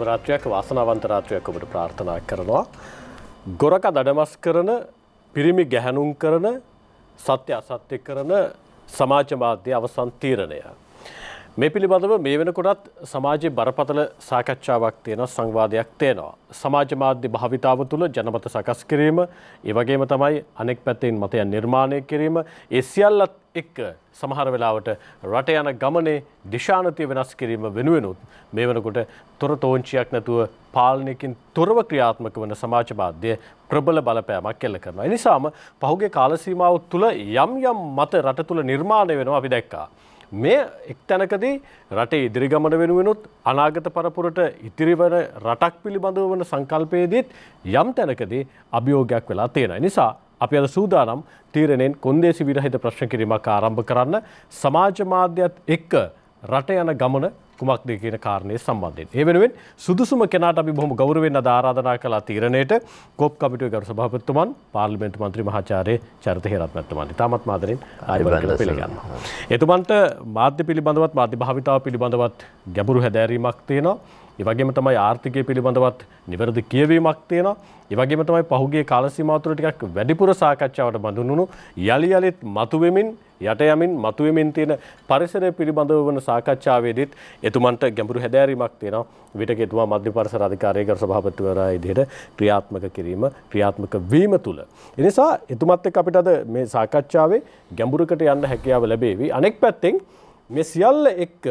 සුබරාත්‍රයක් වාසනාවන්තරාත්‍රයක් ඔබට ප්‍රාර්ථනා කරනවා. ගොරක දඩමස් කරන පිරිමි ගැහැනුම් කරන සත්‍ය අසත්‍ය කරන සමාජ මාධ්‍ය අවසන්තීරණය. මේ පිළිබඳව මේ වෙනකොටත් සමාජයේ බරපතල සාකච්ඡාවක් තියෙනවා සංවාදයක් තියෙනවා. සමාජ මාධ්‍ය භාවිතාව තුළ ජනමත සකස් කිරීම, ඒ වගේම තමයි අනෙක් පැත්තෙන් මතයන් නිර්මාණය කිරීම, ඒ සියල්ලත් එක්ක සමහර වෙලාවට රට යන ගමනේ දිශානතිය වෙනස් කිරීම වෙනුවෙනුත් මේ වෙනකොට තොර තෝංචියක් නැතුව පාලනයකින් තොරව ක්‍රියාත්මක වන සමාජ මාධ්‍ය ප්‍රබල බලපෑමක් එල්ල කරනවා. ඒ නිසාම පහුගිය කාල සීමාව තුළ යම් යම් මත රට තුළ නිර්මාණය වෙනවා අපි දැක්කා. මේ එක් තැනකදී රටේ ඉදිරිගමන වෙනුවෙනුත් අනාගත පරපුරට ඉතිරිවන රටක් පිළිබඳව වන සංකල්පයේදීත් යම් තැනකදී අභියෝගයක් වෙලා තියෙන. නිසා අපි අද සූදානම් තීරණයෙන් කොන්දේසි විරහිත ප්‍රශ්න කිරීමක් ආරම්භ කරන්න සමාජ මාධ්‍යත් එක්ක රට යන ගමන කුමක්ද කියන කාරණය සම්බන්ධයෙන්. ඒ වෙනුවෙන් සුදුසුම කෙනාට අපි බොහොම ගෞරවයෙන් අද ආරාධනා කළා තීරණයට කෝප් කමිටුවේ ගරු සභාපතිතුමන් පාර්ලිමේන්තු මන්ත්‍රී මහාචාර්ය චරිත හේරත්නතුමන් ඉතාමත් මාදරෙන් ආරාධනා පිළිගන්නවා. එතුමන්ට මාධ්‍ය පිළිබඳවත් මාධ්‍ය භාවිතාව පිළිබඳවත් ගැඹුරු හැදෑරීමක් තියෙනවා. ඒවගේම තමයි ආර්ථිකය පිළිබඳවත් නිවැරදි කියවීමක් තියෙනවා. ඒවගේම තමයි පහුගේ කාලසීමාතුර ටිකක් වැඩිපුර සාකච්ඡාවට බඳුනුණු යලි යලිත් මතුවෙමින් යට යමින් මතුවමින් තියෙන පරිසරය පිළිබඳව වන සාකච්ඡාවේදීත් එතුමන්ට ගැඹුරු හැදෑරීමක් තියෙනවා. විටක එතුමා මධ්‍ය පරිසර අධිකාරියක සභාපතිවරයා විදිහට ක්‍රියාත්මක කිරීම ක්‍රියාත්මක වීම තුළ. ඒ නිසා එතුමත් එක්ක අපිට අද මේ සාකච්ඡාවේ ගැඹුරකට යන්න හැකියාව ලැබේවි. අනෙක් පැත්තෙන් මේ සියල්ල එක්ක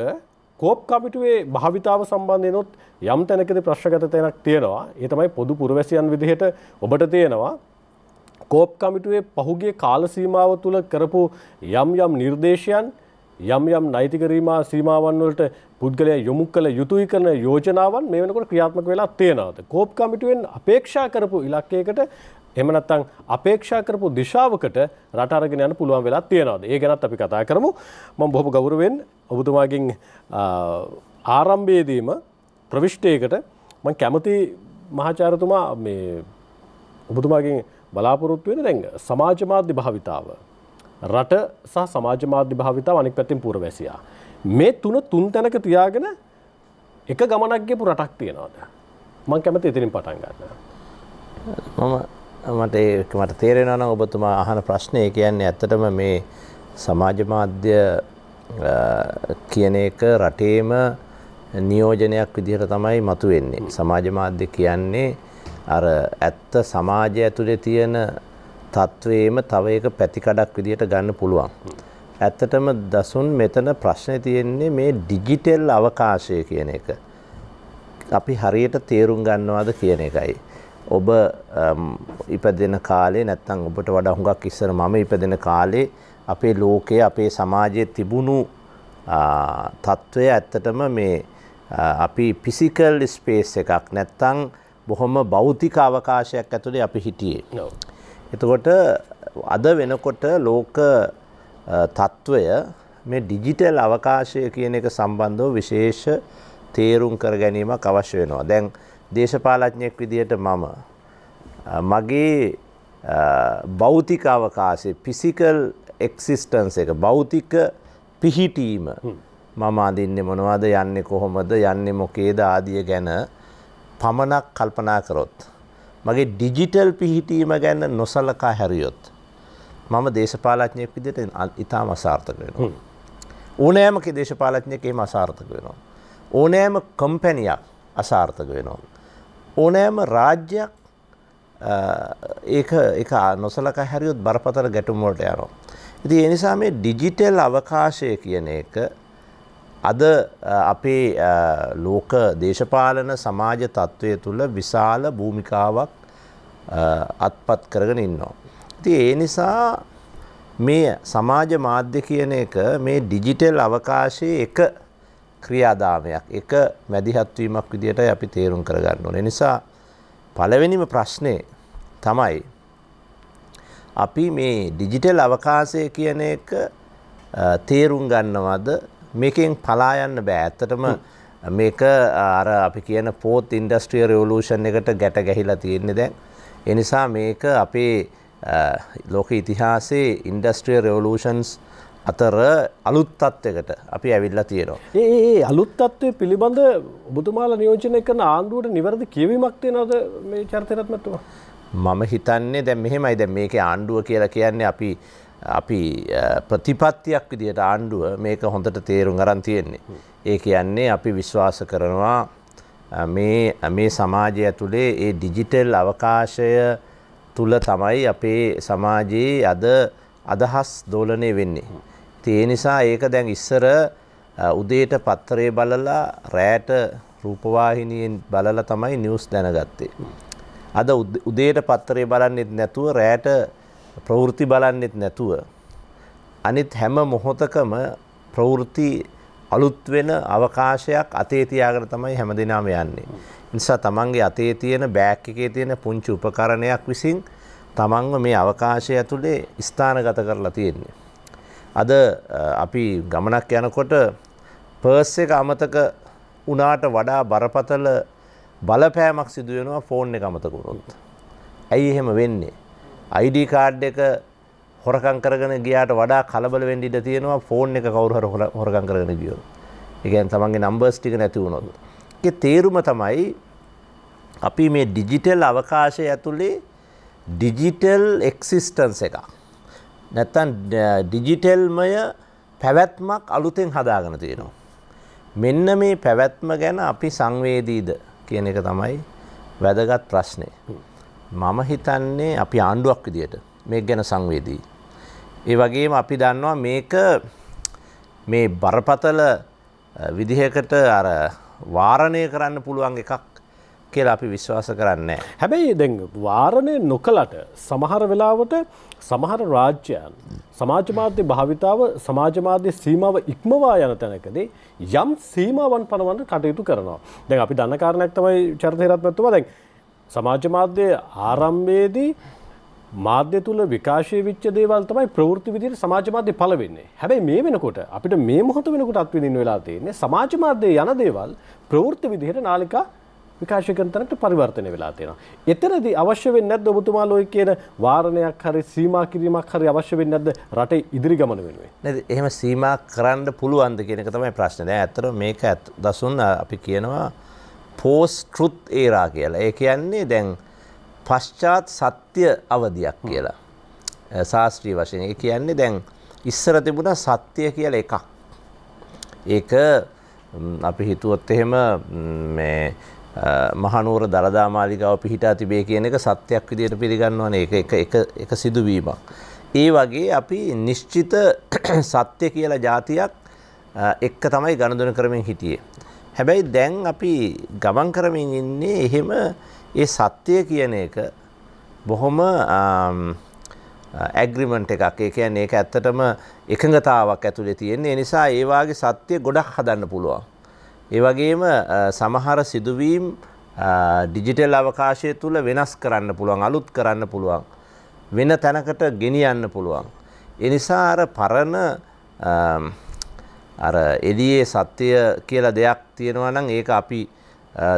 කෝප් කමිටුවේ භාවිතාව සම්බන්ධයනොත් යම් තැනකද ප්‍රශ්ගත තැනක් තියෙනවා ඒ තමයි පොදු පුරවැසියන් විදිහට ඔබට තියෙනවා කෝප් කමිටුවේ පහුගේ කාලසීමාව තුළ කරපු යම් යම් නිර්දේශයන් යම් යම් නෛතික රීමා සීමාවන් වලට පුද්ගලයා යොමු කළ යුතුයි කරන යෝජනාවන් මේ වෙනකොට ක්‍රියාත්මක වෙලා තියෙනවද? කෝප් කමිටුවෙන් අපේක්ෂා කරපු ඉලක්කයකට එහෙම නැත්නම් අපේක්ෂා කරපු දිශාවකට රට අරගෙන යන්න පුළුවන් වෙලා තියෙනවද? ඒ ගැනත් අපි කතා කරමු. මම බොහොම ගෞරවයෙන් ඔබතුමාගෙන් ආරම්භයේදීම ප්‍රවිෂ්ටයකට මම කැමති මහාචාර්යතුමා මේ ඔබතුමාගෙන් බලාපොරොත්තු වෙන දැන් සමාජ මාධ්‍ය භාවිතාව රට සහ සමාජ මාධ්‍ය භාවිතාව අනික් පැත්තෙන් පුරවැසියා. මේ තුන තුන් තැනක තියාගෙන එක ගමනක් ගියපු රටක් තියනවාද. මං කැමති ඉතිරින් පටන් ගන්න. මම මට මට තේරෙනවන ඔබතුමා අහන ප්‍රශ්නය කියන්නේ ඇත්තටම මේ සමාජ මාධ්‍ය කියන එක රටේම නියෝජනයක් විදිහට තමයි මතු වෙන්නේ. සමාජ මාධ්‍ය කියන්නේ අර ඇත්ත සමාජය ඇතුළේ තියෙන තත්ත්වයේම තව එක පැතිකඩක් විදිහට ගන්න පුළුවන්. ඇත්තටම දසුන් මෙතන ප්‍රශ්නේ තියෙන්නේ මේ ඩිජිටල් අවකාශය කියන එක. අපි හරියට තේරුම් ගන්නවාද කියන එකයි. ඔබ ඉපදෙන කාලේ නැත්තම් ඔබට වඩා හුඟක් ඉස්සර මම ඉපදෙන කාලේ අපේ ලෝකයේ අපේ සමාජයේ තිබුණු තත්ත්වය ඇත්තටම මේ අපි ෆිසිකල් ස්පේස් එකක් නැත්තම් බොහොම භෞතික අවකාශයක් ඇතුලේ අපි හිටියේ. එතකොට අද වෙනකොට ලෝක තත්ත්වය මේ ඩිජිටල් අවකාශය කියන එක සම්බන්ධව විශේෂ තේරුම් කර ගැනීමක් අවශ්‍ය වෙනවා. දැන් දේශපාලඥයෙක් විදිහට මම මගේ භෞතික අවකාශයේ ෆිසිකල් එක්සිස්ටන්ස් එක භෞතික පිහිටීම මම අඳින්නේ මොනවද යන්නේ කොහොමද යන්නේ මොකේද ආදිය ගැන පමණක් කල්පනා කරොත් මගේ ඩිජිටල් පිහිටීම ගැන්න නොසලකා හැරියොත්. මම දේශපාලඥයක් විදිට ඉතා මසාර්ථක වෙන. ඕනෑම දේශපාලඥයකේ මසාර්ථක වෙනවා. ඕනෑම කොම්පැනියක් අසාර්ථක වෙනවා. ඕනෑම රාජ්‍යයක් ඒ එක නොසලක හැරියොත් බරපතර ගැටුම්මෝට යනවා. ඉති එනිසා මේ ඩිජිටල් අවකාශය කියන එක අද අපේ ලෝක දේශපාලන සමාජ තත්ත්වය තුළ විශාල භූමිකාවක් අත්පත් කරගෙන ඉන්නවා. ති ඒ නිසා මේ සමාජ මාධ්‍ය කියන එක මේ ඩිජිටල් අවකාශයේ එක ක්‍රියාදාමයක් එක මැදිහත්වීමක් විදිහට අපි තේරුම් කරගන්න ඕන. නිසා පළවෙනිම ප්‍රශ්නය තමයි අපි මේ ඩිජිටල් අවකාශය කියන එක තේරුම් ගන්නවද මේකෙන් පලා යන්න බෑ ඇත්තටම මේක අර අපි කියන පෝත් ඉන්ඩස්ට්‍රිය රවලූෂන් එකට ගැට ගැහිලා තියෙන්නේ දැන් එනිසා මේක අපේ ලෝක ඉතිහාසේ ඉන්ඩස්ට්‍රිය රවලූෂන්ස් අතර අලුත්තත්වකට අපි ඇවිල්ලා තියෙනවා ඒ අලුත්තත්වය පිළිබඳ ඔබතුමාල නියෝජනය කරන ආණ්ඩුවට නිවැරදි කියවීමක් තියෙනවද මේ චර්තරත්මතුව මම හිතන්නේ දැන් මෙහෙමයි දැන් මේකේ ආණ්ඩුව කියලා කියන්නේ අපි අපි ප්‍රතිපත්තියක් විදිට ආණ්ඩුව මේක හොඳට තේරුම් අරන් තියෙන්නේ. ඒ කියන්නේ අපි විශ්වාස කරනවා මේ සමාජය ඇතුළේ ඒ ඩිජිටල් අවකාශය තුළ තමයි අපේ සමාජයේ අද අදහස් දෝලනය වෙන්නේ. තිය නිසා ඒක දැන් ඉස්සර උදේට පත්තරේ බලලා රෑට රූපවාහිනියෙන් බලල තමයි නිවස් දැනගත්තේ. අද උදේට පත්තරේ බලන්නෙත් නැතුව රෑට ප්‍රවෘත්ති බලන්නෙත් නැතුව අනිත් හැම මොහොතකම ප්‍රවෘත්ති අලුත් වෙන අවකාශයක් අතේ තියාගෙන තමයි හැමදෙනාම යන්නේ. නිසා තමන්ගේ අතේ තියෙන බෑග් එකේ තියෙන පුංචි උපකරණයක් විසින් තමන්ව මේ අවකාශය ඇතුලේ ස්ථානගත කරලා තියෙන්නේ. අද අපි ගමනක් යනකොට පර්ස් එක අමතක වුණාට වඩා බරපතල බලපෑමක් සිදු වෙනවා ෆෝන් එක අමතක වුණොත්. ඇයි එහෙම වෙන්නේ? අයිඩ කාඩ් එක හොරකං කරගෙන ගියාට වඩා කලබල වෙන්න ඉඩ තියෙනවා ෆෝන් එක කවුරු හරි හොරකං කරගෙන ගියොත් ඒ කියන්නේ තමන්ගේ නම්බර්ස් ටික නැති වුණොත් ඒකේ තේරුම තමයි අපි මේ ඩිජිටල් අවකාශය ඇතුලේ ඩිජිටල් එක්සිස්ටන්ස් එකක් නැත්තම් ඩිජිටල්මය පැවැත්මක් අලුතෙන් හදාගෙන තියෙනවා. මෙන්න මේ පැවැත්ම ගැන අපි සංවේදීද කියන එක තමයි වැදගත් ප්‍රශ්නේ. මම හිතන්නේ අපි ආණ්ඩුවක් විදියට මේ ගැන සංවේදී. ඒ වගේම අපි දන්නවා මේක මේ බරපතල විදිහකට අර වාරණය කරන්න පුළුවන් එකක් කියලා අපි විශ්වාස කරන්නේ. හැබැයි දැන් වාරණය නොකලට සමහර වෙලාවට සමහර රාජ්‍යයන් සමාජ මාධ්‍ය භාවිතාව සමාජ මාධ්‍ය සීමාව ඉක්මවා යන තැනකදී යම් සීමාවන් පනවන්න කටයුතු කරනවා. දැන් අපි දන්න කාරණයක් තමයි චරිත හේරත්මතුමා දැන් සමාජ මාධ්‍ය ආරම්භයේදී මාධ්‍ය තුළ විකාශය විච්ච දේවල් තමයි ප්‍රවෘත්ති විදිහට සමාජ මාධ්‍ය පළ වෙන්නේ. හැබැයි මේ වෙනකොට අපිට මේ මොහොත වෙනකොට අත්විඳින්න වෙලා තියෙන්නේ සමාජ මාධ්‍ය යන දේවල් ප්‍රවෘත්ති විදිහට නාලිකා විකාශය කරන තැනට පරිවර්තනය වෙලා තියෙනවා. එතනදී අවශ්‍ය වෙන්නේ නැද්ද ඔබතුමාලෝ කියන වාරණයක් හරි සීමා කිරීමක් හරි අවශ්‍ය වෙන්නේ නැද්ද රටේ ඉදිරි ගමන වෙනුවෙන්? නේද? එහෙම සීමා කරන්න පුළුවන්ද කියන එක තමයි ප්‍රශ්නේ. දැන් ඇත්තට මේක දසුන් අපි කියනවා පෝස් ටෘත් ඒරා කියලා. ඒ කියන්නේ දැන් පශ්චාත් සත්‍ය අවධියක් කියලා. ශාස්ත්‍රී වශයෙන් ඒ කියන්නේ දැන් ඉස්සර තිබුණා සත්‍ය කියලා එකක්. ඒක අපි හිතුවොත් එහෙම මේ මහනුවර දළදා මාලිකාව පිහිටා තිබේ කියන එක සත්‍යයක් විදියට පිළිගන්නවන එක එක එක සිදුවීමක්. ඒ වගේ අපි නිශ්චිත සත්‍ය කියලා ජාතියක් එක්ක තමයි ගණදුන කරමින් හිටියේ. හැබැයි දැන් අපි ගමන් කරමින් ඉන්නේ එහෙම ඒ සත්‍යය කියන එක බොහොම ඇග්‍රිමෙන්ට් එකක් ඒ කියන්නේ ඒක ඇත්තටම එකඟතාවක් ඇතුලේ තියෙන්නේ ඒ නිසා ඒ වාගේ සත්‍ය ගොඩක් හදන්න පුළුවන්. ඒ වගේම සමහර සිදුවීම් ඩිජිටල් අවකාශය තුල වෙනස් කරන්න පුළුවන් අලුත් කරන්න පුළුවන් වෙන තැනකට ගෙනියන්න පුළුවන්. ඒ නිසා අර පරණ අර එලියේ සත්‍යය කියලා දෙයක් තියෙනවා නම් ඒක අපි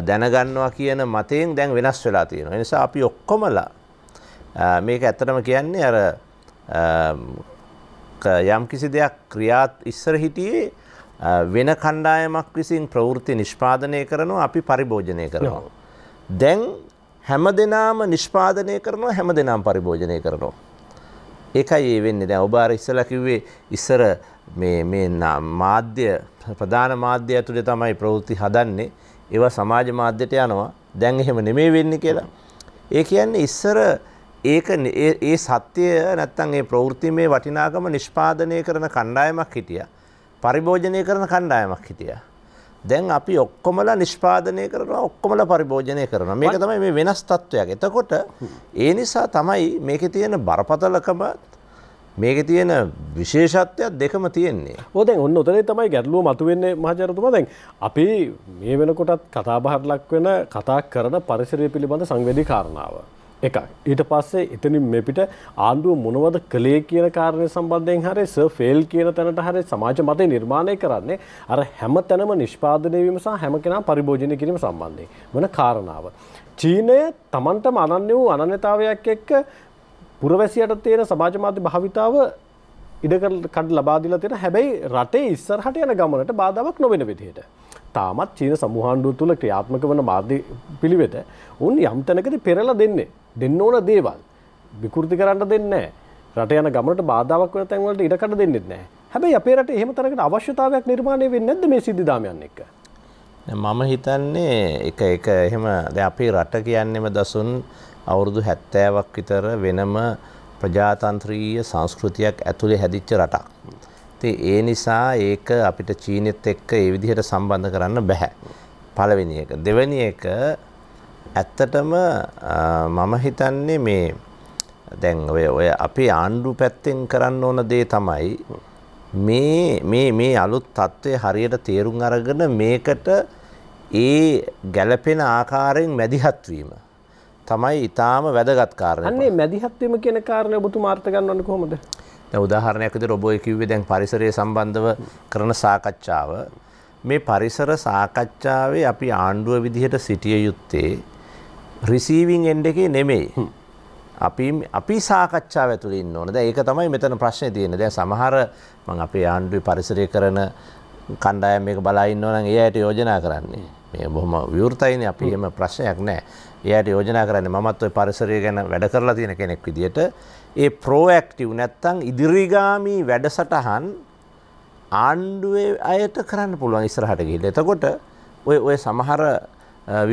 දැනගන්නවා කියන මතයෙන් දැන් වෙනස් වෙලා තියෙනවා. නිසා අපි ඔක්කොමලා මේක ඇත්තටම කියන්නේ අර යම් කිසි දෙයක් ක්‍රියාත් ඉස්සර හිටියේ වෙන කණ්ඩායමක් විසින් ප්‍රවෘත්ති නිෂ්පාදනය කරනවා අපි පරිභෝජනය කරනවා. දැන් හැම දෙනාම නිෂ්පාදනය කරනවා හැම දෙනම් පරිභෝජනය කරනවා. ඒකයි ඒ වෙන්නේ දැන් ඔබ අර ඉස්සලා කිව්වේ ඉස්සර මේ මාධ්‍ය ප්‍රධාන මාධ්‍ය ඇතුළේ තමයි ප්‍රවෘත්ති හදන්නේ ඒවා සමාජ මාධ්‍යයට යනවා දැන් එහෙම නෙමේ වෙන්නේ කියලා. ඒ කියන්නේ ඉස්සර ඒක ඒ සත්‍යය නැත්තම් ඒ ප්‍රවෘත්තිමේ වටිනාකම නිෂ්පාදනය කරන කණ්ඩායමක් හිටියා. පරිභෝජනය කරන කණ්ඩායමක් හිටියා. දැන් අපි ඔක්කොමලා නිෂ්පාදනය කරනවා ඔක්කොමලා පරිභෝජනය කරනවා. මේක තමයි මේ වෙනස් තත්වයක්. එතකොට ඒ නිසා තමයි මේකේ තියෙන බරපතලකම මේක තියෙන විශේෂත්වයක් දෙකම තියෙන්නේ ඕදැන් ඔන්න උතනේ තමයි ගැටලුව මතුවෙන්නේ මහජරතුම දැන් අපි මේ වෙනකොටත් කතාබහට ලක් වෙන කතා කරන පරිසරය පිළිබඳ සංවැධී කාරණාව. එක ඊට පස්සේ එතනින් මෙපිට ආණ්ඩුව මොනවද කළේ කියන කාරණය සම්බන්ධයෙන් හරි ස ෆෙල් කියන තැනට හරි සමාජ මතය නිර්මාණය කරන්නේ අර හැම තැනම නිෂ්පාදනය වීම සහ හැම කෙනා පරිභෝජනය කිරීම සම්බන්ධයෙන් වන කාරණාව. චීනය තමන්ටම අනන්‍ය වූ අනන්‍යතාවයක් එක්ක පුරවැසියට තියෙන සමාජ මාධ්‍ය භාවිතාව ඉඩකර කඩ ලබා දීලා තියෙන හැබැයි රටේ ඉස්සරහට යන ගමනට බාධාවක් නොවන විදිහට තාමත් චීන සමූහාණ්ඩුව තුළ ක්‍රියාත්මක වන මාධ්‍ය පිළිවෙත උන් යම් තැනකදී පෙරලා දෙන්නේ දෙන්න ඕන දේවල් විකෘති කරන්න දෙන්නේ රට යන ගමනට බාධාවක් වෙන තැන් වලට ඉඩකඩ දෙන්නෙත් නැහැ. හැබැයි අපේ රටේ එහෙම තැනකට අවශ්‍යතාවයක් නිර්මාණය වෙන්නේ නැද්ද මේ සිද්ධාමයන් එක්ක? මම හිතන්නේ එක එක එහෙම දැන් අපේ රට කියන්නේම දසුන් අවුරුදු හැත්තෑවක් විතර වෙනම ප්‍රජාතන්ත්‍රීය සංස්කෘතියක් ඇතුළේ හැදිච්ච රටක්. ති ඒ නිසා ඒක අපිට චීනෙත් එක්ක ඒ විදිහට සම්බන්ධ කරන්න බැහැ. පලවෙනි එක. දෙවැනි එක ඇත්තටම මම හිතන්නේ මේ දැන් ඔය ඔය අපේ ආණ්ඩු පැත්තෙන් කරන්න ඕන දේ තමයි මේ මේ මේ අලුත් තත්ත්වය හරියට තේරුම් අරගෙන මේකට ඒ ගැලපෙන ආකාරයෙන් මැදිහත්වීම තමයි ඉතාම වැදගත් කාරණයන්නේ මැදිහත්වීම කියන කාරණය ඔබතු මාර්ථගන්නන්න කොමද උදාහරණයකද රොබෝය කිව්වේ දැන් පරිසරය සම්බන්ධව කරන සාකච්ඡාව මේ පරිසර සාකච්ඡාවේ අපි ආණ්ඩුව විදිහට සිටිය යුත්තේ රිසීවිං එන්ඩ එකේ නෙමෙයි අපි අපි සාකච්ඡා ඇතුලින් ඕන ද ඒක තමයි මෙතන ප්‍රශ්නය තියෙන දැ සමහර මං අපේ ආණ්ඩුවි පරිසරය කරන කණ්ඩායම් එක බලාඉන්නවන ඒ අයට යෝජනා කරන්නේ මේ බොහොම විවෘතයින අපි එම ප්‍රශ්නයක් නෑ එයට යෝජනා කරන්න මත් ඔය පරිසරය ගැන වැඩ කරලා තියෙන කෙනෙක් විදිට ඒ ප්‍රෝඇක්ටව් නැත්තං ඉදිරිගාමී වැඩසටහන් ආණ්ඩුවේ අයට කරන්න පුළුවන් ඉස්රහට ගිහිට එතකොට ඔය ඔය සමහර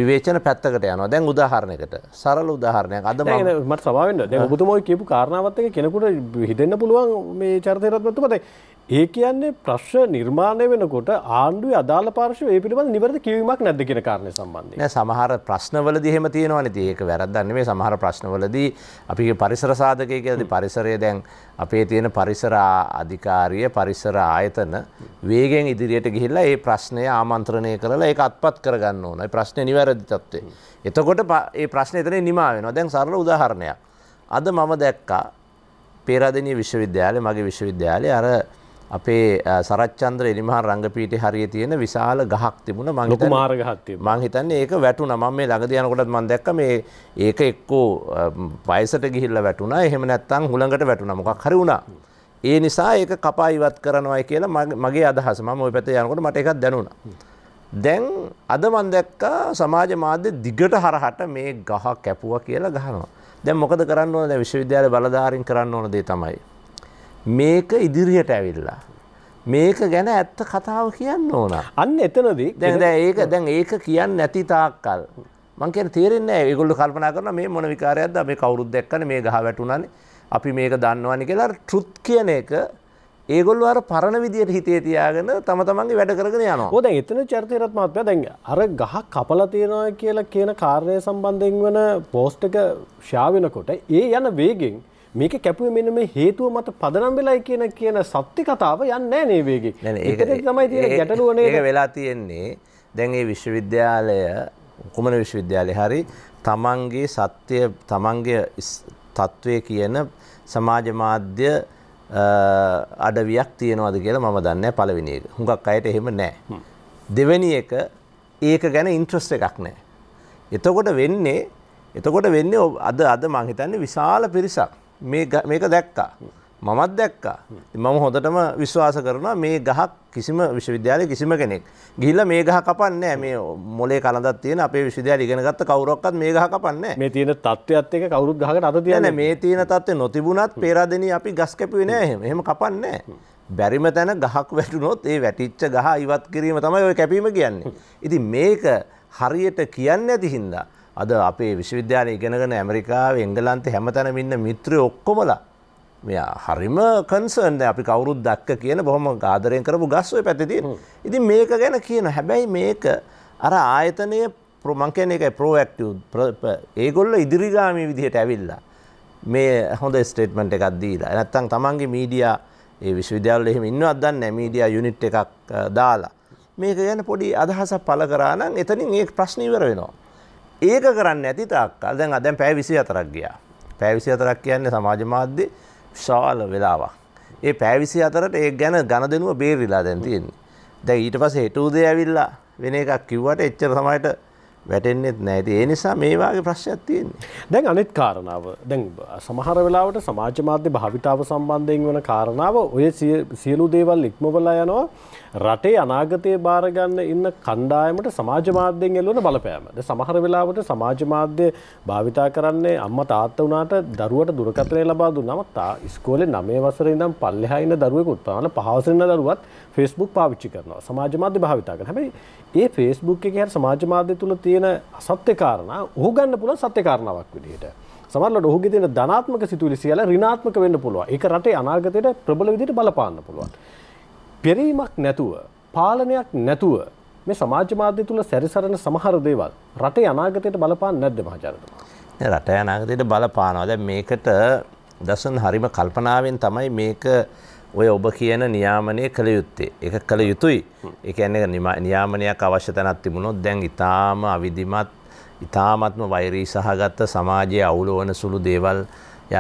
විවේචන පැත්තකට යන දැන් උදාහරණයකට සරල උදාහරණයක් අද මට සමාවෙන්න ඔබතුමයි කියපු කාරණාවත්ක කෙනෙකුට හිතෙන්න්න පුළුවන් මේ චර්තයරත්මත්තුමතයි ඒ කියන්නේ ප්‍රශ්න නිර්මාණය වෙනකොට ආණ්ඩුවේ අදාළ පාර්ශව ඒ පිළිබඳ නිවැරදි කියවීමක් නැද්ද කියන කාරණේ සම්බන්ධයෙන්. නෑ සමහර ප්‍රශ්නවලදී එහෙම තියෙනවනේ. ඉතින් ඒක වැරද්දක් නෙමෙයි. සමහර ප්‍රශ්නවලදී අපි පරිසර සාධකයේ කියලාදී පරිසරය දැන් අපේ තියෙන පරිසර අධිකාරිය පරිසර ආයතන වේගෙන් ඉදිරියට ගිහිල්ලා ඒ ප්‍රශ්නය ආමන්ත්‍රණය කරලා ඒක අත්පත් කරගන්න ඕන. ඒ ප්‍රශ්නේ නිවැරදි තත්ත්වේ. එතකොට ඒ ප්‍රශ්නේ එතනින් නිමා වෙනවා. දැන් සරල උදාහරණයක්. අද මම දැක්කා පේරාදෙණිය විශ්වවිද්‍යාලය මගේ විශ්වවිද්‍යාලය අර අපේ සරච්චන්ද්‍ර එනිමහා රංගපීට හරිය තියෙන විශාල ගහක් තිබුණ මං මාරගහත් මං හිතන්නේ ඒක වැටුන මම මේ ළඟ යනකොටත් මම දැක්ක මේ ඒක එක්කෝ වයසට ගිහිල්ලා වැටුණා එහෙම නැත්නම් හුළඟට වැටුණා මොකක් හරි වුණා ඒ නිසා ඒක කපා ඉවත් කරනවායි කියලා මගේ අදහස මම ওই පැත්තේ යනකොට මට එකක් දැනුණා දැන් අද මම දැක්කා සමාජ මාධ්‍ය දිගට හරහට මේ ගහ කැපුවා කියලා ගහනවා දැන් මොකද කරන්න ඕන දැන් විශ්වවිද්‍යාල බලධාරීන් කරන්න ඕන දේ තමයි මේක ඉදිරියට ඇවිල්ලා. මේක ගැන ඇත්ත කතාව කියන්න ඕන. අන්න එතනද දැ ඒක දැන් ඒක කියන්න නැති තාක්කල්. මංකෙන් තේරෙන්න ඒගොල්ල කල්පනා කරන මේ මොන විකාරයක්ද මේ කවුරුත් දැක්කන මේ ගහ වැටුණනේ අපි මේක දන්නවනි කියලා ටෘත් කියන එක ඒගොල්ල අර පරණ විදියට හිතේ තියාගෙන තම තමන්ගේ වැඩ කරගෙන යනවා. හොඳ එතන චරිතයටත් මාත්මය දැන් අර ගහ කපලා තියනවා කියලා කියන කාර්යය සම්බන්ධයෙන් වෙන පෝස්ට් එක ෂා වෙනකොට ඒ යන වේගෙන් මේක කැපුවේ මෙන්න මේ හේතුව මත පදනම් වෙලයි කියන කියන සත්‍ය කතාව යන්නේ නැහැ වේගේ. ඒකේ තමයි තියෙන ගැටලුව නේද? ඒක වෙලා තියෙන්නේ දැන් මේ විශ්වවිද්‍යාලය කුමන විශ්වවිද්‍යාලේ හරි තමන්ගේ සත්‍ය තමන්ගේ තත්ත්වය කියන සමාජ මාධ්‍ය අඩවියක් තියෙනවද කියලා මම දන්නේ පළවෙනි එක. හුඟක් අයට එහෙම නැහැ. දෙවෙනි එක ඒක ගැන ඉන්ට්‍රස්ට් එකක් නැහැ. එතකොට වෙන්නේ එතකොට වෙන්නේ අද අද මං හිතන්නේ විශාල පිරිසක් මේක දැක්කා. මමත් දැක්කා මම හොඳටම විශ්වාස කරනවා මේ ගහක් කිසිම විශ්වවිද්‍යාලය කිසිම කෙනෙක් ගිල්ල මේ ගහ කපන්නේ මේ මොලේ කලදත් තියෙන අපේ විශ්වවිද්‍යාල ඉගෙන ගත්ත කවුරක්වත් මේ ගහ කපන්නේ මේ තියෙන තත්ත්වයත් එක්ක කවුරුත් ගහකට අත තියන්නේ මේ තියෙන තත්ත්වෙ නොතිබුණත් පේරාදෙනිය අපි ගස් කැපුවේ නෑ එහෙම එහෙම කපන්නේ බැරිම තැන ගහක් වැටුනොත් ඒ වැටිච්ච ගහ ඉවත් කිරීම තමයි ඔය කැපීම කියන්නේ ඉතින් මේක හරියට කියන්නේ නැති හින්දා අද අපේ විශ්වවිද්‍යාලය ඉගෙනගෙන ඇමරිකාව එංගලන්ත හැමතැන ඉන්න මිත්‍රය ඔක්කොමලා මෙයා හරිම කන්සර්න්ද අපි කවුරුත් දක්ක කියන බොහොම ගාදරයෙන් කරපු ගස්වය පැතිදී. ඉතින් මේක ගැන කියන හැබැයි මේක අර ආයතනය ප්‍රමංකයන එකයි ප්‍රෝඇක්ටව ඒගොල්ල ඉදිරිගාමී විදිහට ඇවිල්ලා. මේ හොඳ ස්ටේට්මට එකක් දීලා නැත්තං තමන්ගේ මීඩියා ඒ විශ්විද්‍යාල එහෙම ඉන්න අදන්න මීඩිය යුනිට් එකක් දාලා. මේක ගැන පොඩි අදහසක් පල කරානම් එතනින් ඒ ප්‍රශ්නීවර වෙනවා. ඒක කරන්න ඇති තාක්කල් දැන් අදැන් පැෑ විසි අතරක් ගියා පැවිසි අතරක් කියන්නේ සමාජ මාධ්‍ය ශාල වෙලාවක්. ඒ පැවිසි අතරට ඒ ගැන ගණ දෙනුව බේරිලා දැන්තියෙන්. දැ ඊට පස හෙටූදය ඇවිල්ලා වෙන එකක් කිව්වට එච්චර සමයිට වැටෙන්නෙත් නැති ඒ නිසා මේවාගේ ප්‍රශ්යක් තියෙන්නේ. දැන් අනෙත් කාරණාව දැන් සමහර වෙලාවට සමාජ මාධ්‍ය භාවිතාව සම්බන්ධයෙන් වන කාරණාව ඔය සියලු දේවල් ඉක්මවලා යනවා රටේ අනාගතය බාරගන්න ඉන්න කණ්ඩායමට සමාජ මාධ්‍යයෙන් එල්ලවන බලපෑමද සමහර වෙලාවට සමාජ මාධ්‍ය භාවිතා කරන්නේ අම්ම තාත්ත වුණට දරුවට දුරකතරය ලබා දුන්නම තා ස්කෝලේ නමේ වසර ඉඳම් පල්ලෙහා ඉන්න දරුවෙකුත් පමණ පහවසරන දරුවත් ෆේස්බුක් පාවිච්චි කරනවා සමාජ මාධ්‍ය භාවිතා කරන හැබැයි ඒ ෆේස්බුක් එකේ හැර සමාජ මාධ්‍ය තුල තියෙන අසත්‍ය කාරණා ඔහු ගන්න පුළුවන් සත්‍ය කාරණාවක් විදිහට. සමහරවිට ඔහුගේ තියෙන ධනාත්මක සිතුවිලි සියල්ල ඍණාත්මක වෙන්න පුළුවන්. ඒක රටේ අනාගතයට ප්‍රබල විදිහට බලපාන්න පුළුවන්. පෙරීමක් නැතුව පාලනයක් නැතුව මේ සමාජ මාධ්‍ය තුළ සැරිසරන සමහර දේවල් රටේ අනාගතයට බලපාන්න නැද්ද මහාචාර්යතුමා රටේ අනාගතයට බලපානවා දැන් මේකට දසන් හරිම කල්පනාවෙන් තමයි මේක ඔය ඔබ කියන නියාමනය කළ යුත්තේ ඒක කළ යුතුයි ඒ කියන්නේ නියාමනයක් අවශ්‍ය තැනක් තිබුණොත් දැන් ඊටාම අවිධිමත් ඉතාමත්ම වෛරී සහගත්ත සමාජයේ අවුලවන සුළු දේවල්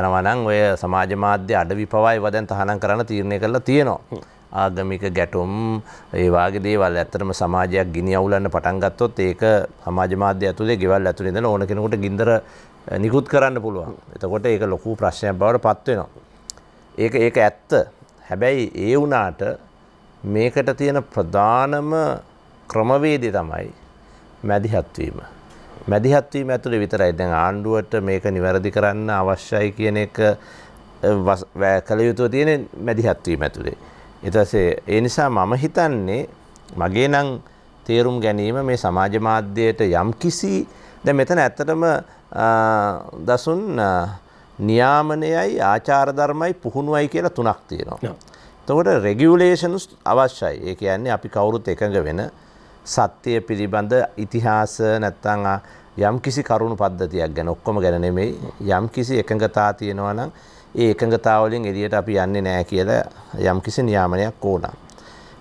යනවනම් ඔය සමාජ මාධ්‍ය අඩවි පවයි වදන් තහනම් කරන්න තීරණය කරලා තියෙනවා. ආගමික ගැටුම් ඒවාගේ දේවල් ඇත්තරම සමාජයක් ගිනි අවුලන්න පටන්ගත්තොත් ඒක සමාජ මාධ්‍ය ඇතුළේ ගෙවල් ඇතුළෙද ඕන කෙනෙකුට ගින්දර නිකුත් කරන්න පුළුවන් එතකොට ඒක ලොකු ප්‍රශ්නයක් බවට පත්වෙනවා. ඒක ඒක ඇත්ත හැබැයි ඒ වුනාට මේකට තියෙන ප්‍රධානම ක්‍රමවේදය තමයි මැදිහත්වීම. මැදිහත්වීම ඇතුළ විතරයි දැන් ආණ්ඩුවට මේක නිවැරදි කරන්න අවශ්‍යයි කියන එක කළ යුතුව තියෙන මැදිහත්වීම ඇතුළේ. එතසේ ඒ නිසා මම හිතන්නේ මගේ නම් තේරුම් ගැනීම මේ සමාජ මාධ්‍යයට යම් කිසි දැ මෙතන ඇත්තටම දසුන් නියාමනයයි ආචාරධර්මයි පුහුණුවයි කියලා තුනක් තියෙනවා. තකොට රෙගියුලේෂනුස් අවශ්‍යයි ඒ කියන්නේ අපි කවුරුත් එකඟ වෙන සත්‍යය පිළිබඳ ඉතිහාස නැත්තං යම් කිසි කරුණු පද්ධතියක් ගැන ඔක්කොම ගැනනෙමෙයි යම් කිසි එකඟතා තියෙනවා නම් ඒ එකඟතාවලින් එදියට අපි යන්නේ නෑ කියලා යම් කිසි නියාමනයක් ඕන.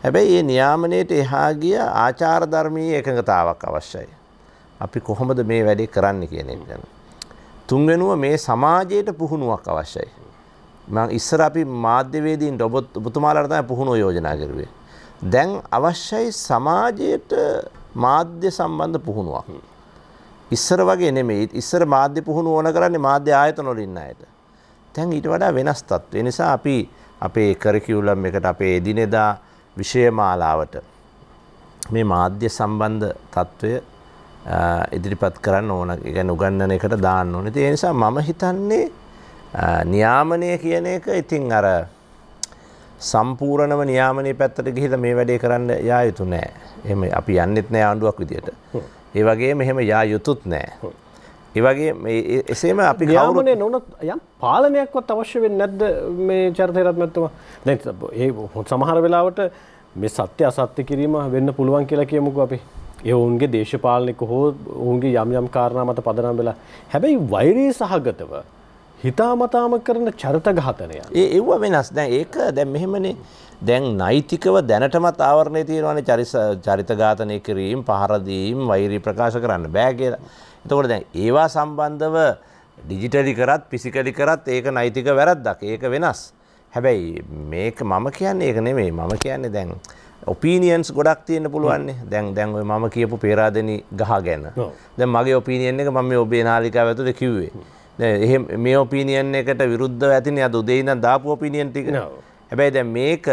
හැබැයි ඒ නියාමනයට එහා ගිය ආචාරධර්මී එකඟතාවක් අවශ්‍යයි. අපි කොහොමද මේ වැඩේ කරන්න කියන එක. තුන්වෙනුව මේ සමාජයට පුහුණුවක් අවශ්‍යයි. මං ඉස්සර අපි මාධ්‍යවේදීන් ඔබත් ඔබතුමාලට තමයි පුහුණුව යෝජනා කරුවේ. දැන් අවශ්‍යයි සමාජයට මාධ්‍ය සම්බන්ධ පුහුණුවක්. ඉස්සර වගේ නෙමෙයි ඉස්සර මාධ්‍ය පුහුණුව ඕන කරන්නේ මාධ්‍ය ආයතන වලින් අයට. තැන් ඊට වඩා වෙනස් තත්ත්වය නිසා අපි අපේ කරකිවුලම් එකට අපේ එදිනෙදා විෂයමාලාවට මේ මාධ්‍ය සම්බන්ධ තත්ත්වය ඉදිරිපත් කරන්න ඕන ගැන උගන්නන එකට දාන්න ඕන ඒ නිසා මම හිතන්නේ නියාමනය කියන එක ඉතින් අර සම්පූර්ණව නියාමනය පැත්තට ගිහිද මේ වැඩේ කරන්න යා යුතු නෑ එම අපි යන්නෙත් නෑ ආණ්ඩුවක් විදියට ඒ වගේ මෙහෙම යා යුතුත් නෑ ඒවගේ එසේම අපි ගාවරනය නොනත් යම් පාලනයක්වත් අවශ්‍ය වෙන් නැද්ද මේ චරිතයරත්මැත්තම නැ ඒ හොත් සමහර වෙලාවට මේ සත්‍ය අසත්‍ය කිරීම වෙන්න පුළුවන් කියලා කියමුකු අපි ඒ ඔවුන්ගේ දේශපාලනෙක හෝ ඔවුන්ගේ යම් යම් කාරණා මත පදනම් වෙලා හැබැයි වෛරයේ සහගතව හිතාමතාම කරන චරිත ඝාතනය. ඒ එව්ව වෙනස් දැන් ඒක දැන් මෙහෙමනේ දැන් නෛතිකව දැනටමත් ආවරණය තියෙනවානේ චරිත ඝාතනය කිරීම, පහර දීම, වෛරී ප්‍රකාශ කරන්න බෑ කියලා. එතකොට දැන් ඒවා සම්බන්ධව ඩිජිටලි කරත් පිසිකලි කරත් ඒක නෛතික වැරද්දක් ඒක වෙනස්. හැබැයි මේක මම කියන්නේ ඒක නෙමෙයි මම කියන්නේ දැන් ඔපීනියන්ස් ගොඩක් තියෙන පුළුවන්නේ දැන් දැන් ඔය මම කියපු පේරාදෙනි ගහ ගැන. දැන් මගේ ඔපීනියන් එක මම මේ ඔබේ නාලිකාව ඇතුලේ කිව්වේ. දැන් එහෙම මේ ඔපීනියන් එකට විරුද්ධව ඇතිනේ අද උදේ ඉඳන් දාපු ඔපීනියන් ටික. හැබැයි දැන් මේක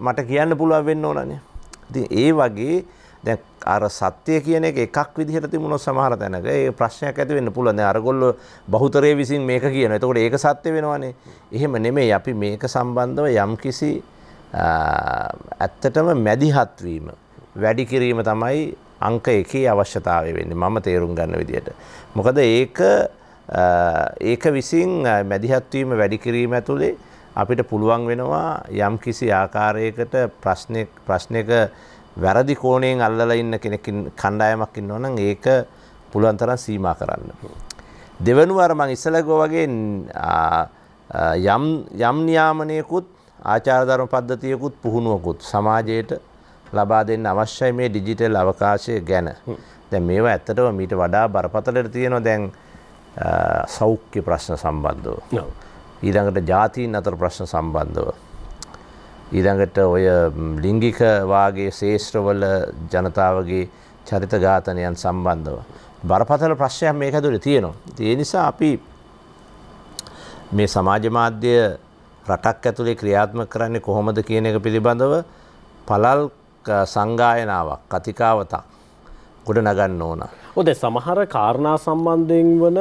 මට කියන්න පුළුවන් වෙන්න ඕනනේ. ඉතින් ඒ වගේ දැන් අර සත්‍ය කියන එක එකක් විදිහට තිබුණොත් සමහර තැනක ඒ ප්‍රශ්නයක් ඇති වෙන්න පුළුවන්. දැන් අරගොල්ලෝ බහුතරය විසින් මේක කියනවා. එතකොට ඒක සත්‍ය වෙනවනේ. එහෙම නෙමෙයි. අපි මේක සම්බන්ධව යම්කිසි ඇත්තටම මැදිහත් වීම වැඩි කිරීම තමයි අංක එකේ අවශ්‍යතාවය වෙන්නේ. මම තේරුම් ගන්න විදිහට. මොකද ඒක ඒක විසින් මැදිහත් වීම වැඩි කිරීම ඇතුලේ අපිට පුළුවන් වෙනවා යම්කිසි ආකාරයකට ප්‍රශ්නයක් ප්‍රශ්නයක වැරදි කෝණයෙන් අල්ලලා ඉන්න කෙනෙකින් කණ්ඩායමක් ඉන්නවනම් ඒක පුළුවන් තරම් සීමා කරන්න. දෙවනුව අර මං ඉස්සෙල්ලා වගේ යම් යම් නියාමනයකුත් ආචාර ධර්ම පද්ධතියකුත් පුහුණුවකුත් සමාජයට ලබා දෙන්න අවශ්‍යයි මේ ඩිජිටල් අවකාශය ගැන. දැන් මේවා ඇත්තටම මීට වඩා බරපතලට තියෙනවා දැන් සෞඛ්‍ය ප්‍රශ්න සම්බන්ධව. ඊළඟට ජාතීන් අතර ප්‍රශ්න සම්බන්ධව. ඊළඟට ඔය ලිංගික වාගේ ශේෂ්ත්‍රවල ජනතාවගේ චරිත ඝාතනයන් සම්බන්ධව. බරපතල ප්‍රශ්නයක් මේක ඇතුලේ තියෙනවා. ඒ නිසා අපි මේ සමාජ මාධ්‍ය රටක් ඇතුලේ ක්‍රියාත්මක කරන්නේ කොහොමද කියන එක පිළිබඳව පළල් සංගායනාවක් කතිකාවතක් ගොඩ නගන්න ඕන. ඔද සමහර කාරණා සම්බන්ධයෙන් වන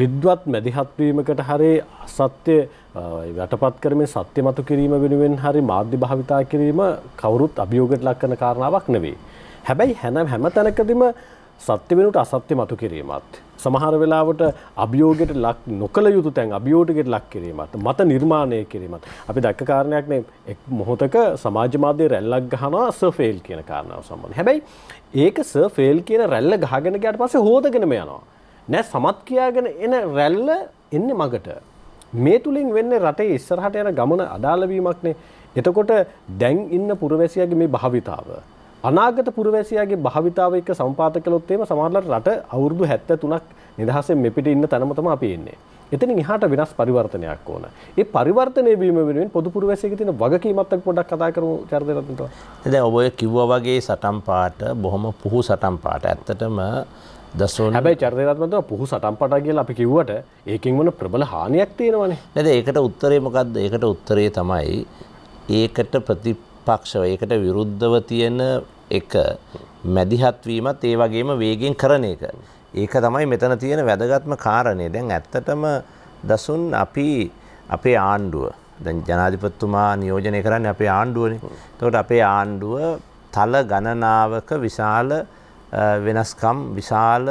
විද්වත් මැදිහත්වීමකට හරේ සත්‍ය යටපත් කරමේ සත්‍ය මතු කිරීම වෙනුවෙන් හරි මාධ්‍ය භාවිතා කිරීම කවුරුත් අභියෝගයට ලක් කරන කාරණාවක් නෙවෙයි. හැබැයි හැන හැම තැනකදීම සත්‍ය වෙනුවට අසත්‍ය මතු කිරීමත්. සමහර වෙලාවට අභියෝගයට ලක් නොකළ යුතු තැන් අභියෝගයට ලක් කිරීමත් මත නිර්මාණය කිරීමත්. අපි දැක්ක කාරණයක් නේ එක් මොහොතක සමාජ මාධ්‍ය රැල්ලක් ගහනවා සර්ෆේල් කියන කාරණාව සම්බන්ධ. හැබැයි ඒක සර්ෆේල් කියන රැල්ල ගහගෙන ගියාට පස්සේ හොදගෙනම යනවා. නෑ සමත් කියාගෙන එන රැල්ල එන්නේ මගට. මේ තුළින් වෙන්න රටේ ඉස්සරහට යන ගමන අඩාලවීමක්නේ එතකොට දැන් ඉන්න පුරවැසියගේ මේ භාවිතාව. අනාගත පුරවැසියාගේ භාවිතාව එක්ක සම්පාත කළොත් එහෙම සමහරවිට රට අවුරුදු 73ක් නිදහසෙන් මෙපිට ඉන්න තැනම තමයි අපි එන්නේ. එතනින් එහාට වෙනස් පරිවර්තනයක් ඕන. ඒ පරිවර්තනය වීම වෙනුවෙන් පොදු පුරවැසියෙක තියෙන වගකීමත් අපි පොඩ්ඩක් කතා කරමු චරිත රත්නතුමා. දැන් ඔබ ඔය කිව්වා වගේ සටන් පාට බොහොම පුහු සටන් පාට. ඇත්තටම හැබයි චරිතත්මත පුහු සටම්පට කියල අපි කිව්වට ඒකින් වන ප්‍රබල හානියක් තියෙනවනේ නැද ඒකට උත්තරේ මොකක්ද ඒකට උත්තරේ තමයි ඒකට ප්‍රතිපක්ෂව ඒකට විරුද්ධව තියෙන එක මැදිහත්වීමත් ඒ වගේම වේගෙන් කරන එක. ඒක තමයි මෙතන තියෙන වැදගත්ම කාරණය දැන් ඇත්තටම දසුන් අපි අපේ ආණ්ඩුව දැන් ජනාධිපත්තුමා නියෝජනය කරන්න අපේ ආණ්ඩුවනි තොට අපේ ආණ්ඩුව තල ගණනාවක විශාල වෙනස්කම් විශාල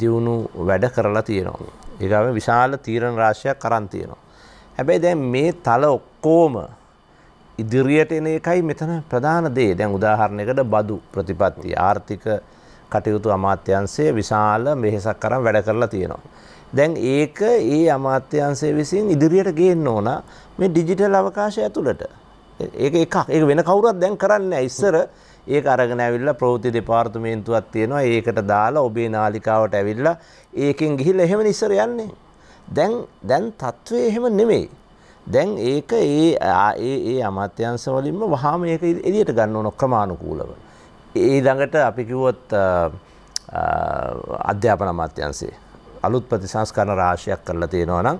දියුණු වැඩ කරලා තියෙනවා. ඒගම විශාල තීරණ රාශයක් කරන් තියෙනවා. හැබැයි දැන් මේ තල ඔක්කෝම ඉදිරියට එන එකයි මෙතන ප්‍රධාන දේ දැන් උදාහරණයකට බදු ප්‍රතිපත්ති ආර්ථික කටයුතු අමාත්‍යන්සේ විශාල මෙහෙසක් කරම් වැඩ කරලා තියෙනවා. දැන් ඒක ඒ අමාත්‍යන්සේ විසින් ඉදිරියට ගේන්න ඕන මේ ඩිජිටල් අවකාශය ඇතුළට. ඒ එකක් ඒ වෙන කවුරත් දැන් කරන්න ඉස්සර ඒක අරගෙන ඇවිල්ලා ප්‍රවෘත්ති දෙපාර්තමේන්තුවක් තියෙනවා. ඒකට දාලා ඔබේ නාලිකාවට ඇවිල්ලා ඒකෙන් ගිහිල්ලා එහෙම ඉස්සර යන්නේ. දැන් දැන් තත්ත්වය එහෙම නෙමෙයි. දැන් ඒක ඒ ඒ ඒ අමාත්‍යංශ වලින්ම වහාම ඒක එළියට ගන්න ඕන ක්‍රමානුකූලව. ඒ ළඟට අපි කිව්වොත් අධ්‍යාපන අමාත්‍යංශේ අලුත් ප්‍රතිසංස්කරණ රාශියක් කරලා තියෙනවා නම්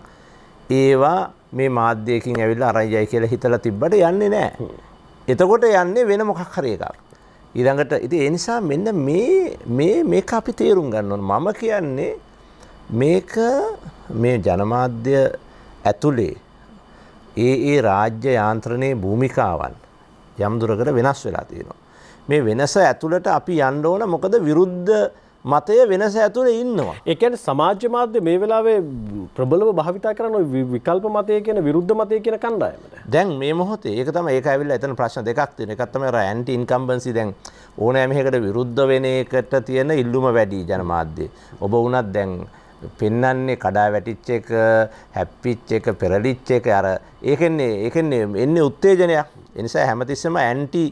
ඒවා මේ මාධ්‍යයකින් ඇවිල්ලා අරන් යයි කියලා හිතලා තිබ්බට යන්නේ නැහැ. එතකොට යන්නේ වෙන මොකක් හරි එකක්. ඉරඟට ඉති එනිසා මෙන්න මේ මේක අපි තේරුම් ගන්නවන මම කියන්නේ මේක මේ ජනමාධ්‍ය ඇතුළේ ඒ ඒ රාජ්‍ය යාන්ත්‍රණයේ භූමිකාවන් යම්දුරකට වෙනස් වෙලා තියෙනවා. මේ වෙනස ඇතුළට අපි යන්න ඕන මොකද විරුද්ධ මතය වෙනස ඇතුළේ ඉන්නවා. එකන සමාජ්‍ය මාධ්‍ය මේ වෙලාවේ ප්‍රබලව භාවිතා කරන විකල්ප මතය කියන විරුද්ධ මතය කියන කණ්ඩායමට. දැන් මේ මොහොත ඒක තම ඒක ඇවිල්ලා එතන ප්‍රශ්න දෙකක් තියෙන. එකක් තමයි ඇන්ටි ඉන්කම්බන්සි දැන් ඕනෑම එකකට විරුද්ධ වෙන එකට තියෙන ඉල්ලුම වැඩි ජනමාධ්‍ය. ඔබ වුණත් දැන් පෙන්නන්නේ කඩා වැටිච්ච එක හැප්පිච් එක පෙරලිච්ච එක අර ඒකෙන්නේ ඒකෙන්නේ එන්නේ උත්තේජනයක්. එනිසා හැමතිස්සම ඇන්ටි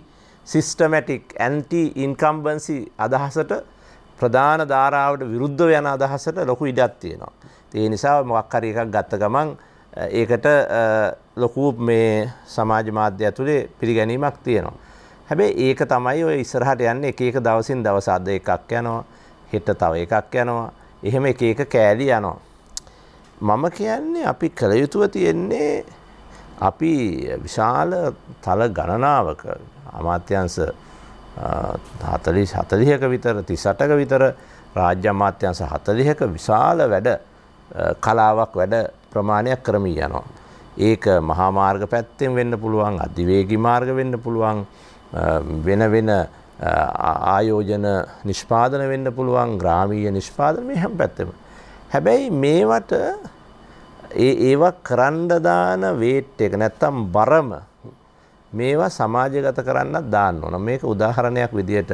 සිස්ටමැටික් ඇන්ටි ඉන්කම්බන්සි අදහසට ප්‍රධාන ධාරාවට විරුද්ධව යන අදහසට ලොකු ඉඩක් තියෙනවා. ඒ නිසා මොකක් හරි එකක් ගත්ත ගමන් ඒකට ලොකු මේ සමාජ මාධ්‍ය ඇතුලේ පිළිගැනීමක් තියෙනවා. හැබැයි ඒක තමයි ඔය ඉස්සරහට යන්නේ එක එක දවසින් දවස අද එකක් යනවා. හෙට තව එකක් යනවා. එහෙම එක එක කෑලි යනවා. මම කියන්නේ අපි කළ යුතුව තියෙන්නේ අපි විශාල තල ගණනාවක අමාත්‍යංශ හතලි හතලිහක විතර තිසටක විතර රාජ්‍ය අමාත්‍යන්ස හතලිහක විශාල වැඩ කලාවක් වැඩ ප්‍රමාණයක් කරමී යනවා. ඒක මහාමාර්ග පැත්තෙන් වෙන්න පුළුවන් අධිවේගි මාර්ග වෙන්න පුළුවන් වෙන වෙන ආයෝජන නිෂ්පාදන වෙන්න පුළුවන් ග්‍රාමීය නිෂ්පාදන මේ හැම් පැත්තම. හැබැයි මේවට ඒවා කරන්ඩදාන වේට් එක නැත්තම් බරම මේවා සමාජගත කරන්නත් දාන්න ඕන මේක උදාහරණයක් විදියට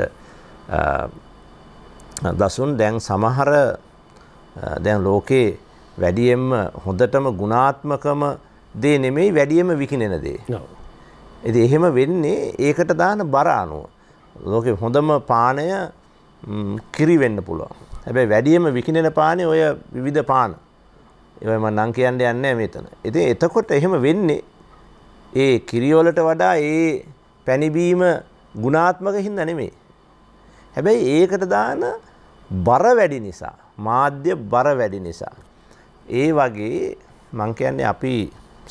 දසුන් දැන් සමහර දැන් ලෝකේ වැඩියෙන්ම හොඳටම ගුණාත්මකම දේ නෙමෙයි වැඩියම විකිනෙන දේ. ඉතින් එහෙම වෙන්නේ ඒකට දාන බර අනුව. ලෝකෙ හොඳම පානය කිරි වෙන්න පුළුවන්. හැබැයි වැඩියම විකිනෙන පානේ ඔය විවිධ පාන. ඒවයි මම නම් කියන්න යන්නේ මෙතන. ඉතින් එතකොට එහෙම වෙන්නේ ඒ කිරියෝලට වඩා ඒ පැණිබීම ගුණාත්මක හින්දා නෙමෙයි. හැබැයි ඒකට දාන බර වැඩි නිසා මාධ්‍ය බර වැඩි නිසා ඒ වගේ මං කියන්නේ අපි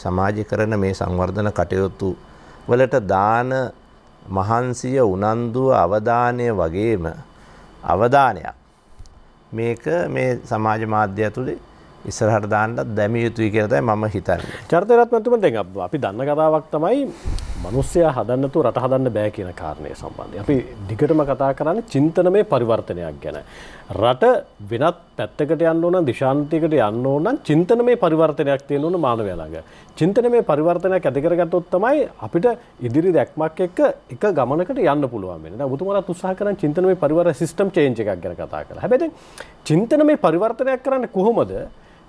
සමාජය කරන මේ සංවර්ධන කටයුතු වලට දාන මහන්සිය උනන්දුව අවධානය වගේම අවධානයක් මේක මේ සමාජ මාධ්‍ය ඇතුළේ ඉස්සරහට දාන්නත් දැමිය යුතුයි කියරතයි මම හිතන්න චර්තරත්මතුම දෙ අපි දන්න කතාවක් තමයි මනුස්්‍යය හදන්නතු රට හදන්න බෑ කියන කාරණය සම්බන්ධය. අපි දිගටම කතා කරන්න චින්තනමේ පරිවර්තනයක් ගැන. රට වෙනත් පැත්තකට යන්න ඕන දිශාන්තිකට යන්න ඕනන් චින්තනමේ පරිවර්තනයක් තියෙන ඕන මානවයාළඟ. චින්තනමේ පරිවර්තනයක් ඇතිකරගත්තොත් තමයි අපිට ඉදිරි දැක්මක් එක්ක එක ගමනකට යන්න පුළුවන් බුතුමත් උත්සාහ කරන චින්තනමේ පරිවර සිස්ටම් චේන්ජ එකක් ගැන කතා කර හැබැති චින්තනමේ පරිවර්තනයක් කරන්න කොහොමද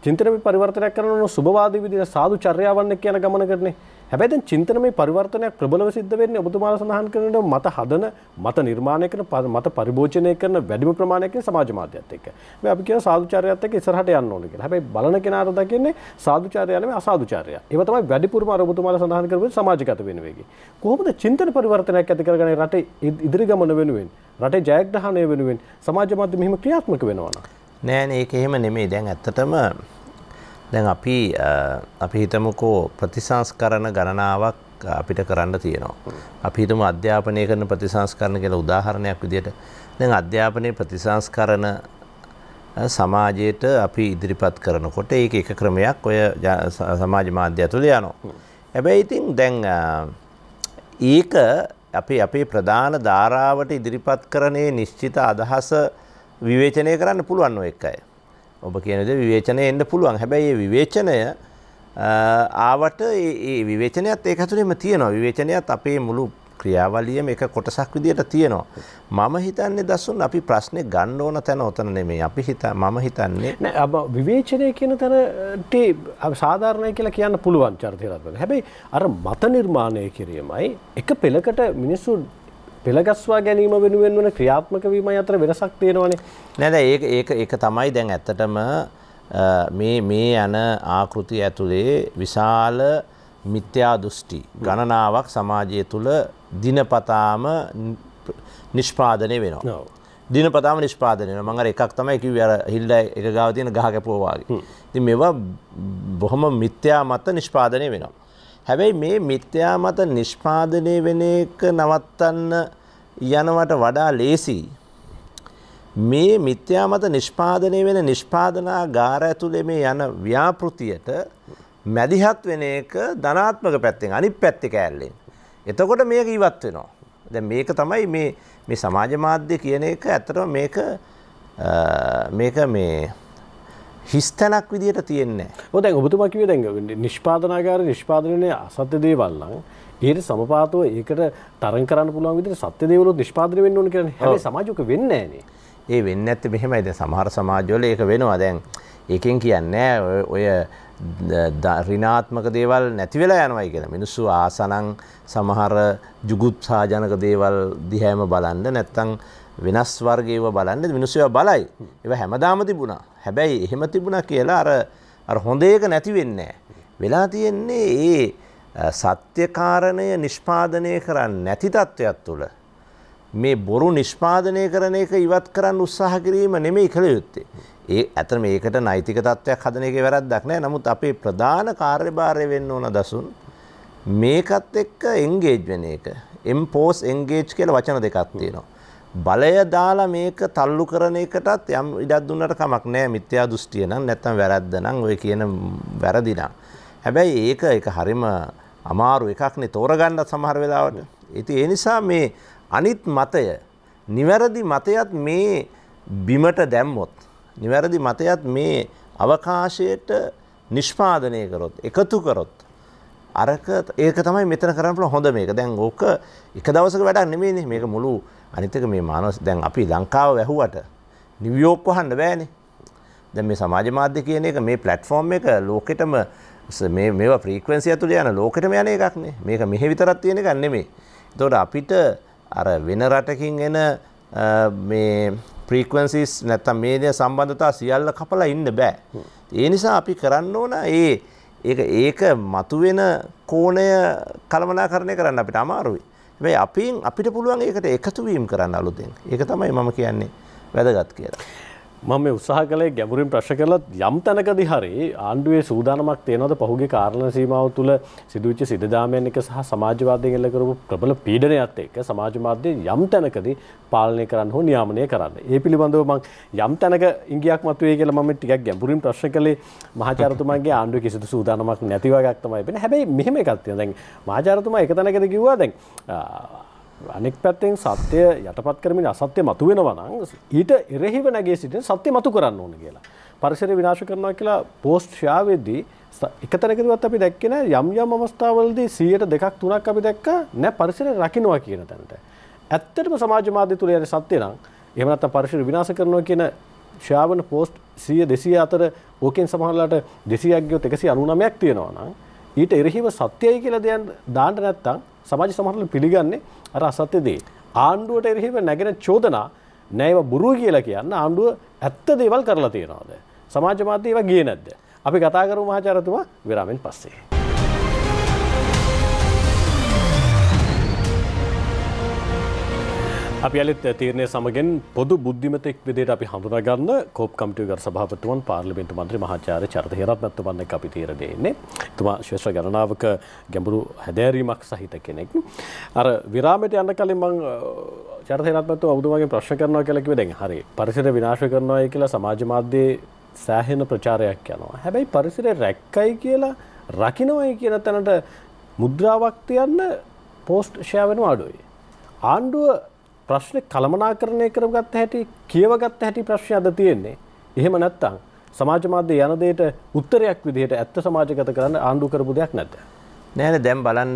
චින්තනමය පරිවර්තනයක් කරනවා සුබවාදී විදිහට සාදු චර්යාවන්‍ය කියන ගමන කරන්නේ. හැබැයි දැන් චින්තනමය පරිවර්තනයක් ප්‍රබලව සිද්ධ වෙන්නේ ඔබතුමාලා සඳහන් කරන මත හදන, මත නිර්මාණය කරන, මත පරිභෝජනය කරන වැඩිම ප්‍රමාණයකින් සමාජ මාධ්‍යත් එක්ක. මේ අපි කියන සාදු චර්යාවත් එක්ක ඉස්සරහට යන්න ඕනේ කියලා. හැබැයි බලන කෙනාට දකින්නේ සාදු චර්යාව නෙමෙයි අසාදු චර්යාව. ඒව තමයි වැඩිපුරම අර ඔබතුමාලා සඳහන් කරපු සමාජගත වෙන වේගය. කොහොමද චින්තන පරිවර්තනයක් ඇති කරගන්නේ රටේ ඉදිරි ගමන වෙනුවෙන්? රටේ ජයග්‍රහණය වෙනුවෙන් සමාජ මාධ්‍ය මෙහිම ක්‍රියාත්මක වෙනවා නේද? නෑ ඒක එහෙම නෙමෙයි. දැන් ඇත්තටම දැන් අපි අපි හිතමකෝ ප්‍රතිසංස්කරණ ගණනාවක් අපිට කරන්න තියෙනවා. අපි හිතමු අධ්‍යාපනය කරන ප්‍රතිසංස්කරණ කියලා උදාහරණයක් විදිහට. දැන් අධ්‍යාපනයේ ප්‍රතිසංස්කරණ සමාජයට අපි ඉදිරිපත් කරනකොට ඒක එක ක්‍රමයක් ඔය සමාජ මාධ්‍ය ඇතුළේ යනවා. හැබැයි ඉතින් දැන් ඒක අපි අපේ ප්‍රධාන ධාරාවට ඉදිරිපත් කරනේ නිශ්චිත අදහස විවේචනය කරන්න පුළුවන් ඔය එකයි. ඔබ කියනද විවේචනය එන්න පුළුවන් හැබැයි විවේචනය ආවට ඒ විවේචනයත් ඒ ඇතුළෙම තියෙනවා විවේචනයත් අපේ මුළු ක්‍රියාවලියම එක කොටසක් විදියට තියෙනවා මම හිතන්නේ දසුන් අපි ප්‍රශ්නය ගන්න ඕන තැන ඔතන නෙමේ අපි හිතා මම හිතන්නේ විවේචනය කියන තැනට සාධාරණය කියලා කියන්න පුළුවන් චරිතයරත්ව හැබැයි අර මත නිර්මාණය කිරීමයි එක පෙළකට මිනිස්සු පෙළගස්වා ගැනීම වෙනුවෙන් වන ක්‍රියාත්මක වීම අතර වෙනසක් තියෙනවනේ නැද ඒ ඒ එක තමයි දැන් ඇත්තටම මේ මේ යන ආකෘති ඇතුළේ විශාල මිත්‍යා දෘෂ්ටි ගණනාවක් සමාජය තුළ දිනපතාම නිෂ්පාදනය වෙනවා. දිනපතාම නිෂ්පාදනය මඟර එකක් තමයි කිව අර හිල්ල එක ගාව තියෙන ගහ කැපුවවාගේ. ති මෙවා බොහොම මිත්‍යා මත්ත නිෂ්පාදනය වෙනවා. හැබැයි මේ මිත්‍යා මත නිෂ්පාදනය වෙන එක නවත්තන්න යනවට වඩා ලේසි. මේ මිත්‍යා මත නිෂ්පාදනය වෙන නිෂ්පාදනා ගාර ඇතුළේ මේ යන ව්‍යාපෘතියට මැදිහත් වෙන එක ධනාත්මක පැත්තෙන් අනිත් පැත්තේ කෑල්ලෙන්. එතකොට මේක ඉවත් වෙනවා. දැන් මේක තමයි මේ මේ සමාජ මාධ්‍ය කියන එක ඇත්තටම මේක මේක මේ හිස්තැනක් විදිට තියෙන්නේ ොදැ ඔබතුමා කිව දැඟ නිෂ්පාදනාගාර නිෂ්පාදනය අසත්‍ය දේවල්ලං ඒයට සමපාතව ඒකට තරන් කරන්න පුළුවන් විදිට සත්‍ය දේවලු නිෂ්පාදන වෙන්න ඕන කරන හැ සමාජක වෙන්න නේ ඒ වෙන්න ඇත්ත මෙහෙමයිද සමහර සමාජවල ඒක වෙනවා දැන් ඒකෙන් කියන්න ඔය රිනාත්මක දේවල් නැතිවෙලා යනවයි කියෙන මිනිස්සු ආසනං සමහර ජුගුත්සාජනක දේවල් දිහැම බලන්න නැත්තං වෙනස් වර්ගේව බලන්න මිනිස්සය බලයි එ හැමදාම තිබුණා හැබැයි එහෙම තිබුණ කියලා අර හොඳේක නැතිවෙන්නේ. වෙලා තියෙන්නේ ඒ සත්‍යකාරණය නිෂ්පාදනය කරන්න නැති තත්ත්වයක් තුළ මේ බොරු නිෂ්පාදනය කරන එක ඉවත් කරන්න උත්සාහ කිරීම නෙමෙයි කළ යුත්තේ. ඒ ඇතන මේකට නෛතික තත්ත්වයක් හදන එක වැරද්දක් නෑ. නමුත් අපේ ප්‍රධාන කාර්යභාරය වෙන්න ඕන දසුන් මේකත් එක්ක එන්ගේජ් වෙන එක. එම්පෝස් එන්ගේජ් කියලා වචන දෙකක් තියෙනවා. බලය දාලා මේක තල්ලු කරන එකටත් යම් ඉඩක් දුන්නට කමක් නෑ මිත්‍යා දෘෂ්ටිය නම් නැත්නම් වැරද්ද නම් ඔය කියන වැරදි නම්. හැබැයි ඒක ඒක හරිම අමාරු එකක්නේ තෝරගන්න සමහර වෙලාවට. ඉතින් ඒ නිසා මේ අනිත් මතය නිවැරදි මතයත් මේ බිමට දැම්මොත්. නිවැරදි මතයත් මේ අවකාශයට නිෂ්පාදනය කරොත් එකතු කරොත්. අරක ඒක තමයි මෙතන කරන්නල හොඳ මේක දැන් ඕක එක දවසක වැඩක් නෙමේනේ මේක මුළු අනිතක මේ මානස් දැන් අපි ලංකාව වැැහුවට නිවියෝක්ව හන්න බෑනේ දැ මේ සමාජ මාධ්‍ය කියන එක මේ පලට්ෆෝර්ම් එක ලෝකෙටම මේ ප්‍රීකවන්සිය තුළ යන ලෝකටම යන එකක්නේ මේක මෙහෙ විතරත් තියෙන ගන්නෙමේ තොට අපිට අර වෙන රටකින් එන මේ ප්‍රීක්වන්සිස් නැත්තම් මේදය සම්බන්ධතා සියල්ල කපලා ඉන්න බෑ. ඒ නිසා අපි කරන්න ඕන ඒ ඒ ඒක මතුවෙන කෝණය කළමනා කරණය කරන්න අපිට අමාරුයි. මේ අපින් අපිට පුළුවන් ඒකට එකතුවීම් කරන්න අලුතෙන් ඒක තමයි මම කියන්නේ වැදගත් කියලා. මම උත්සාහ කළේ ගැඹුරින් ප්‍රශ්න කරලත් යම් තැනකදි හරි ආණ්ඩුවේ සූදානමක් තියෙනවද පහුගේ කාරණ සීමාව තුළ සිදුවිච්ච සිද්ධාමයන් එක සහ සමාජවාදයෙන් එල්ල කරපු ප්‍රබල පීඩනයත් එක්ක සමාජ මාධ්‍ය යම් තැනකදී පාලනය කරන්න හෝ නියාමනය කරන්න. ඒ පිළිබඳව මං යම් තැනක ඉංගියක් මතුවේ කියලා මම ටිකක් ගැඹුරින් ප්‍රශ්න කළේ මහාචාර්යතුමාගේ ආණ්ඩුවේ කිසිදු සූදානමක් නැති වගක් තමයි වෙන්නේ. හැබැයි මෙහෙම එකක් තියෙනවා. දැන් මහාචාර්යතුමා එක තැනකදී කිව්වා දැන් අනෙක් පැත්තෙන් සත්‍යය යටපත් කරමින් අසත්‍ය මතු වෙනවනං ඊට එරෙහිව නැගේ සිටින් සත්‍ය මතු කරන්න ඕන කියලා. පරිසර විනාශ කරනවා කියලා පෝස්ට් ශාවෙද්දී එක තැනකදවත් අපි දැක්කෙන යම් යම් අවස්ථාවලදී සියයට දෙකක් තුනක් අපි දැක්ක නෑ පරිසර රකිනවා කියන තැනට. ඇත්තටම සමාජ මාධ්‍ය තුළ යන සත්‍ය නම් එහෙම නැත්නම් පරිසර විනාශ කරනවා කියන ශාවන පෝස්ට් 100 200 අතර ඕකෙන් සමහරලාට 200ක් ගියොත් 199ක් තියෙනවා නම් ඊට එරෙහිව සත්‍යයි කියලා දෙයක් දාන්න නැත්නම් සමාජ සමහරවල් පිළිගන්නේ අර අසත්‍ය දේ. ආණ්ඩුවට එරෙහිව නැගෙන චෝදනා නෑව බොරුව කියලා කියන්න ආණ්ඩුව ඇත්ත දේවල් කරලා තියෙනවාද. සමාජ මාධ්‍යව ගියේ නැද්ද. අපි කතා කරු මහාචාරතුමා විරාමෙන් පස්සේ. අපි අලිත් තීරණය සමගෙන් පොදු බුද්ධිමතෙක් විදිට අපි හඳුනාගන්න කෝප් කමිටියගර සභාපතුවන් පාර්ලිමෙන්තු මන්ත්‍රී මහාචාර චරත හෙරත්නත්තු වන්න අපි තීරණයන්නේ තුමා ශේෂ්‍ර ගණනාවක ගැඹුරු හැදෑරීමක් සහිත කෙනෙක්. අර විරාමට යන්න කලින් මං චරතයනත්තු අවුදුමගේ ප්‍රශ්න කරනවා කලකිව දැන් හරි පරිසර විනාශ කරනවා කියලා සමාජ මාධ්‍යයේ සෑහෙන ප්‍රචාරයක් යනවා. හැබැයි පරිසරය රැක්කයි කියලා රකිනවයි කියන තැනට මුද්‍රාවක්තියන්න පෝස්ට් ෂෑවෙන අඩුයි. ආණ්ඩුව ප්‍රශ්නේ කළමනාකරණය කරගත්ත හැටි කියවගත්ත හැටි ප්‍රශ්නේ අද තියෙන්නේ. එහෙම නැත්නම් සමාජ මාධ්‍ය යන දෙයට උත්තරයක් විදිහට ඇත්ත සමාජගත කරන්න ආණ්ඩු කරපු දෙයක් නැද්ද? නෑනේ දැන් බලන්න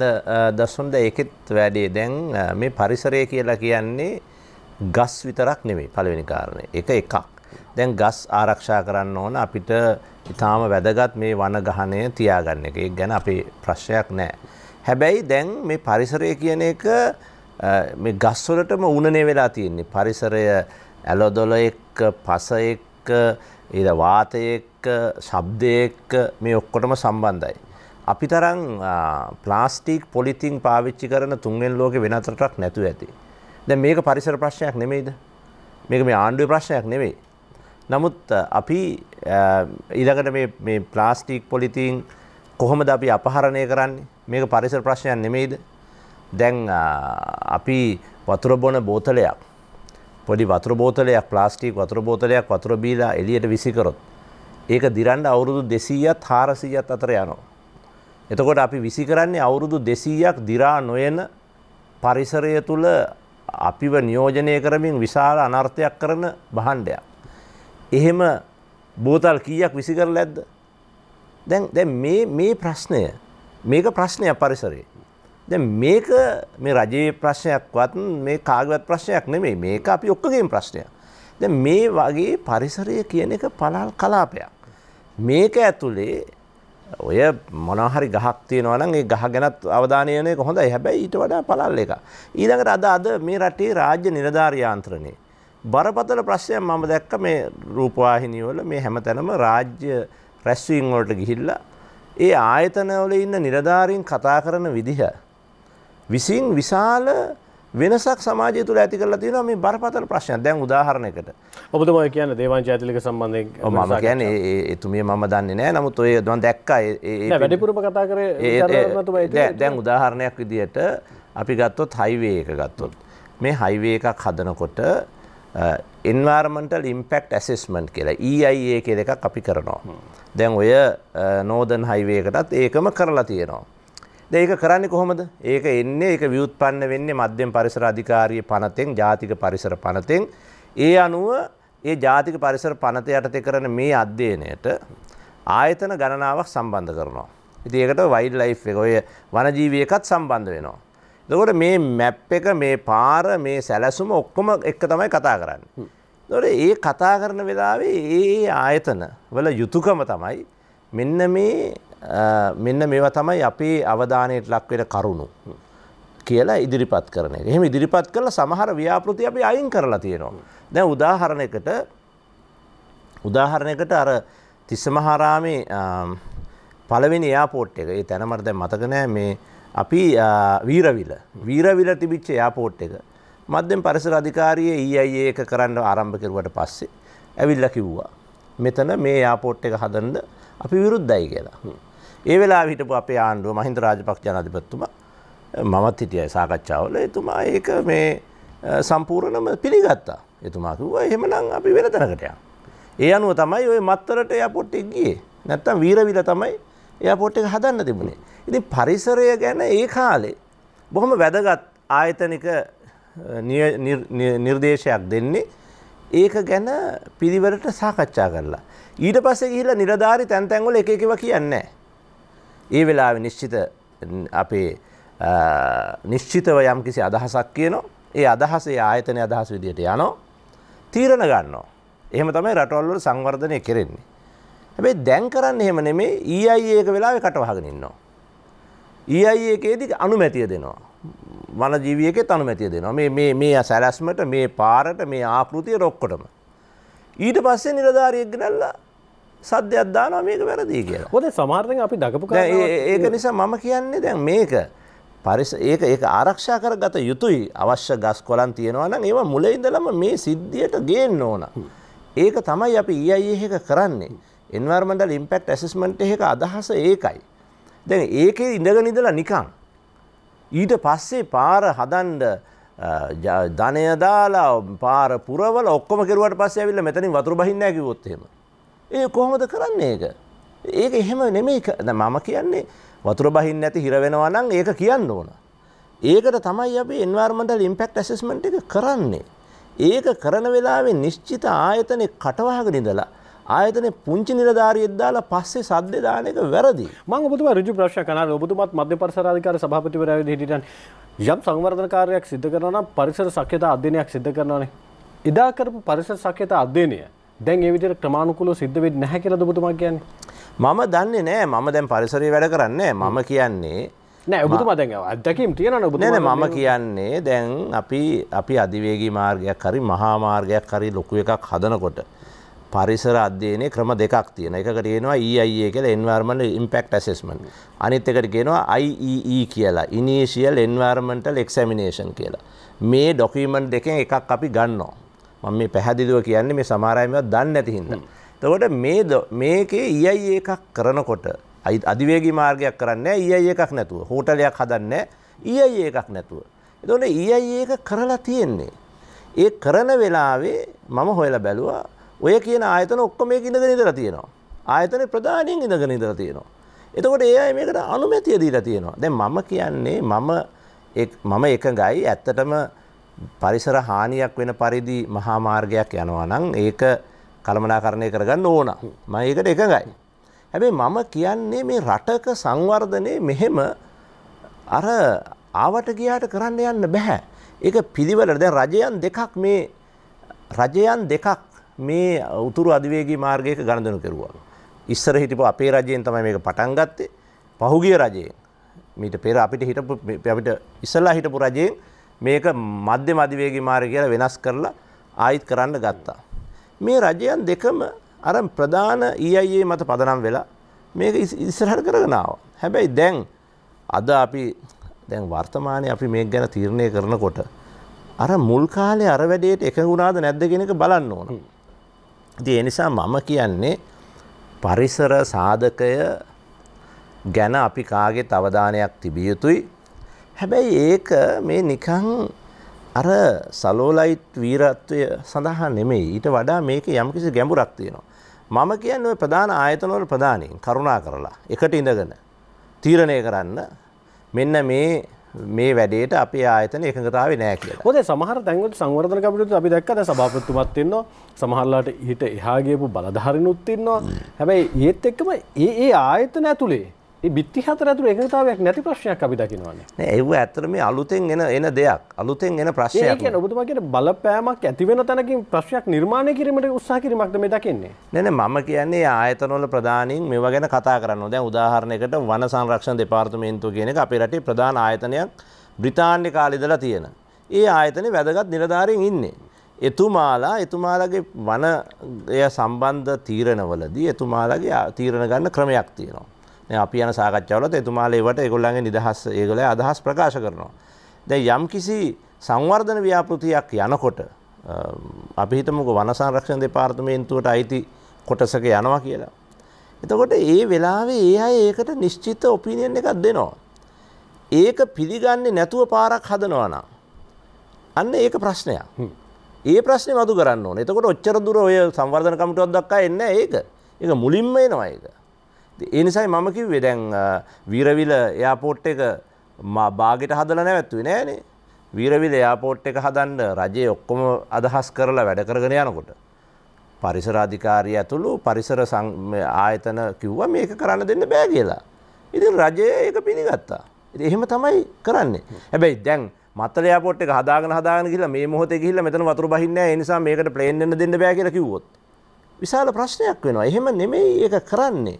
දස්සොන්ද ඒකෙත් වැඩි. දැන් මේ පරිසරය කියලා කියන්නේ ගස් විතරක් නෙමෙයි පළවෙනි කාරණේ. ඒක එකක්. දැන් ගස් ආරක්ෂා කරන්න ඕන අපිට ඉතාම වැදගත් මේ වන ගහණය තියාගන්න එක. ඒක ගැන අපේ ප්‍රශ්නයක් නෑ. හැබැයි දැන් මේ පරිසරය කියන එක මේ ගස්වලටම උනනේ වෙලා තියෙන්නේ පරිසරය ඇලොදොල එක්ක පස එක්ක ඊට වාතය එක්ක ශබ්දය එක්ක මේ ඔක්කොටම සම්බන්ධයි. අපි තරම් ප්ලාස්ටික් පොලිතින් පාවිච්චි කරන තුන්වෙනි ලෝකේ වෙන අතරටක් නැතුව ඇති. දැන් මේක පරිසර ප්‍රශ්නයක් නෙමෙයිද? මේක මේ ආණ්ඩුවේ ප්‍රශ්නයක් නෙමෙයි. නමුත් අපි ඊළඟට මේ මේ ප්ලාස්ටික් පොලිතින් කොහොමද අපි අපහරණය කරන්නේ? මේක පරිසර ප්‍රශ්නයක් නෙමෙයිද? දැන් අපි වතුර බොන බෝතලයක් පොඩි වතුර බෝතලයක් ප්ලාස්ටික් වතුර බෝතලයක් වතුර බීලා එළියට විසිකරොත් ඒක දිරන්න අවුරුදු 200ත් 400ත් අතර යනවා. එතකොට අපි විසි කරන්නේ අවුරුදු 200ක් දිරා නොයන පරිසරය තුල අපිව නියෝජනය කරමින් විශාල අනර්ථයක් කරන භාණ්ඩයක්. එහෙම බෝතල් කීයක් විසි කරලා ඇද්ද? දැන් දැන් මේ මේ ප්‍රශ්නය මේක ප්‍රශ්නයක් පරිසරයේ. දැන් මේක මේ රජයේ ප්‍රශ්නයක්වත් මේ කාගවත් ප්‍රශ්නයක් නෙමෙයි. මේක අපි ඔක්කොගේම ප්‍රශ්නයක්. දැන් මේ වගේ පරිසරය කියන එක පළල් කලාපයක්. මේක ඇතුලේ ඔය මොනහරි ගහක් තියෙනවා නම් ඒ ගහ ගැනත් අවධානය යොමු එක හොඳයි. හැබැයි ඊට වඩා පළල් එකක්. ඊළඟට අද අද මේ රටේ රාජ්‍ය නිලධාරී යාන්ත්‍රණය බරපතල ප්‍රශ්නයක් මම දැක්ක මේ රූපවාහිනිය වල මේ හැමතැනම රාජ්‍ය රැස්වීම් වලට ගිහිල්ලා ඒ ආයතන වල ඉන්න නිලධාරීන් කතා කරන විදිහ විසින් විශාල වෙනසක් සමාජය තුළ ඇති කරලා තියෙනවා මේ බරපතල ප්‍රශ්නයක්. දැන් උදාහරණයකට ඔබතුමා කියන්නේ දේවාංශ ඇතුළක සම්බන්ධයෙන් මම කියන්නේ එතුමිය මම දන්නේ නැහැ. නමුත් ඔය මම දැක්කා ඒ වැඩිපුරම කතා කරේ දැන් උදාහරණයක් විදිහට අපි ගත්තොත් හයිවේ එක ගත්තොත් මේ හයිවේ එකක් හදනකොට එන්වාර්මන්ටල් ඉම්පෙක්ට් ඇසෙස්මන්ට් කියලා EIA කියලා එකක් අපි කරනවා. දැන් ඔය නෝදන් හයිවේ එකටත් ඒකම කරලා තියෙනවා. ඒක කරන්නේ කොහොමද? ඒක එන්නේ ඒක ව්‍යුත්පන්න වෙන්නේ මධ්‍යම පරිසර අධිකාරියේ පනතෙන් ජාතික පරිසර පනතෙන් ඒ අනුව ඒ ජාතික පරිසර පනත යටතේ කරන මේ අධ්‍යයනයට ආයතන ගණනාවක් සම්බන්ධ කරනවා. ඉතින් ඒකට වයිල්ඩ් ලයිෆ් එක ඔය වනජීවී එකත් සම්බන්ධ වෙනවා. එතකොට මේ මැප් එක මේ පාර මේ සැලැසුම ඔක්කොම එක තමයි කතා කරන්නේ. එතකොට ඒ කතා කරන වෙලාවේ ඒ ආයතන වල යුතුයකම තමයි මෙන්න මේ මෙන්න මේවා තමයි අපේ අවධානයට ලක්වෙන කරුණු. කියලා ඉදිරිපත් කරන එක. එහෙම ඉදිරිපත් කළ සමහර ව්‍යාපෘති අපි අයින් කරලා තියෙනවා. දැන් උදාහරණයකට උදාහරණයකට අර තිස්සමහාරාමේ පළවෙනි එයාපෝට් එක. ඒ තැන මට දැන් මතක නෑ මේ අපි වීරවිල. වීරවිල තිබිච්ච එයාපෝට් එක. මධ්‍යම පරිසර අධිකාරියේ EIA එක කරන්න ආරම්භ කරුවට පස්සේ ඇවිල්ලා කිව්වා. මෙතන මේ එයාපෝට් එක හදන්න අපි විරුද්ධයි කියලා. ඒ වෙලා හිටපු අපේ ආණ්ඩුව මහින්ද රාජපක් ජනාධිපත්තුමා මමත් හිටියයි සාකච්ඡාවල එතුමා ඒක මේ සම්පූර්ණම පිළිගත්තා එතුමා කිව්වා එහෙමනම් අපි වෙන තැනකටයා. ඒ අනුව තමයි ඔය මත්තරට එයාපොට් එක ගියේ. නැත්තම් වීරවිල තමයි එයාපොට් එක හදන්න තිබුණේ. ඉතින් පරිසරය ගැන ඒ කාලේ බොහොම වැදගත් ආයතනික නිර්දේශයක් දෙන්නේ ඒක ගැන පිරිවරට සාකච්ඡා කරලා. ඊට පස්සේ ගිහිල්ලා නිලධාරි තැන් තැන්වල එක එකව කියන්නේ නැහැ. ඒ වෙලාව නිශ්චිත අපේ නිශ්චිතව යම් කිසි අදහසක් කියනවා ඒ අදහසේ ආයතනය අදහස් විදියට යනෝ තීරණ ගන්නවා. එහෙම තමයි රටවල්වල සංවර්ධනය කෙරෙන්නේ. හැබැයි දැන් කරන්න එහෙම නෙමේ EIA එක වෙලාවේ කටවහගෙන ඉන්නවා. EIA එකේදී අනුමැතිය දෙනවා. වනජීවී එකෙත් අනුමැතිය දෙනවා. මේ මේ මේ සැලැස්මට මේ පාරට මේ ආකෘතිය රොක්කොටම. ඊට පස්සේ නිලධාරියෙක් ගෙනල්ලා සද්‍යයක් දානවා මේක වැරදි කියලා හොද සමාර්ධය අපි දකපු ඒක නිසා මම කියන්නේ දැන් මේක පරිස ඒක ඒ ආරක්ෂා කර ගත යුතුයි අවශ්‍ය ගස් කොලන් තියෙනවනම් ඒවා මුලයිඉදලම මේ සිද්ධියට ගේන්න ඕන. ඒක තමයි අපි ඒයිඒහෙක e කරන්නේ. එන්වර්මටල් ඉම්පෙක්් ඇසස්මට එක අදහස ඒකයි. දැන් ඒක ඉඳග නිදලා නිකං. ඊට පස්සේ පාර හදන්ඩ ධනයදාලා පාර පුරවල ඔක්කොම කෙරුවට පස්සේ ඇවිල්ල මෙතනින් වතුර බහින්නැකිවොත්තේම. ඒ කොහොමද කරන්නේ ඒක? ඒක එහෙම නෙමෙයි මම කියන්නේ වතුර බහින්නේ නැති හිර වෙනවා නම් ඒක කියන්න ඕන. ඒකට තමයි අපි environmental impact assessment එක කරන්නේ. ඒක කරන වෙලාවේ නිශ්චිත ආයතනේ කටවහගෙන ඉඳලා ආයතන පුංචි නිලධාරියෙක් දාලා පස්සේ සද්ද දාන එක වැරදි. මම ඔබතුමා ඍජු ප්‍රශ්න කරනවා. ඔබතුමාත් මධ්‍ය පරිසර අධිකාර සභාපතිවරයා විදිහට හිටියන් යම් සංවර්ධන කාර්යයක් සිදු කරනවා නම් පරිසර සఖ్યතා අධ්‍යයනයක් සිදු කරනවානේ. එදා කරපු පරිසර සఖ్‍යතා අධ්‍යයනය දැන් ඒ විදිහට ක්‍රමානුකූලව සිද්ධ වෙන්නේ නැහැ කියලාද ඔබතුමා කියන්නේ? මම දන්නේ නැහැ. මම දැන් පරිසරයේ වැඩ කරන්නේ මම කියන්නේ නෑ ඔබතුමා දැන් අත්දැකීම් තියෙනවනේ ඔබතුමා නෑ මම කියන්නේ දැන් අපි අපි අධිවේගී මාර්ගයක් හරි මහා මාර්ගයක් හරි ලොකු එකක් හදනකොට පරිසර අධ්‍යයනයේ ක්‍රම දෙකක් තියෙන. එකකට කියනවා EIA e කියලා Environmental Impact Assessment. අනිත් එකට කියනවා IEE e කියලා Initial Environmental Examination කියලා. මේ ඩොකියුමන්ට් දෙකෙන් එකක් අපි ගන්නවා. මම මේ පැහැදිලිව කියන්නේ මේ සමහර අය මේවා දන්නේ නැති හින්දා. එතකොට මේ මේකේ EI එකක් කරනකොට අධිවේගී මාර්ගයක් කරන්නේ EI එකක් නැතුව. හෝටලයක් හදන්නේ EI එකක් නැතුව. එතකොට EI එක කරලා තියෙන්නේ. ඒ කරන වෙලාවේ මම හොයලා බැලුවා ඔය කියන ආයතන ඔක්කොම මේක ඉඳගෙන ඉඳලා තියෙනවා. ආයතන ප්‍රධානයෙන් ඉඳගෙන ඉඳලා තියෙනවා. එතකොට ඒ අය මේකට අනුමැතිය දීලා තියෙනවා. දැන් මම කියන්නේ මම මම එකඟයි ඇත්තටම පරිසර හානියක් වෙන පරිදි මහා මාර්ගයක් යනවා නම් ඒක කළමනාකරණය කරගන්න ඕන මම ඒකට එකඟයි. හැබැයි මම කියන්නේ මේ රටක සංවර්ධනයේ මෙහෙම අර ආවට ගියාට කරන්න යන්න බෑ. ඒක පිළිවෙලට දැන් රජයන් දෙකක් මේ රජයන් දෙකක් මේ උතුරු අධිවේගී මාර්ගයක ගණදෙනු කෙරුවා. ඉස්සර හිටපු අපේ රජයෙන් තමයි මේක පටන් ගත්තේ. පහුගිය රජයෙන්. මීට පෙර අපිට හිටපු අපිට ඉස්සලා හිටපු රජයෙන් මේක මධ්‍ය මධිවේගී මාර්ගය කියලා වෙනස් කරලා ආයිත් කරන්න ගත්තා. මේ රජයන් දෙකම අර ප්‍රධාන EIA මත පදනම් වෙලා මේක ඉස්සරහට කරගෙන ආවා. හැබැයි දැන් අද අපි දැන් වර්තමානයේ අපි මේක ගැන තීරණය කරනකොට අර මුල් කාලේ අර වැඩේට එකඟ වුණාද නැද්ද කියන එක බලන්න ඕන. ඉතින් ඒ නිසා මම කියන්නේ පරිසර සාධකය ගැන අපි කාගේ අවධානයක් තිබිය යුතුයි හැබැයි ඒක මේ නිකං අර සලෝලයිට් වීරත්වය සඳහා නෙමෙයි ඊට වඩා මේක යම්කිසි ගැඹුරක් තියෙනවා. මම කියන්න ඔය ප්‍රධාන ආයතනවල ප්‍රධානයෙන් කරුණා කරලා එකට ඉඳගෙන තීරණය කරන්න මෙන්න මේ මේ වැඩේට අපේ ආයතන එකඟතාවේ නෑ කියලා. හොඳේ සමහර තැන්වල සංවර්ධන කමිටුවත් අපි දැක්කද සභාපතිතුමත් ඉන්නවා. සමහරලාට ඊට එහා ගියපු බලධාරිනුත් ඉන්නවා. හැබැයි ඒත් එක්කම ඒ ඒ ආයතන ඇතුලේ බිත්ති හතර ඇතුර එකතාවයක් නැති ප්‍රශ්නයක් අපි දකිනවන්නේ ඒව ඇත්තර මේ අලුතෙන් එන එන දෙයක් අලුතෙන් එන ප්‍රශ්නයක් ඔබතුමගේ බලපෑමක් ඇතිවෙන තැනකින් ප්‍රශ්යක් නිර්මාණය කිරීමට උත්සා කිරීමක්ද මේ දකින්නේ නැන මම කියන්නේ ආයතනොල ප්‍රධානින් මෙව ගැන කතා කරන්න දැන් උදාහරණයකට වන සංරක්ෂණ දෙපාර්තමේන්තු කියන එක අපේ රටේ ප්‍රධාන ආයතනයක් බ්‍රිතාන්‍ය කාලෙදලා තියෙන ඒ ආයතනය වැදගත් නිලධාරීන් ඉන්නේ එතුමාලා එතුමාලගේ වනය සම්බන්ධ තීරණවලදී එතුමාලගේ තීරණ ගන්න ක්‍රමයක් තියෙනවා අපි යන සාකච්ඡාවලත් එතුමාලේවට ඒගොල්ලන්ගේ නිදහස් ඒගොල්ලෝ අදහස් ප්‍රකාශ කරනවා. දැන් යම් කිසි සංවර්ධන ව්‍යාපෘතියක් යනකොට අපි හිතමුකෝ වන සංරක්ෂණ දෙපාර්තමේන්තුවට අයිති කොටසක යනවා කියලා. එතකොට ඒ වෙලාවේ ඒ අය ඒකට නිශ්චිත ඔපිනියන් එකක් දෙනවා. ඒක පිළිගන්නේ නැතුව පාරක් හදනවා නම් අන්න ඒක ප්‍රශ්නයක්. ඒ ප්‍රශ්නේ මතු කරන්න ඕනේ. එතකොට ඔච්චර දුර ඔය සංවර්ධන කමිටුවක් දක්වා එන්නේ නැහැ ඒක. ඒක මුලින්ම එනවා ඒක. ඒ නිසයි මම කිව්වේ දැන් වීරවිල එයාපෝට් එක බාගෙට හදලා නැවැත්තුවේ නෑනේ. වීරවිල එයාපෝට් එක හදන්න රජයේ ඔක්කොම අදහස් කරලා වැඩ කරගෙන යනකොට පරිසර අධිකාරිය ඇතුළු පරිසර ආයතන කිව්වා මේක කරන්න දෙන්න බෑ කියලා. ඉතින් රජය ඒක පිළිගත්තා. ඉතින් එහෙම තමයි කරන්නේ. හැබැයි දැන් මත්තල එයාපෝට් එක හදාගෙන හදාගෙන ගිහලා මේ මොහොතේ ගිහලා මෙතන වතුර බහින්නේ නැහැ. ඒ නිසා මේකට ප්ලේන් එන්න දෙන්න බෑ කියලා කිව්වොත් විශාල ප්‍රශ්නයක් වෙනවා. එහෙම නෙමෙයි ඒක කරන්නේ.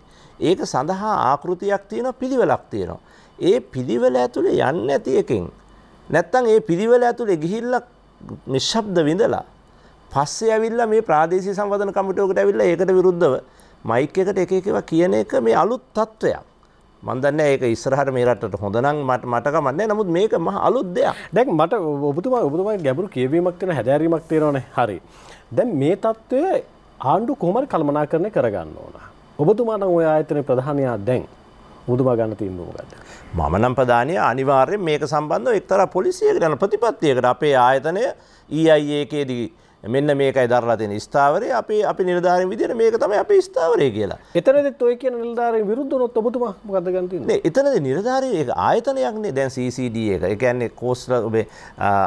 ඒක සඳහා ආකෘතියක් තියෙන පිළිවෙලක් තියෙනවා. ඒ පිළිවෙල ඇතුළේ යන්න ඇති එකෙන්. නැත්තං ඒ පිළිවෙල ඇතුළේ ගිහිල්ල නිශ්ශබ්ද විඳලා. පස්සේ ඇවිල්ලා මේ ප්‍රාදේශී සංවර්ධන කමිටුවකට ඇවිල්ලා ඒකට විරුද්ධව මයික් එකට එක එකව කියන එක මේ අලුත් තත්ත්වයක්. මන් දන්නේ ඒක ඉස්සරහට මේ රටට හොඳ නම් මට මට කමක් නැහැ නමුත් මේක මහ අලුත් දෙයක්. දැන් මට ඔබතුමා ඔබතුමාගේ ගැඹුරු කියවීමක් තියෙන හැදෑරීමක් තියෙනවනේ. හරි. දැන් මේ தত্ত্বය ආණ්ඩු කොහොමද කළමනාකරණය කරගන්න ඕන? ඔබතුමා නම් ඔය ආයතනයේ ප්‍රධානියා දැන් ඔබතුමා ගන්න තීන්දුව මොකද්ද? මම නම් ප්‍රධානිය අනිවාර්යෙන් මේක සම්බන්ධව එක්තරා පොලිසියකට යන ප්‍රතිපත්තියකට අපේ ආයතනය EIA කේදී මෙන්න මේකයි දරලා තියෙන ස්ථාවරය අපි අපි නිලධාරීන් විදිහට මේක තමයි අපේ ස්ථාවරය කියලා. එතනදිත් ඔය කියන නිලධාරීන් විරුද්ධ වුණොත් ඔබතුමා මොකද ගන්න තියෙන්නේ? නේ එතනදි නිලධාරීන් ඒක ආයතනයක්නේ දැන් CCD එක. ඒ කියන්නේ coastal ඔබේ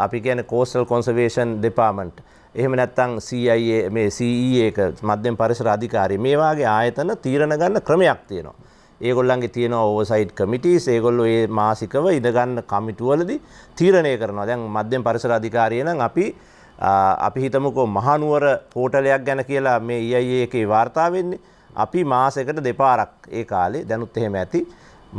අපි කියන්නේ coastal conservation department. එහෙම නැත්තං CIA මේ CE එක මධ්‍යම පරිසර අධිකාරිය මේ වගේ ආයතන තීරණ ගන්න ක්‍රමයක් තියෙනවා. ඒගොල්ලන්ගේ තියෙන ඕවසයිට් කමිටීස් ඒගොල්ලෝ ඒ මාසිකව ඉඳගන්න කමිටුවලදී තීරණය කරනවා. දැන් මධ්‍යම පරිසර අධිකාරිය නම් අපි අපි හිතමුකෝ මහනුවර පෝටලයක් ගැන කියලා මේ EIA එකේ වාර්තා වෙන්නේ. අපි මාසයකට දෙපාරක් ඒ කාලේ දැනුත් එහෙම ඇති.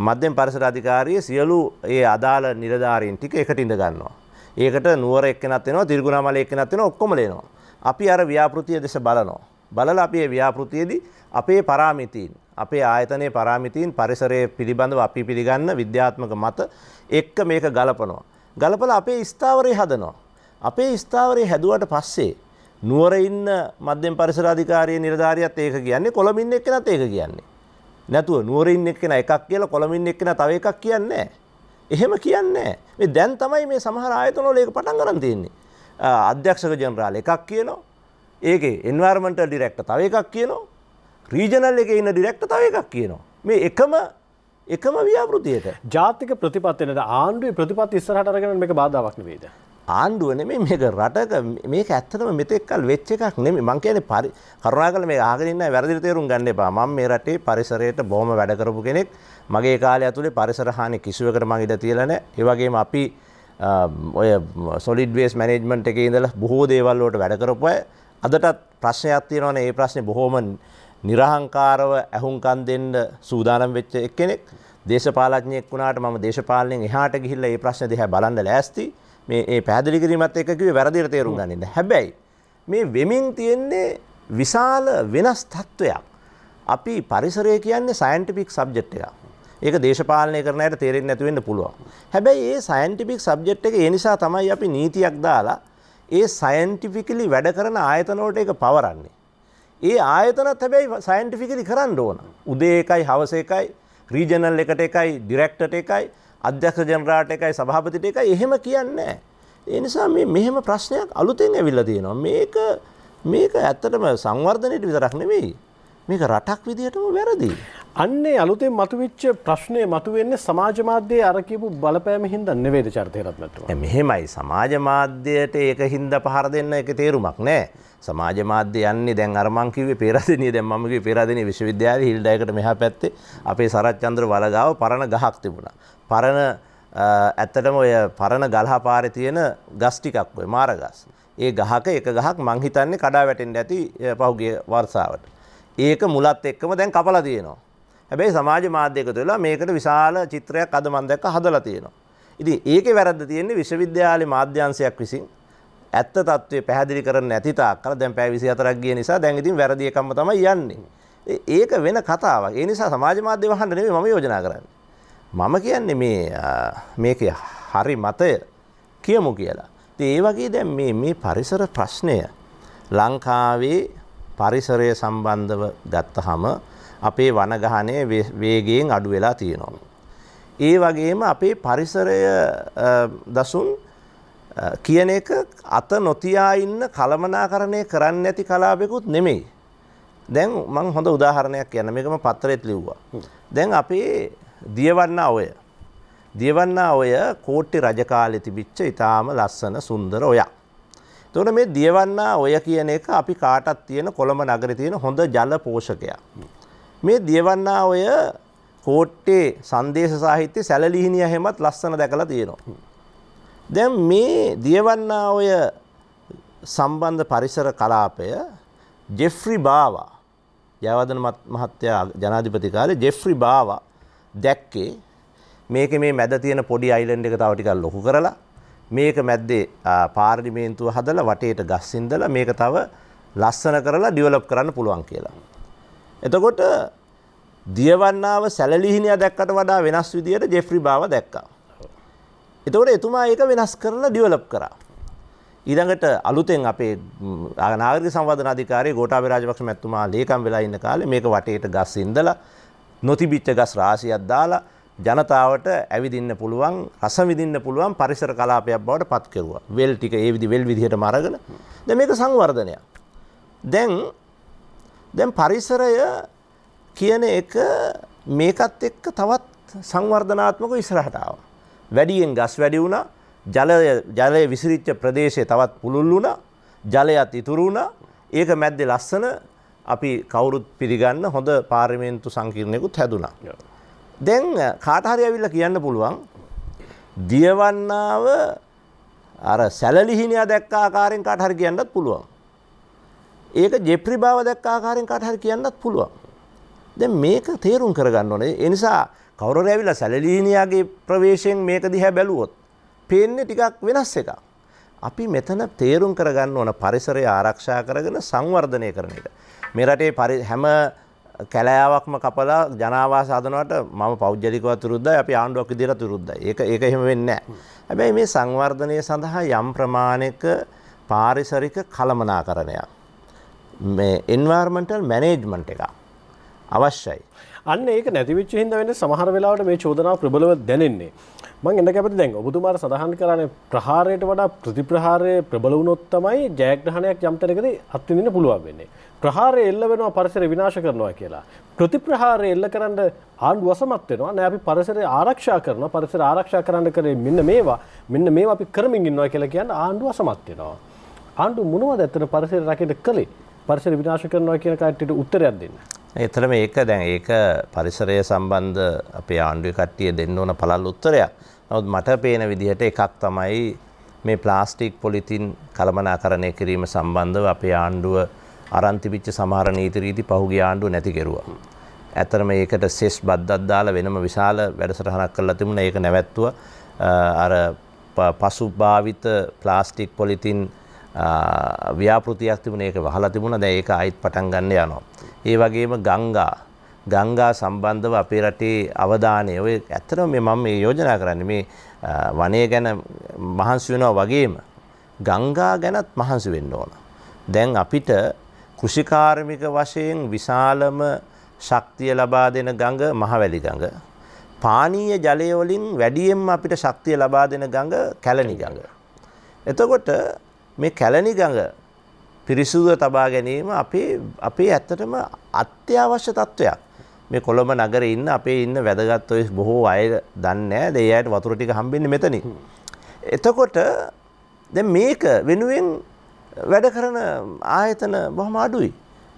මධ්‍යම පරිසර අධිකාරිය සියලු ඒ අදාළ නිලධාරීන් ටික එකට ඉඳ ගන්නවා. ඒකට නුවර එක්කෙනත් වෙනවා තිරිකුණාමල එක්කෙනත් වෙනවා ඔක්කොම ලේනවා. අපි අර ව්‍යාපෘතිය දෙස බලනවා. බලලා අපි ඒ ව්‍යාපෘතියේදී අපේ පරාමිතීන් අපේ ආයතනයේ පරාමිතීන් පරිසරයේ පිළිබඳව අපි පිළිගන්න විද්‍යාත්මක මත එක්ක මේක ගලපනවා. ගලපලා අපේ ස්ථාවරය හදනවා. අපේ ස්ථාවරය හැදුවට පස්සේ නුවර ඉන්න මධ්‍යම පරිසර අධිකාරියේ නිලධාරියත් ඒක කියන්නේ කොළඹ ඉන්න එක්කෙනත් ඒක කියන්නේ. නැතුව නුවර ඉන්න එක්කෙනා එකක් කියලා කොළඹ ඉන්න එක්කෙනා තව එකක් කියන්නේ නැහැ. එහෙම කියන්නේ මේ දැන් තමයි මේ සමහර ආයතනවල ඒක පටන් ගන්න තියෙන්නේ. අධ්‍යක්ෂක ජනරාල් එකක් කියනවා. ඒකේ එන්වයරන්මන්ටල් ඩිරෙක්ටර් තව එකක් කියනවා. රීජනල් එකේ ඉන්න ඩිරෙක්ටර් තව එකක් කියනවා. මේ එකම එකම ව්‍යාපෘතියට ජාතික ප්‍රතිපත්තිනද ආණ්ඩුවේ ප්‍රතිපත්ති ඉස්සරහට අරගෙන මේක බාධාවක් නෙවෙයිද? ආණ්ඩුව නෙමේ මේක රටක මේක ඇත්තටම මෙතෙක්කල් වෙච්ච එකක් නෙමේ මං කියන්නේ පරි කරුණාකරලා මේ අහගෙන ඉන්න වැරදිට තේරුම් ගන්න එපා මම මේ රටේ පරිසරයට බොහොම වැඩ කරපු කෙනෙක් මගේ කාලය ඇතුලේ පරිසර හානි කිසිවකට මං ඉඩ තියලා නැහැ ඒ වගේම අපි ඔය සොලිඩ් වේස් මැනේජ්මන්ට් එකේ ඉඳලා බොහෝ දේවල් වලට වැඩ කරපු අය අදටත් ප්‍රශ්නයක් තියෙනවානේ ඒ ප්‍රශ්නේ බොහොම නිර්හංකාරව ඇහුම්කන් දෙන්න සූදානම් වෙච්ච එක්කෙනෙක් දේශපාලඥයෙක් වුණාට මම දේශපාලනයෙන් එහාට ගිහිල්ලා මේ ප්‍රශ්න දිහා බලන්න ලෑස්තියි මේ ඒ පැහැදිලි කිරීමත් එක්ක කිව්වේ වැරදිට තේරුම් ගන්න. හැබැයි මේ වෙමින් තියෙන්නේ විශාල වෙනස් තත්ත්වයක්. අපි පරිසරය කියන්නේ සයින්ටිෆික් සබ්ජෙක්ට් එකක්. ඒක දේශපාලනය කරන අයට තේරෙන්නේ නැති වෙන්න පුළුවන්. හැබැයි ඒ සයින්ටිෆික් සබ්ජෙක්ට් එක ඒ නිසා තමයි අපි නීතියක් දාලා ඒ සයින්ටිෆිකලි වැඩ කරන ආයතන වලට ඒක පවරන්නේ. ඒ ආයතනත් හැබැයි සයින්ටිෆිකලි කරන්න ඕන. උදේ එකයි හවස එකයි රීජනල් එකට එකයි ඩිරෙක්ටර් එකයි අධ්‍යක්ෂ ජනරාට එකයි සභාපතිට එකයි එහෙම කියන්නේ. ඒ නිසා මේ මෙහෙම ප්‍රශ්නයක් අලුතෙන් ඇවිල්ලා තියෙනවා. මේක මේක ඇත්තටම සංවර්ධනයට විතරක් නෙවෙයි. මේක රටක් විදිහටම වැරදි. අන්නේ අලුතෙන් මතුවෙච්ච ප්‍රශ්නය මතුවෙන්නේ සමාජ මාධ්‍යයේ අර කියපු බලපෑම හින්දා නෙවෙයිද චරිතයටත්මතුමා. මෙහෙමයි සමාජ මාධ්‍යයට ඒක හින්දා පහර දෙන්න ඒක තේරුමක් නෑ. සමාජ මාධ්‍ය යන්නේ දැන් අර මං කිව්වේ පේරාදෙනිය දැන් මම කිව්වේ පේරාදෙනිය විශ්වවිද්‍යාලයේ හිල්ඩයකට මෙහා පැත්තේ අපේ සරච්චන්ද්‍ර වලගාව පරණ ගහක් තිබුණා. පරණ ඇත්තටම ඔය පරණ ගල්හපාරි තියෙන ගස් ටිකක් ඔය මාර ගස්. ඒ ගහක එක ගහක් මං හිතන්නේ කඩා වැටෙන්න ඇති පහුගිය වර්ෂාවට. ඒක මුලත් එක්කම දැන් කපලා තියෙනවා. හැබැයි සමාජ මාධ්‍ය එකතු වෙලා මේකට විශාල චිත්‍රයක් අද මම දැක්ක හදලා තියෙනවා. ඉතින් ඒකේ වැරද්ද තියෙන්නේ විශ්වවිද්‍යාලේ මාධ්‍යංශයක් විසින් ඇත්ත තත්ත්වය පැහැදිලි කරන්න නැති තාක් කල් දැන් පැය 24ක් ගිය නිසා දැන් ඉතින් වැරදි එකක්ම තමයි යන්නේ. ඒක වෙන කතාවක්. ඒ නිසා සමාජ මාධ්‍ය වහන්න නෙමෙයි මම යෝජනා කරන්නේ. මම කියන්නේ මේ මේක හරි මතය කියමු කියලා. ඒ වගේ දැන් මේ මේ පරිසර ප්‍රශ්නය ලංකාවේ පරිසරය සම්බන්ධව ගත්තහම අපේ වනගහනය වේගයෙන් අඩු වෙලා තියෙනවා. ඒ වගේම අපේ පරිසරය දසුන් කියන එක අත නොතියා ඉන්න කළමනාකරණය කරන්න ඇති කලාපෙකුත් නෙමෙයි. දැන් මං හොඳ උදාහරණයක් යන්න මේකම පත්‍රෙත් ලිව්වා. දැන් අපේ දියවන්නා ඔය. දියවන්නා ඔය කෝට්ටි රජකාලෙ තිබිච්ච ඉතාම ලස්සන සුන්දර ඔයා. එතකොට මේ දියවන්නා ඔය කියන එක අපි කාටත් තියෙන කොළඹ නගරේ තියෙන හොඳ ජල පෝෂකයක්. මේ දියවන්නා ඔය කෝට්ටේ සංදේශ සාහිත්‍ය සැලලිහිණිය හැමත් ලස්සන දැකලා තියෙනවා. දැන් මේ දියවන්නා ඔය සම්බන්ධ පරිසර කලාපය ජෙෆ්රි බාවා ජයවර්ධන මහත්තයා ජනාධිපති කාලේ ජෙෆ්රි බාවා දැක්කේ මේක මේ මැද තියෙන පොඩි අයිලන්ඩ් එක තව ටිකක් ලොකු කරලා මේක මැද්දේ පාර්ලිමේන්තුව හදලා වටේට ගස් ඉඳලා මේක තව ලස්සන කරලා ඩිවලොප් කරන්න පුළුවන් කියලා. එතකොට දියවන්නාව සැලලිහිනිය දැක්කට වඩා වෙනස් විදියට ජෙෆ්‍රි බාව දැක්කා. එතකොට එතුමා ඒක වෙනස් කරලා ඩිවලොප් කරා. ඊළඟට අලුතෙන් අපේ නාගරික සංවර්ධන අධිකාරිය ගෝඨාභය රාජපක්ෂ මැතිතුමා ලේකම් වෙලා ඉන්න කාලේ මේක වටේට ගස් ඉඳලා නොතිබිච්ච ගස් රාශියක් දාලා ජනතාවට ඇවිදින්න පුළුවන් රස විදින්න පුළුවන් පරිසර කලාපයක් බවට පත් කෙරුවා. වෙල් ටික ඒ විදි වෙල් විදිහට මරගෙන. දැන් මේක සංවර්ධනයක්. දැන් දැන් පරිසරය කියන එක මේකත් එක්ක තවත් සංවර්ධනාත්මකව ඉස්සරහට ආවා. වැඩියෙන් ගස් වැඩි වුණා. ජලය ජලය විසිරිච්ච ප්‍රදේශය තවත් පුළුල් වුණා. ජලයත් ඉතුරු වුණා. ඒක මැද්දේ ලස්සන අපි කවුරුත් පිරිගන්න හොඳ පාර්මේන්තු සංකීර්ණයකුත් හැදුනා. දැන් කාටහරි ඇවිල්ල කියන්න පුළුවන් දියවන්නාව අර සැලලිහිනිය දැක්කාකාරෙන් කාටහරි කියන්නත් පුළුවන්. ඒක ජෙප්‍රි බාව දැක්කාකාරෙන් කාටහරි කියන්නත් පුළුවන්. දැ මේක තේරුම් කරගන්න ඕනේ එනිසා කවුර ඇවිල්ල සැලලීනයාගේ ප්‍රවේශයෙන් මේක දිහැ බැලුවොත්. පේන්නේ ටිකක් වෙනස් එකක්. අපි මෙතන තේරුම් කරගන්න ඕන පරිසරය ආරක්ෂා කරගෙන සංවර්ධනය කරන එක. මේ රටේ පරි හැම කැලෑවක්ම කපලා ජනවාස හදනවට මම පෞද්ගලිකව තුරුද්දයි අපි ආණ්ඩුවක් විදිහට තුරුද්දයි. ඒක ඒක එහෙම වෙන්නේ නැහැ. හැබැයි මේ සංවර්ධනය සඳහා යම් ප්‍රමාණයක පාරිසරික කළමනාකරණයක් මේ එන්වර්මන්ටල් මැනේජ්මන්ට් එක අවශ්‍යයි. අන්න ඒක නැතිවිච්ච හින්දා වෙන්නේ සමහර වෙලාවට මේ චෝදනාව ප්‍රබලව දැනෙන්නේ. මං එන්න කැමති දැන් ඔබතුමාට සඳහන් කරන්නේ ප්‍රහාරයට වඩා ප්‍රතිප්‍රහාරය ප්‍රබල වුණොත් තමයි ජයග්‍රහණයක් යම් තැනකදී අත්විඳින්න පුළුවන් වෙන්නේ. ප්‍රහාරය එල්ල වෙනවා පරිසර විනාශ කරනවා කියලා. ප්‍රතිප්‍රහාරය එල්ල කරන්න ආණ්ඩුව අසමත් වෙනවා. නෑ අපි පරිසරය ආරක්ෂා කරනවා. පරිසර ආරක්ෂා කරන්න කරේ මෙන්න මේවා. මෙන්න මේවා අපි කරමින් ඉන්නවා කියලා කියන්න ආණ්ඩුව අසමත් වෙනවා. ආණ්ඩුව මොනවද ඇත්තට පරිසරය රකින්න කළේ? පරිසර විනාශ කරනවා කියන කට්ටියට උත්තරයක් දෙන්න. එතරම ඒක දැන් ඒක පරිසරය සම්බන්ධ අපේ ආණ්ඩුව කට්ටිය දෙන්න ඕන පළල් උත්තරයක්. නමුත් මට පේන විදිහට එකක් තමයි මේ ප්ලාස්ටික් පොලිතින් කළමනාකරණය කිරීම සම්බන්ධව අපේ ආණ්ඩුව අරන්තිපිච්ච සමහර නීති රීති පහුගිය ආණ්ඩුව නැති කෙරුවා. ඇත්තටම ඒකට සෙස් බද්දක් දාලා වෙනම විශාල වැඩසටහනක් කරලා තිබුණා. ඒක නැවැත්තුව අර පසු භාවිත ප්ලාස්ටික් පොලිතින් ව්‍යාපෘතියක් තිබුණා. ඒක වහලා තිබුණා. දැන් ඒක ආයෙත් පටන් ගන්න යනවා. ඒ වගේම ගංගා ගංගා සම්බන්ධව අපේ රටේ අවධානය ඔය ඇත්තටම මේ මම මේ යෝජනා කරන්නේ මේ වනය ගැන මහන්සි වෙනවා වගේම ගංගා ගැනත් මහන්සි වෙන්න ඕන. දැන් අපිට කෘෂිකාර්මික වශයෙන් විශාලම ශක්තිය ලබා දෙන ගඟ මහවැලි ගඟ. පානීය ජලය වලින් වැඩියෙන්ම අපිට ශක්තිය ලබා දෙන ගඟ කැලණි ගඟ. එතකොට මේ කැලණි ගඟ පිරිසුදුව තබා ගැනීම අපේ අපේ ඇත්තටම අත්‍යවශ්‍ය තත්ත්වයක්. මේ කොළඹ නගරේ ඉන්න අපේ ඉන්න වැදගත් ඔය බොහෝ අය දන්නේ නැහැ. ඒ අයට වතුර ටික හම්බෙන්නේ මෙතනින්. එතකොට දැන් මේක වෙනුවෙන් වැඩ කරන ආයතන බොහොම අඩුයි.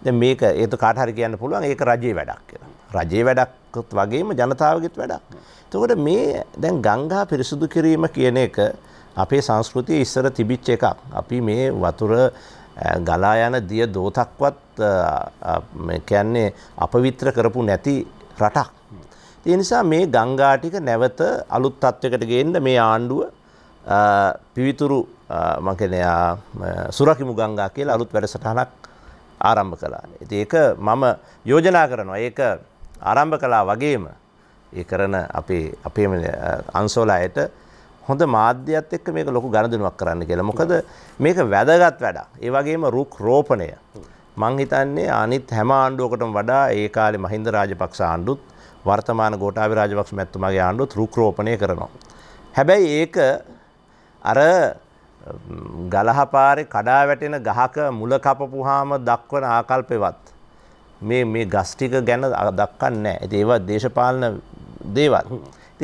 දැන් මේක ඒත් කාට හරි කියන්න පුළුවන් ඒක රජයේ වැඩක් කියලා. රජයේ වැඩක්ත් වගේම ජනතාවගේත් වැඩක්. එතකොට මේ දැන් ගංගා පිරිසුදු කිරීම කියන එක අපේ සංස්කෘතිය ඉස්සර තිබිච්ච එකක්. අපි මේ වතුර ගලා යන දිය දෝතක්වත් කියන්නේ අපවිත්‍ර කරපු නැති රටක්. ඒ නිසා මේ ගංගා ටික නැවත අලුත් තත්වයකට ගේන්න මේ ආණ්ඩුව පිවිතුරු මකනයා සුරකිමු ගංගා කියලා අලුත් වැඩසටහනක් ආරම්භ කලා. ඉති ඒක මම යෝජනා කරනවා ඒක ආරම්භ කලා වගේම ඒ කරන අපේ අපේම අන්සෝලායට හොඳ මාධ්‍යත් එක්ක මේක ලොකු ගණදනුවක් කරන්න කියලා මොකද මේක වැදගත් වැඩ ඒ වගේම රුක් රෝපණය මංහිතන්නේ අනිත් හැම ආණ්ඩුවකටම වඩා ඒ කාලේ මහින්ද රාජපක්ෂ ආණ්ඩුත් වර්තමාන ගෝටාවි රාජපක්ෂ මැත්තුමගේ ආණ්ඩුත් රුක්‍රෝපණය කරනවා. හැබැයි ඒක අර ගලහපාරේ කඩා වැටෙන ගහක මුල කපපුහාම දක්වන ආකල්පෙවත් මේ මේ ගස් ටික ගැන දක්වන්නේ නැහැ. ඉතින් ඒවා දේශපාලන දේවල්.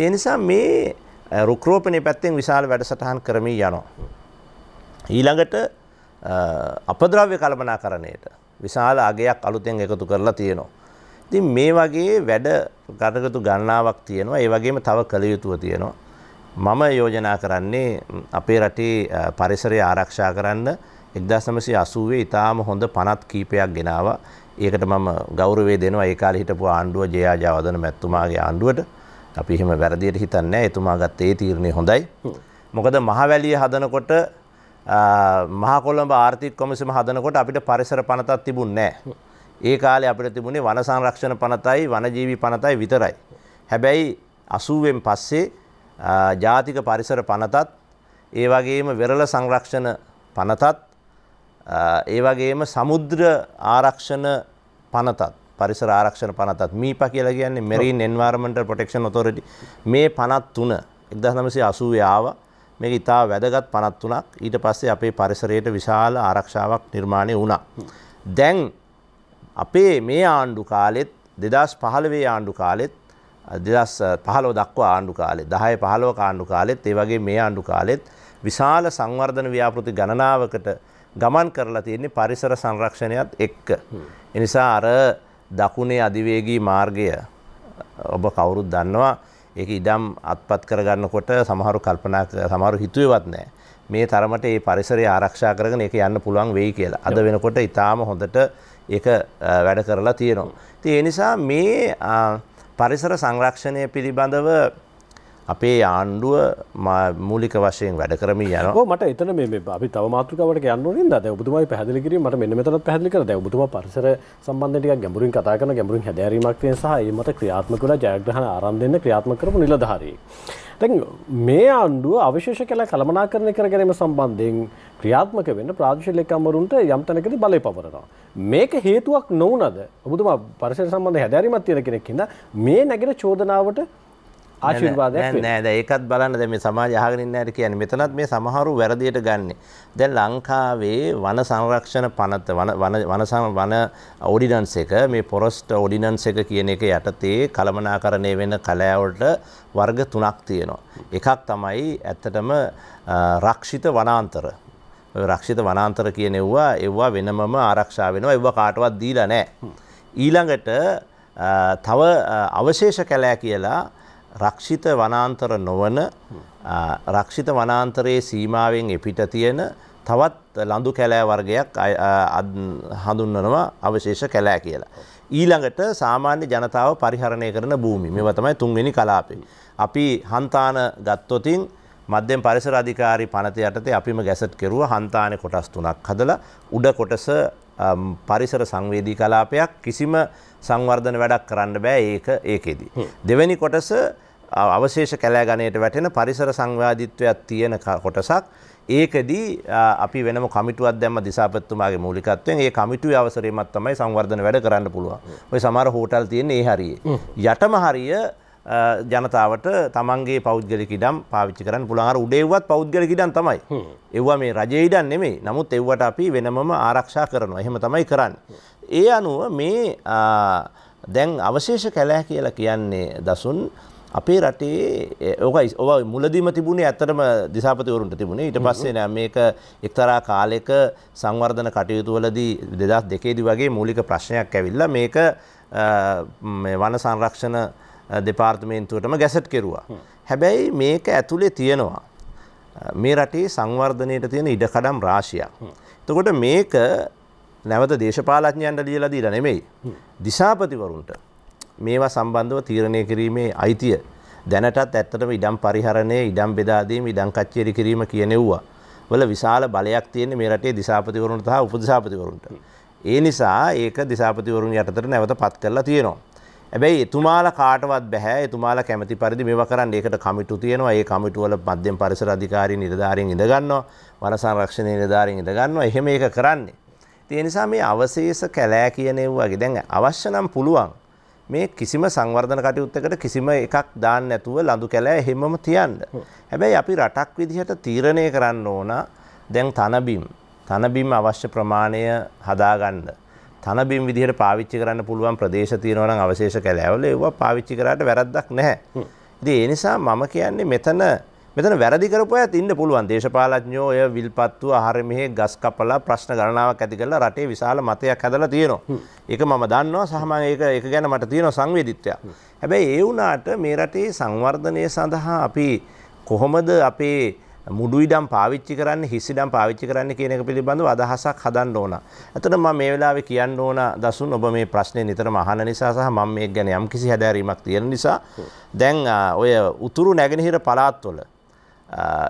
ඒ නිසා මේ රුක්‍රෝපණය පැත්තෙන් විශාල වැඩසටහන් කරමී යනවා. ඊළඟට අපද්‍රව්‍ය කළමනාකරණයට විශාල අගයක් අලුතෙන් එකතු කරලා තියෙනවා. ඉතින් මේ වගේ වැඩ ගතගතු ගණනාවක් තියෙනවා. ඒ වගේම තව කළ යුතුව තියෙනවා. මම යෝජනා කරන්නේ අපේ රටේ පරිසරය ආරක්ෂා කරන්න එක්දසමසි අසුවේ ඉතාම හොඳ පනත් කීපයක් ගෙනාව ඒකට මම ගෞරවේ දෙනවා ඒකාල හිටපු ආණ්ඩුව ජයාජාවදන මැත්තුමාගේ ආණ්ඩුවට අපි එහෙම වැරදියට හිතන්න එතුමාගත් ඒ තීරණය හොඳයි. මොකද මහවැලිය හදනකොට මහකොළඹ ආර්ථික කොමිසම හදනකොට අපිට පරිසර පනතත් තිබුණ නෑ. ඒ කාලේ අපිට තිබුණේ වනසංරක්ෂණ පනතයි වනජීවි පනතයි විතරයි. හැබැයි අසුවෙන් පස්සේ ජාතික පරිසර පනතත් ඒ වගේම වෙරළ සංරක්ෂණ පනතත් ඒ වගේම සමුද්‍ර ආරක්ෂණ පනතත් පරිසර ආරක්ෂණ පනතත් මීප කියලා කියන්නේ මෙරීන් එන්වයරන්මන්ටල් ප්‍රොටෙක්ෂන් ඔතොරිටි මේ පනත් තුන 1980 ආවා මේක ඉතා වැදගත් පනත් තුනක් ඊට පස්සේ අපේ පරිසරයට විශාල ආරක්ෂාවක් නිර්මාණය වුණා. දැන් අපේ මේ ආණ්ඩු කාලෙත් දෙදස් පහළවේ ආණ්ඩු කාලෙත් දෙදස් පහලෝ දක්වා ආණ්ඩු කාලේ දහය පහලෝ කාණ්ඩු කාලෙත් ඒ වගේ මේ ආණ්ඩු කාලෙත් විශාල සංවර්ධන ව්‍යාපෘති ගණනාවකට ගමන් කරලා තියෙන්නේ පරිසර සංරක්ෂණයත් එක්ක. එනිසා අර දකුණේ අධිවේගී මාර්ගය ඔබ කවුරුත් දන්නවා ඒක ඉඩම් අත්පත් කරගන්නකොට සමහරු කල්පනා සමහරු හිතුවේවත් නැහැ. මේ තරමට ඒ පරිසරය ආරක්ෂා කරගෙන ඒක යන්න පුළුවන් වෙයි කියලා. අද වෙනකොට ඊටාම හොඳට ඒක වැඩ කරලා තියෙනවා. ඉතින් ඒ නිසා මේ පරිසර සංරක්ෂණය පිළිබඳව අපේ ආණ්ඩුව මූලික වශයෙන් වැඩ කරම යන මට එතන අපි තවමාතුකට යන්න ද බතුමයි පැදිලිකිර මට මෙ මෙතන පැදිලික ද බතුම පරිසර සම්බන්ධටක ගැඹුරින් කතාකන ගැඹුරින් හැදැරීමක්තිය සහ මත ක්‍රියාත්මකල ජයග්‍රහණ ආරම්දන්න ක්‍රියාත්ම කරම නිලධාරී. තැන් මේ ආණ්ඩුව අවශේෂ කලා කළමනා කරණය කර ගැනීම සම්බන්ධයෙන් ක්‍රියාත්මක වෙන්න ප්‍රාදශලකම්වරුන්ට යම්තනකද බලය පවරනවා. මේක හේතුවක් නොවනද ඔබතුම පරිසර සම්බන්ධ හැදැරිමත් තියෙන කෙනෙක් හිද මේ නැගෙන චෝදනාවට ආශිර්වාදයක් නෑ දැන් ඒකත් බලන්න දැන් මේ සමාජය අහගෙන ඉන්න ඇර කියන්නේ මෙතනත් මේ සමහරු වැරදියට ගන්නෙ. දැන් ලංකාවේ වන සංරක්ෂණ පනත වන වන වන ඕඩිනන්ස් එක මේ පොරොස්ට් ඕඩිනන්ස් එක කියන එක යටතේ කළමනාකරණය වෙන කලාවට වර්ග තුනක් තියෙනවා. එකක් තමයි ඇත්තටම රක්ෂිත වනාන්තර රක්ෂිත වනාන්තර කියනෙව්වා එව්වා වෙනමම ආරක්ෂා වෙනවා එව්වා කාටවත් දීලා නෑ. ඊළඟට තව අවශේෂ කැලෑ කියලා රක්ෂිත වනාන්තර නොවන රක්ෂිත වනාන්තරයේ සීමාවෙන් එපිට තියෙන තවත් ලඳු කැලෑ වර්ගයක් හඳුන්වනවා අවශේෂ කැලෑ කියලා. ඊළඟට සාමාන්‍ය ජනතාව පරිහරණය කරන භූමි මෙව තමයි තුන්වෙනි කලාපේ. අපි හන්තාන ගත්තොතින් මධ්‍යම පරිසර අධිකාරී පනත යටතේ අපිම ගැසට් කෙරුවා හන්තානේ කොටස් තුනක් හදලා උඩ කොටස පරිසර සංවේදී කලාපයක් කිසිම සංවර්ධන වැඩක් කරන්න බෑ ඒක ඒකෙදී. දෙවැනි කොටස අවශේෂ කැලෑ ගණයට වැටෙන පරිසර සංවාධිත්වයක් තියෙන කොටසක් ඒකදී අපි වෙන කමිටුවත් දැම දිසාපත්තුමාගේ මූලිකත්වයෙන් ඒ කමිටු අවසරීමත් තමයි සංවර්ධන වැඩ කරන්න පුළුවන් ඔය සමර හෝටල් තියෙන් ඒ හරියේ. යටම හරිය ජනතාවට තමන්ගේ පෞද්ගලික ඉඩම් පාවිච්චි කරන්න පුළහර උඩේවත් පෞද්ගලික ඉඩන් තමයි. එව්වා මේ රජ ඉඩන් නෙමේ නමුත් එව්වට අපි වෙනමම ආරක්ෂා කරනවා එහෙම තමයි කරන්න. ඒ අනුව මේ දැන් අවශේෂ කැලෑ කියලා කියන්නේ දසුන් අපේ රටේ ඕකයි ඔව මුලදීම තිබුණේ ඇත්තටම දිසාපතිවරුන්ට තිබුණේ ඊට පස්සේ නෑ මේක එක්තරා කාලෙක සංවර්ධන කටයුතුවලදී දෙදස් දෙකේදී වගේ මූලික ප්‍රශ්නයක් ඇවිල්ලා මේක වන සංරක්ෂණ දෙපාර්තමේන්තුවටම ගැසට් කෙරවා. හැබැයි මේක ඇතුළේ තියෙනවා. මේ රටේ සංවර්ධනයට තියෙන ඉඩකඩම් රාශියක්. තකොට මේක නැවත දේශපාලඥයන්ට ලියල දීල නෙමෙයි. දිසාපතිවරුන්ට මේවා සම්බන්ධව තීරණය කිරීමේ අයිතිය. දැනටත් ඇත්තටම ඉඩම් පරිහරණය ඉඩම් බෙදාදීම ඉඩංකච්චේරි කිරීම කියනෙව්වා. වල විශාල බලයක් තියෙන මේ රටේ දිසාපතිවරුන්ට හා උපදිසාපතිවරුන්ට. ඒ නිසා ඒක දිසාපතිවරුන් යටතට නැවත පත් කරලා තියෙනවා. ඇැයි එතුමාල කාටවත් බැහැ තුමාල කැමති පරිදි මෙව කරන්න ඒකට කමිටු තියෙනවා ඒ කමිටුවල මධ්‍යම පරිසර අධිකාරී නිලධාරින් ඉඳගන්නවා වනසංරක්ෂණ නිලධාරින් ඉඳගන්නවා එහෙම ඒක කරන්නේ. තිය නිසා මේ අවශේෂ කැලෑ කියනෙව්වාගේ දැන් අවශ්‍ය නම් පුළුවන් මේ කිසිම සංවර්ධන කටයුත්තකට කිසිම එකක් දාන්න නැතුව ලඳු කැලෑ හෙමම තියන්න. හැබැයි අපි රටක් විදිහට තීරණය කරන්න ඕන දැන් තනබිම් තනබිම් අවශ්‍ය ප්‍රමාණය හදාගන්න. තනබිම් විදිහට පාවිච්චි කරන්න පුළුවන් ප්‍රදේශ තියෙනවා නම් අවශේෂ කැලෑවල ඒවා පාවිච්චි කරාට වැරද්දක් නැහැ. ඉතින් ඒ නිසා මම කියන්නේ මෙතන මෙතන වැරදි කරපු අයත් ඉන්න පුළුවන් දේශපාලඥයෝ ඔය විල්පත්තුව ආහාර මෙහෙ ගස් කපලා ප්‍රශ්න ගණනාවක් ඇති කරලා රටේ විශාල මතයක් හැදලා තියෙනවා. ඒක මම දන්නවා සහ මම ඒක ඒක ගැන මට තියෙනවා සංවේදීත්වය. හැබැයි ඒ වුණාට මේ රටේ සංවර්ධනය සඳහා අපි කොහොමද අපේ මුඩුයිඩම් පාවිච්චි කරන්න හිසිඩම් පාවිච්චි කරන්න කියන එක පිළිබඳව අදහසක් හදන්න ඕන. ඇතන මම මේ වෙලාවේ කියන්න ඕන දසුන් ඔබ මේ ප්‍රශ්නේ නිතරම අහන නිසා සහ මම මේක ගැන යම්කිසි හැදෑරීමක් තියෙන නිසා දැන් ඔය උතුරු නැගෙනහිර පළාත්වල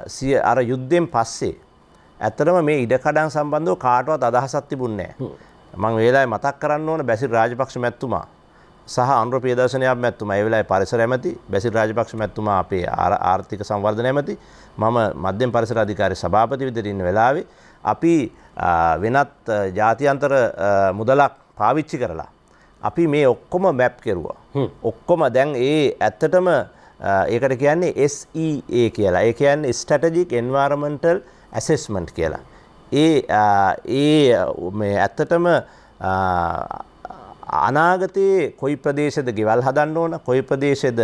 සිය අර යුද්ධයෙන් පස්සේ ඇත්තටම මේ ඉඩකඩම් සම්බන්ධව කාටවත් අදහසක් තිබුණේ නැහැ. මම වෙලාවේ මතක් කරන්න ඕන බැසිල් රාජපක්ෂ මැතිතුමා සහ අන්ු ප්‍රදර්ශනයක් මැත්තුම ඒ වෙලායි පරිසර ඇමති බැසිල් රාජපක්ෂ මැත්තුමා අපේ ආර්ථික සංවර්ධන ඇමති මම මධ්‍යම පරිසර අධිකාරි සභාපති විදිහට ඉන්න වෙලාවේ අපි වෙනත් ජාත්‍යන්තර මුදලක් පාවිච්චි කරලා අපි මේ ඔක්කොම මැප් කෙරුවා. ඔක්කොම දැන් ඒ ඇත්තටම ඒකට කියන්නේ SEA කියලා. ඒ කියන්නේ Strategic Environmental Assessment කියලා. ඒ ඒ මේ ඇත්තටම අනාගතයේ කොයි ප්‍රදේශද ගෙවල් හදන්න ඕන කොයි ප්‍රදේශද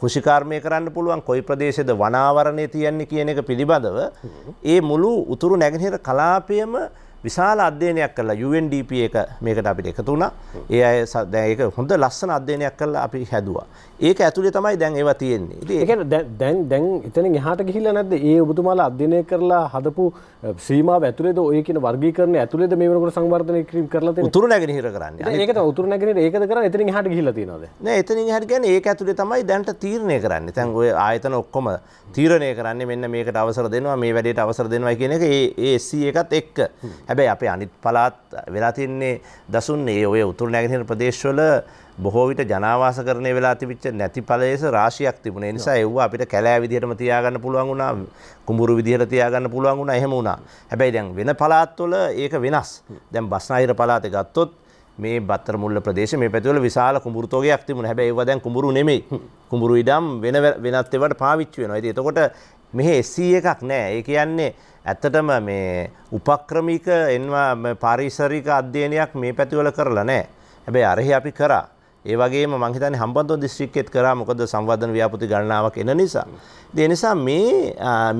කෘෂිකාර්මය කරන්න පුළුවන් කොයි ප්‍රදේශද වනාවරණය තියන්නේ කියන එක පිළිබඳව ඒ මුළු උතුරු නැගෙනහිර කලාපයම විශාල අධ්‍යයනයක් කරලා UNDP එක මේකට අපිට එකතු වුණා. ඒ අය දැන් ඒක හොඳ ලස්සන අධ්‍යයනයක් කරලා අපි හැදුවා. ඒක ඇතුලේ තමයි දැන් ඒවා තියෙන්නේ. ඉතින් ඒ කියන්නේ දැන් දැන් එතනින් එහාට ගිහිල්ලා නැද්ද? ඒ ඔබතුමාලා අධ්‍යයනය කරලා හදපු සීමාව ඇතුලේද ඔය කියන වර්ගීකරණය ඇතුලේද මේ වෙනකොට සංවර්ධනය කිරීම කරලා තියෙන්නේ? උතුරු නැගෙනහිර කරන්නේ. ඒකද උතුරු නැගෙනහිර ඒකද කරන්නේ? එතනින් එහාට ගිහිල්ලා තියෙනවද? නෑ එතනින් එහාට කියන්නේ ඒක ඇතුලේ තමයි දැන්ට තීරණය කරන්නේ. දැන් ඔය ආයතන ඔක්කොම තීරණය කරන්නේ මෙන්න මේකට අවසර දෙනවා, මේ වැඩේට අවසර දෙනවා කියන එක ඒ ඒ SC එකත් එක්ක. හැබැයි අපේ අනිත් පළාත් වෙලා තින්නේ දසුන්නේ ඔය උතුරු නැගෙනහිර ප්‍රදේශවල බොහෝ විට ජනාවාස කරණය වෙලා තිබිච්ච නැති ඵලයේස රාශියක් තිබුණේ නිසා ඒවවා අපිට කැලෑ විදිහටම තියාගන්න පුළුවන් වුණා කුඹුරු විදිහට තියාගන්න පුළුවන් වුණා එහෙම වුණා. හැබැයි දැන් වෙන පළාත්වල ඒක වෙනස්. දැන් බස්නාහිර පළාතේ ගත්තොත් මේ බත්තර මුල්ල ප්‍රදේශ මේ පැතිවල විශාල කුඹුරුතෝගයක් තිබුණා. හැබැයි ඒවා දැන් කුඹුරු නෙමෙයි. කුඹුරු ඉඩම් වෙන වෙනත් ඒවාට පාවිච්චි වෙනවා. ඉතින් එතකොට මෙහි එස්සී එකක් නෑ ඒ කියන්නේ ඇත්තටම මේ උපක්‍රමික එන්වා පාරිසරික අධ්‍යයනයක් මේ පැතිවල කරලා නෑ හැබැයි අරහි අපි කරා ඒ වගේම මං හිතන්නේ හම්බන්තොට දිස්ත්‍රික්කෙත් කරා මොකද සංවර්ධන ව්‍යාපෘති ගණනාවක් එන නිසා. ඒ නිසා මේ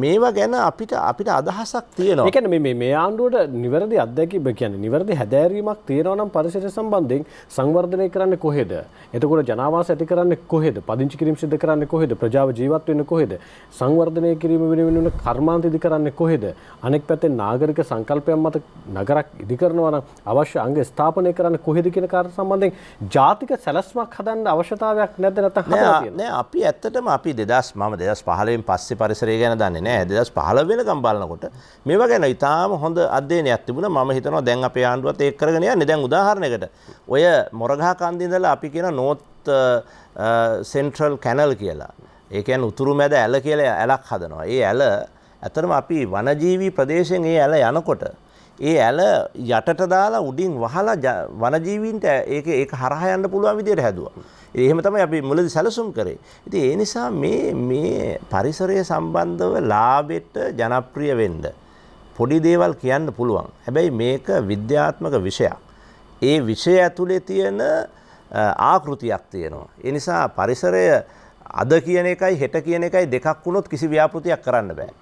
මේවා ගැන අපිට අපිට අදහසක් තියෙනවා. ඒ කියන්නේ මේ මේ ආණ්ඩුවට නිවැරදි අත්දැකීම කියන්නේ නිවැරදි හැදෑරීමක් තියෙනවා නම් පරිසර සම්බන්ධයෙන් සංවර්ධනය කරන්නේ කොහෙද? එතකොට ජනාවාස ඇති කරන්නේ කොහෙද? පදිංචි කිරීම සිදු කරන්නේ කොහෙද? ප්‍රජාව ජීවත් වෙන්නේ කොහෙද? සංවර්ධනය කිරීම වෙනුවෙන් කර්මාන්ත ඉදි කරන්නේ කොහෙද? අනෙක් පැත්තේ නාගරික සංකල්පයන් මත නගරක් ඉදි කරනවා නම් අවශ්‍ය අංග ස්ථාපනය කරන්නේ කොහෙද කියන කාර්ය සම්බන්ධයෙන් ජාතික සැලස්මක් හදන්න අවශ්‍යතාවයක් නැද නැත නෑ අපි ඇත්තටම අපි දෙදස් මම දෙදස් පහලෙන් පස්සේ පරිසරය ගැන දන්නේ නෑ දෙදස් පහල වෙන ගම්බාලනකොට මේවා ගැන ඉතාම හොඳ අධ්‍යයන ඇතිබුණ ම හිතනවා දැන් අපේ ආණ්ඩුවත් එක් කරගෙන යන්නේ දැන් උදාහරණයකට ඔය මොරගහ කන්දිඳලා අපි කියන නෝත් සෙන්ට්‍රල් කැනල් කියලා ඒකැන් උතුරු මැද ඇල කියලා ඇලක් හදනවා ඒ ඇල ඇතරම අපි වනජීවී ප්‍රදේශයෙන් ඒ ඇල යනකොට ඒ ඇල යටට දාලා උඩින් වහලා වනජීවින්ට ඒක ඒ හරහා යන්න පුළුවන් විදියට හැදුවා. එහෙම තමයි අපි මුලදි සැලසුම් කරේ. ඉතින් ඒ නිසා මේ මේ පරිසරය සම්බන්ධව ලාභෙට ජනප්‍රිය වෙන්න පොඩි දේවල් කියන්න පුළුවන්. හැබැයි මේක විද්‍යාත්මක විෂයක්. ඒ විෂය ඇතුලේ තියෙන ආකෘතියක් තියෙනවා. ඒ නිසා පරිසරය අද කියන එකයි හෙට කියන එකයි දෙකක් වුණොත් කිසි ව්‍යාපෘතියක් කරන්න බෑ.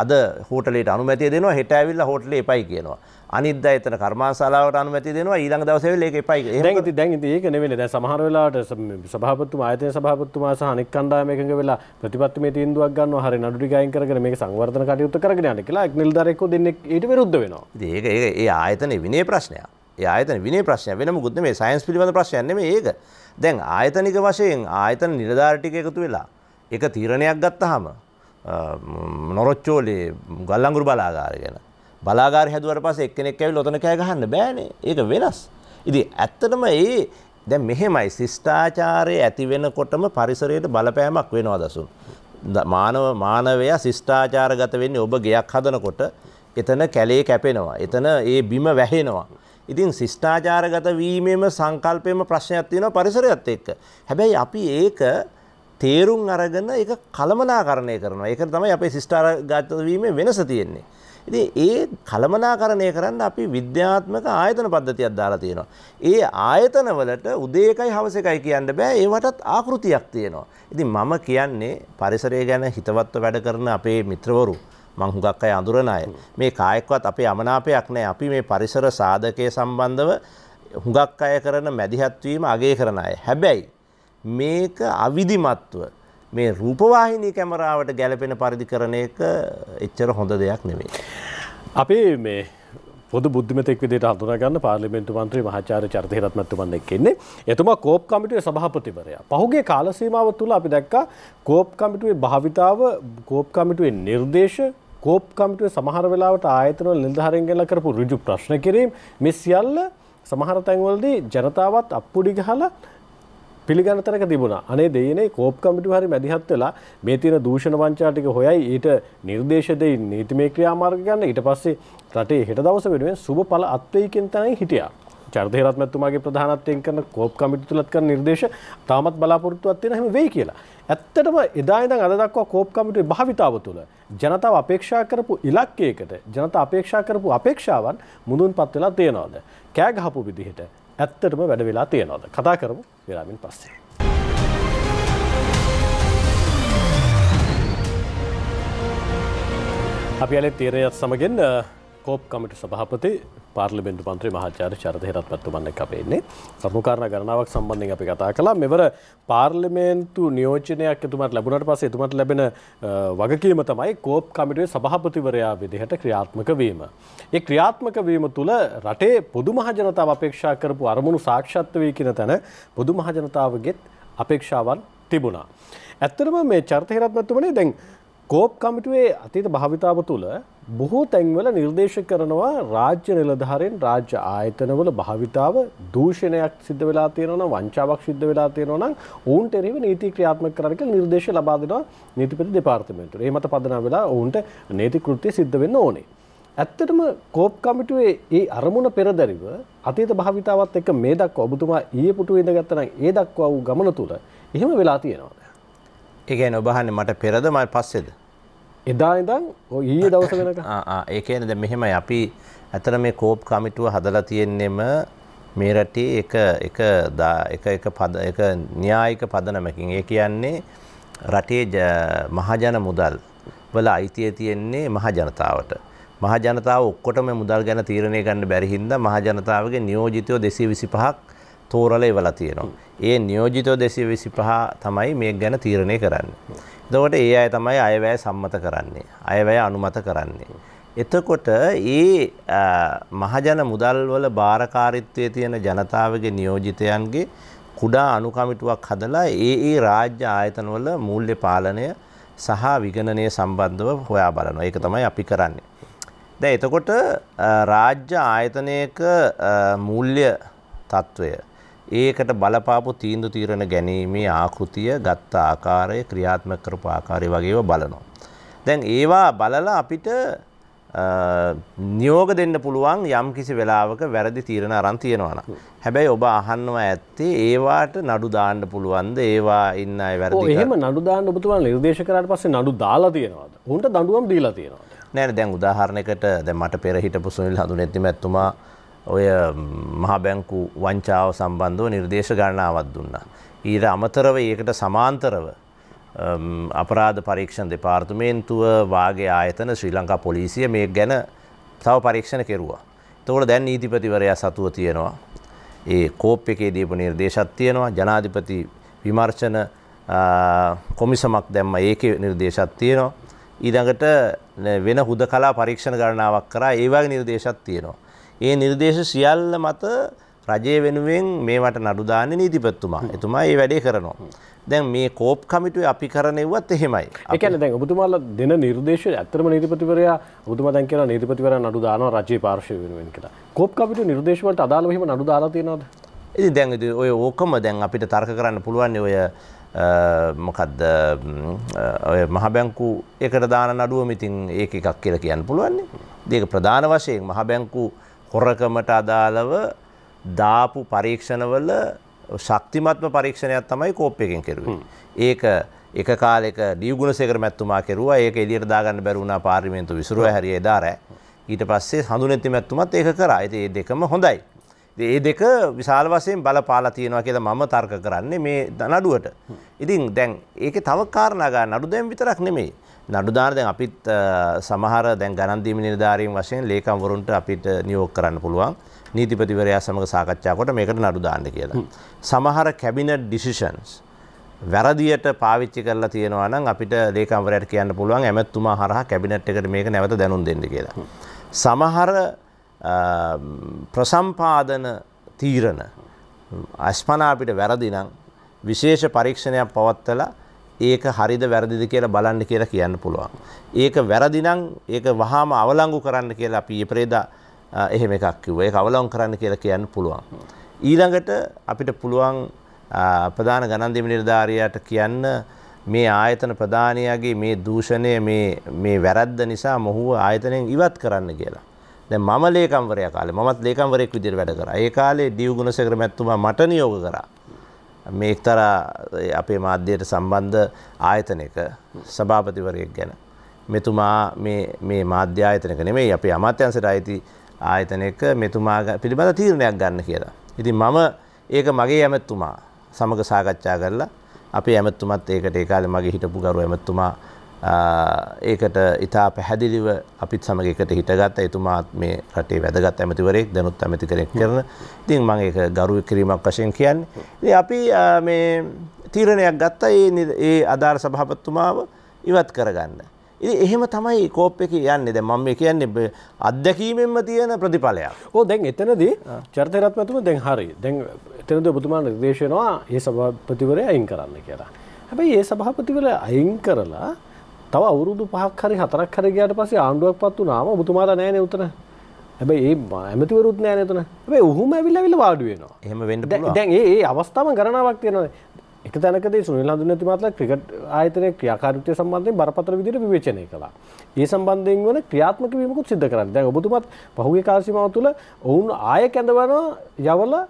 අද හෝටලට අනුමැති දෙනවා හෙට ඇවිල්ලා හෝටලේ එපයි කියනවා. අනිද්දා එතන කර්මාශාලාවට අනුමැති දෙනවා ඊළඟ දවසේ වෙලේ ඒක එපයි. දැන් ඉතින් දැන් ඉතින් ඒක නෙවෙයි. දැන් සමහර වෙලාවට සභාපතිතුමා ආයතන සභාපතිතුමා සහ අනෙක් කණ්ඩායම එකඟ වෙලා ප්‍රතිපත්තිමේ තීන්දුවක් ගන්නවා. හරි නඩු ටික අයින් කරගෙන මේක සංවර්ධන කටයුතු කරගෙන යන්න කියලා එක් නිලධාරියෙක්ව දෙන්නේ ඊට විරුද්ධ වෙනවා. ඉතින් ඒක ඒක ඒ ආයතනයේ විනය ප්‍රශ්නයක්. ඒ ආයතන විනය ප්‍රශ්නයක් වෙන මොකුත් නෙමෙයි. සයන්ස් පිළිබඳ ප්‍රශ්නයක් නෙමෙයි ඒක. දැන් ආයතනික වශයෙන් ආයතන නිලධාරි ටික එකතු වෙලා ඒක තීරණයක් ගත්තාම නොරොච්චෝලේ ගල්ලංගුරු බලාගාරගෙන බලාගාර හැදුවට පස්සේ එක්කෙනෙක් ඇවිල්ලා ඔතන කෑ ගහන්න බෑනේ. ඒක වෙනස්. ඉතින් ඇත්තටම ඒ දැන් මෙහෙමයි ශිෂ්ටාචාරය ඇති වෙනකොටම පරිසරයට බලපෑමක් වෙනවා දසුන්. මානව මානවයා ශිෂ්ටාචාරගත වෙන්නේ ඔබ ගෙයක් හදනකොට එතන කැලේ කැපෙනවා. එතන ඒ බිම වැහෙනවා. ඉතින් ශිෂ්ටාචාරගත වීමේම සංකල්පයේම ප්‍රශ්නයක් තියෙනවා පරිසරයත් එක්ක. හැබැයි අපි ඒක තේරුම් අරගන්න එක කළමනාකරණය කරනවා ඒක තමයි අපේ සිිස්ටාර ගතවීම වෙනස තියෙන්නේ. ඉති ඒ කළමනාකරණය කරන්න අපි විද්‍යාත්මක ආයතන පද්ධතියක් දාලා තියෙනවා. ඒ ආයතනවලට උදේකයි හවසකයි කියන්න බෑ ඒවටත් ආකෘතියක් තියෙනවා. ඉති මම කියන්නේ පරිසරය ගැන හිතවත්ව වැඩ කරන අපේ මිත්‍රවරු. මංහුගක් අය අඳුරණ අය මේ කායෙක්වත් අපේ අමනාපයක් නෑ අපි මේ පරිසර සාධකය සම්බන්ධව හුඟක් අය කරන මැදිහත්වීම අගේ කරන අය හැබැයි මේක අවිධිමත්ව මේ රූපවාහිනී කැමරාවට ගැලපෙන පරිදි කරන එක එච්චර හොඳ දෙයක් නෙමේ. අපේ මේ පොද බුද්ධමතෙක් විදිට හඳුනාගන්න පාර්ලිමෙන්තු මන්ත්‍රී මහාචාර චරිතයරත්මැතුමන් එක්කෙන්නේ එතුමා කෝප් කමිටුවේ සභහපතිවරයා. පහුගේ කාලසීමාව තුළ අපි දැක්ක කෝප් කමිටුවේ භාවිතාව කෝප් කමිටුවේ නිර්දේශ කෝප් කමිටුවේ සමහර වෙලාවට ආයතනවල නිලධාරීන්ගෙන්ලා කරපු ඍජු ප්‍රශ්න කිරීම මේ සියල්ල සමහර තැන්වලදී ජනතාවත් අප්පුඩි ගහලා පිළිගන්න තැනක තිබුණා. අනේ දෙයනේ කෝප් කමිටුව හරි මැදිහත් වෙලා මේ තියෙන දූෂණ වංචා ටික හොයයි ඊට නිර්දේශ දෙයි නීතිමය ක්‍රියාමාර්ග ගන්න. ඊට පස්සේ රටේ හෙට දවස වෙනුවෙන් සුබ ඵල අත්වෙයි කියන තැනයි හිටියා. චර්දේරත් මැතුමාගේ ප්‍රධානත්වයෙන් කරන කෝප් කමිටු තුලත් කරන නිර්දේශ තාමත් බලාපොරොත්තුවක් තියෙන හැම වෙයි කියලා. ඇත්තටම එදා ඉඳන් අද දක්වා කෝප් කමිටුවේ භාවිතාව තුළ ජනතාව අපේක්ෂා කරපු ඉලක්කයකට ජනතාව අපේක්ෂා කරපු අපේක්ෂාවන් මුදුන්පත් වෙලා තියෙනවද? කෑ ගහපු විදිහට ඇත්තටම වැඩ වෙලා තියෙනවද? කතා කරමු. විරාමින් පස්සේ. අපි ඇලෙත් තීරණයත් සමගින් කෝප් කමිට සභාපති පාර්ලිබෙන්ඩු පන්ත්‍ර මහාචාර චරතහිරත් පැත්තුමන්න එක පෙන්නේ කර්මකාරණ ගණනාවක් සම්බන්ධින් අපි කතා කලා මෙවර පාර්ලිමේන්තු නියෝජනයක් එතුමට ලැබුණට පස එතුමට ලැබෙන වගකීම තමයි කෝප් කමිටුවේ සභහපතිවරයා විදිහට ක්‍රියාත්මක වීම. ඒ ක්‍රියාත්මක වීම තුළ රටේ පොදු මහජනතාව අපේක්ෂා කරපු අරමුණු සාක්ෂත්වය කියන තැන පොදු මහජනතාවගෙත් අපේක්ෂාවන් තිබුණා. ඇත්තරම මේ චර්තහිරත් පැත්තුමනේ දැන් කෝප් කමිටුවේ අතීත භාවිතාව තුළ බොහෝ තැන්වල නිර්දේශ කරනවා රාජ්‍ය නිලධාරෙන් රාජ්‍ය ආයතනවල භාවිතාව දූෂණයක් සිද්ධ වෙලා තියෙනවා නම් වංචාවක් සිද්ධ වෙලා තියෙනවා නම් ඔවුන්ට එරෙහිව නීති ක්‍රියාත්මක කරන්න කියලා නිර්දේශ ලබා දෙනවා නීතිපති දෙපාර්තමේන්තුවට. ඒ මත පදනම් වෙලා ඔවුන්ට නීති කෘත්‍ය සිද්ධ වෙන්න ඕනේ. ඇත්තටම කෝප් කමිටුවේ ඒ අරමුණ පෙරදරිව අතීත භාවිතාවත් එක්ක මේ දක්වා ඔබතුමා ඊයේ පුටුවේ ඉඳගත්තා නම් ඒ දක්වා වූ ගමන තුල එහෙම වෙලා තියෙනවා. ඒ කියන්නේ ඔබ අහන්නේ මට පෙරද මම පස්සේද? එදා ඉදන් ඊයේ දවස වෙනක ඒ කියන්නේ දැන් මෙහෙම අපි ඇතර මේ කෝප් කමිටුව හදලා තියෙන්නෙම මේ රටේ එක එක එක එක පද එක න්‍යායික පදනමකින් ඒ කියන්නේ රටේ මහජන මුදල් වල අයිතිය තියෙන්නේ මහජනතාවට මහජනතාව ඔක්කොටම මුදල් ගැන තීරණය ගන්න බැරි හින්දා මහජනතාවගේ නියෝජිතයෝ 225ක් තෝරලා ඉවලා තියෙනවා. ඒ නියෝජිතව දෙසිය විසි පහ තමයි මේ ගැන තීරණය කරන්න. දවට ඒ අය තමයි අයවැය සම්මත කරන්නේ. අයවැය අනුමත කරන්නේ. එතකොට ඒ මහජන මුදල්වල භාරකාරිත්වය තියෙන ජනතාවගේ නියෝජිතයන්ගේ කුඩා අනුකමිටුවක් හදලා ඒ ඒ රාජ්‍ය ආයතනවල මූල්්‍ය පාලනය සහ විගණනය සම්බන්ධව හොයා බලනවා ඒක තමයි අපි කරන්නේ. දැ එතකොට රාජ්‍ය ආයතනයක මූල්්‍ය තත්ත්වය ඒකට බලපාපු තීන්දු තීරණ ගැනීමේ ආකෘතිය ගත්ත ආකාරය ක්‍රියාත්මක කරපු ආකාරය වගේව බලනවා. දැන් ඒවා බලලා අපිට නියෝග දෙන්න පුළුවන් යම් කිසි වෙලාවක වැරදි තීරණ අරන් තියෙනවනම්. හැබැයි ඔබ අහන්නවා ඇත්තේ ඒවාට නඩු දාන්න පුළුවන්ද ඒවා ඉන්න අය වැරදි. එහෙම නඩු දාන්න ඔබතුමා නිර්දේශ කරාට පස්සේ නඩු දාලා තියෙනවද? උන්ට දඬුවම් දීලා තියෙනවද? නෑ දැන් උදාහරණයකට දැන් මට පෙර හිටපු සුනිල් හඳුනෙත්ති මැතිතුමා ඔය මහා බැංකු වංචාව සම්බන්ධව නිර්දේශ ගණනාවක් දුන්නා. ඊට අමතරව ඒකට සමාන්තරව අපරාධ පරීක්ෂණ දෙපාර්තමේන්තුව වාගේ ආයතන ශ්‍රී ලංකා පොලිසිය මේ ගැන තව පරීක්ෂණ කෙරුවා. එතකොට දැන් නීතිපතිවරයා සතුව තියෙනවා. ඒ කෝප් එකේ දීපු නිර්දේශත් තියෙනවා. ජනාධිපති විමර්ශන කොමිසමක් දැම්ම ඒකේ නිර්දේශත් තියෙනවා. ඊළඟට වෙන හුදකලා පරීක්ෂණ ගණනාවක් කරා ඒ වගේ නිර්දේශත් තියෙනවා. ඒ නිර්දේශ සියල්ල මත රජය වෙනුවෙන් මේවට නඩුදාන නීතිපත්තුමා එතුමා ඒ වැඩේ කරනවා. දැන් මේ කෝප් කමිටුවේ අපි කරනෙවත් එහෙමයි. එකන දැන් ඔබතුමාල දෙන නිර්දේශ ඇතරම නීතිපතිවරයා ඔබතුම දැන් කියලා නීතිපතිවර නඩු දානවා රජයේ පාර්ශවය වෙනුවෙන් කියලා. කෝප් කමිටුවේ නිර්දේශ වලට අදාළව එහෙම නඩු දාලා තියෙනවද? ඉතින් දැන් ඔය ඕකම දැන් අපිට තර්ක කරන්න පුළුවන් ඔය මොකක්ද ඔය මහබැංකු එකට දාන නඩුවම ඉතින් ඒක එකක් කියලා කියන්න පුළුවන්. ඒක ප්‍රධාන වශයෙන් මහබැංකු හොරකමට අදාළව දාපු පරීක්ෂණවල ශක්තිමත්ම පරීක්ෂණයක් තමයි කෝප්පයකින් කෙරුවේ. ඒක එක කාලෙක දියගුණසේකර මැතිතුමා කෙරුවා ඒක එළියට දාගන්න බැරි වුණා පාර්ලිමේන්තු විසිරුව හැරිය එදා රෑ. ඊට පස්සේ හඳුනැති මැතිතුමත් ඒක කරා. ඉතින් මේ දෙකම හොඳයි. ඒ දෙක විශාල වශයෙන් බලපාලා තියෙනවා කියලා මම තර්ක කරන්නේ මේ නඩුවට. ඉතින් දැන් ඒකේ තව කාරණා ගන්න නඩු දැන් විතරක් නෙමෙයි. නඩුදාන දැන් අපිත් සමහර දැන් ගණන්දීම නිලධාරීන් වශයෙන් ලේකම්වරුන්ට අපිට නියෝග කරන්න පුළුවන් නීතිපතිවරයා සමඟ සාකච්ඡා කොට මේකට නඩු දාන්න කියලා. සමහර කැබිනට් ඩිසිෂන්ස් වැරදියට පාවිච්චි කරලා තියෙනවා නම් අපිට ලේකම්වරයාට කියන්න පුළුවන් ඇමැත්තුමා හරහා කැබිනට් එකට මේක නැවත දැනුම් දෙන්න කියලා. සමහර ප්‍රසම්පාදන තීරණ අස්පනා අපිට වැරදි නම් විශේෂ පරීක්ෂණයක් පවත්වලා ඒක හරිද වැරදිද කියලා බලන්න කියලා කියන්න පුළුවන්. ඒක වැරදිනම් ඒක වහාම අවලංගු කරන්න කියලා අපි ඊපරේදා එහෙම එකක් කිව්වා. ඒක අවලංගු කරන්න කියලා කියන්න පුළුවන්. ඊළඟට අපිට පුළුවන් ප්‍රධාන ගණන් දෙමි නිලධාරියාට කියන්න මේ ආයතන ප්‍රධානයාගේ මේ දූෂණය මේ මේ වැරද්ද නිසා මොහුව ආයතනයෙන් ඉවත් කරන්න කියලා. දැන් මම ලේකම්වරයා කාලේ මමත් ලේකම්වරයෙක් විදිහට වැඩ කරා. ඒ කාලේ දීව් ගුණසේකර මැතිතුමා මට නියෝග කරා. මේක්තරා අපේ මාධ්‍යයට සම්බන්ධ ආයතනක සභාපතිවරයෙක් ගැන. මෙතුමා මේ මාධ්‍ය ආයතනක නෙමේ අපේ අමාත්‍යන්සට අයිති ආයතනක මෙතුමා පිළිබඳ තීරණයක් ගන්න කියලා. ඉතින් මම ඒක මගේ ඇමැත්තුමා සමග සාකච්ඡා කරලා අපේ ඇමැත්තුමත් ඒකට ඒකාල මගේ හිටපු ගරු ඇමැත්තුමා ඒකට ඉතා පැහැදිලිව අපිත් සමගකට හිටගත් එතුමාත් මේ රටේ වැදගත් ඇමතිවරෙක් දැනුත් ඇමති කරෙක් කරන ඉතින් මං ඒක ගරු කිරීමක් වශයෙන් කියන්නේ අපි මේ තීරණයක් ගත්තා ඒ අධාර සභාපත්තුමාව ඉවත් කරගන්න. ඉති එහෙම තමයි කෝප් එක යන්නේ දැ මම කියන්නේ අත්දැකීමෙන්ම තියෙන ප්‍රතිඵලයක් හෝ දැන් එතනදී චර්තරත්මතුම දැන් හරි දැන් එතනද බුතුමාන් නිර්දේශනවා ඒ සභාපතිවරය අයින් කරන්න කියලා. හැබැයි ඒ සභාපතිවල අයින් කරලා තව අවුරුදු පහක් හරි හතරක් හර ගයාට පස්සේ ආණ්ඩුවක් පත් වුනාම ඔබතුමාලා නෑන උතන හැබැයි ඒ ඇමතිවරුත් නෑ නතුන හැබැයි ඔහුම ඇවිල්ලවිල වාඩු වෙනවා එහෙම වෙන්න දැන් ඒ අවස්ථාව ගණනාවක් තියෙනවා එක තැනකදී සුනිල් හඳුනති මාත්‍රා ක්‍රිකට් ආයතනයේ ක්‍රියාකාරීත්වය සම්බන්ධයෙන් බරපතල විදිහට විවේචනය කළා. ඒ සම්බන්ධයෙන් වන ක්‍රියාත්මක වීමකුත් සිද්ධ කරන්නේ. දැන් ඔබතුමත් පහුගිය කාල සීමාව තුළ ඔවුන් ආය කැඳවනවා යවලා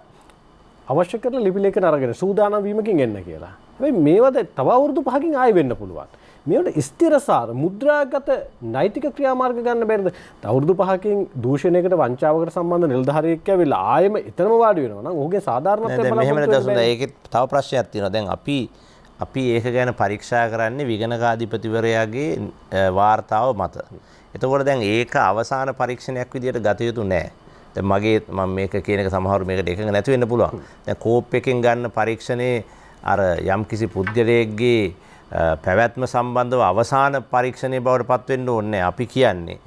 අවශ්‍ය කරන ලිපිලේඛන අරගෙන සූදානම් වීමකින් එන්න කියලා. හැබැයි මේවද තව අවුරුදු පහකින් ආයෙ වෙන්න පුළුවන්. මේට ස්තිරසාර මුද්‍රාගත නෛතික ක්‍රියාමාර්ග ගන්න බැරිද තවුරුදු පහකින් දූෂණයකට වංචාවකට සම්බන්ධ නිල්ධාරයෙක්ක වෙලා ආයම එතනම වාඩි වෙනවා නම් ඔහුගේ සාධාරණ මෙහෙම දසුන ඒක තව ප්‍රශ්නයක් තියෙනවා දැන් අපි අපි ඒක ගැන පරීක්ෂා කරන්නේ විගණකාධිපතිවරයාගේ වාර්තාව මත එතකොට දැන් ඒක අවසාන පරීක්ෂණයක් විදියට ගත යුතු නෑ මගේ මම මේක කියනක සමහරු මේකට එකඟ නැති වෙන්න පුළුවන් දැන් කෝප් එකෙන් ගන්න පරීක්ෂණේ අර යම්කිසි පුද්ගලයෙක්ගේ පැවැත්ම සම්බන්ධව අවසාන පරීක්ෂණය බවට පත්වෙන්න ඕන්න අපි කියන්නේ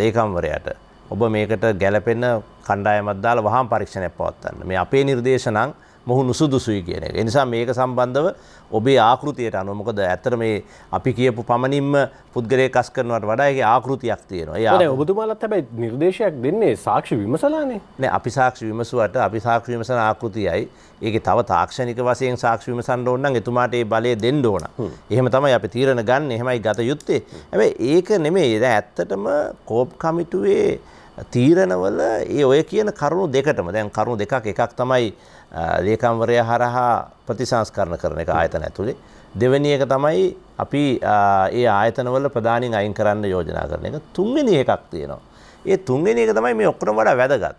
ලේකම්වරයට ඔබ මේකට ගැලපෙන කණ්ඩායමත්දාල වහම් පරීක්ෂණය පවත්වන්න මේ අපේ නිර්දේශනං මොහුණු සුදුසුයි කියන එක. එනිසා මේක සම්බන්ධව ඔබේ ආකෘතියට අනුව මොකද ඇත්තට මේ අපි කියපු පමණින්ම පුද්ගලයේ කස් කරනවට වඩා ඒකේ ආකෘතියක් තියෙනවා. ඒ ඔබතුමාලත් හැබැයි නිර්දේශයක් දෙන්නේ සාක්ෂි විමසලානේ. නෑ අපි සාක්ෂි විමසුවට අපි සාක්ෂි විමසන ආකෘතියයි ඒකේ තව තාක්ෂණික වශයෙන් සාක්ෂි විමසන්න ඕන නම් එතුමාට ඒ බලය දෙන්න ඕන. එහෙම තමයි අපි තීරණ ගන්න. එහෙමයි ගත යුත්තේ. හැබැයි ඒක නෙමෙයි. දැන් ඇත්තටම කෝප් කමිටුවේ තීරණවල ඒ ඔය කියන කරුණු දෙකටම දැන් කරුණු දෙකක් එකක් තමයි ලේකම්වරය හරහා ප්‍රතිසංස්කරණ කරන එක ආයතන ඇතුළේ. දෙවැනි එක තමයි අපි ඒ ආයතනවල ප්‍රධානින් අයින් කරන්න යෝජනා කරන එක තුන්වෙනි එකක් තියෙනවා. ඒ තුන්වෙනි එක තමයි මේ ඔක්කොම වඩා වැදගත්.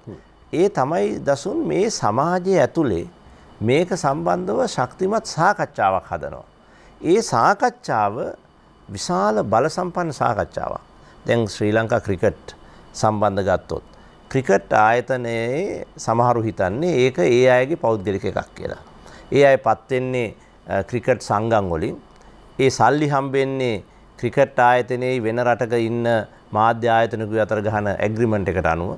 ඒ තමයි දසුන් මේ සමාජය ඇතුලේ මේක සම්බන්ධව ශක්තිමත් සාකච්ඡාවක් හදනවා. ඒ සාකච්ඡාව විශාල බලසම්පන්න සාකච්ඡාවක්. දැන් ශ්‍රී ලංකා ක්‍රිකට් සම්බන්ධ ගත්තොත් ක්‍රිකට් ආයතනයේ සමහරු හිතන්නේ ඒක ඒ අයගේ පෞද්ගලික එකක් කියලා. ඒ අය පත්වෙන්නේ ක්‍රිකට් සංගම් වලින්. ඒ සල්ලි හම්බෙන්නේ ක්‍රිකට් ආයතනයේ වෙන රටක ඉන්න මාධ්‍ය ආයතනකුයි අතර ගහන ඇග්‍රීමන්ට් එකට අනුව.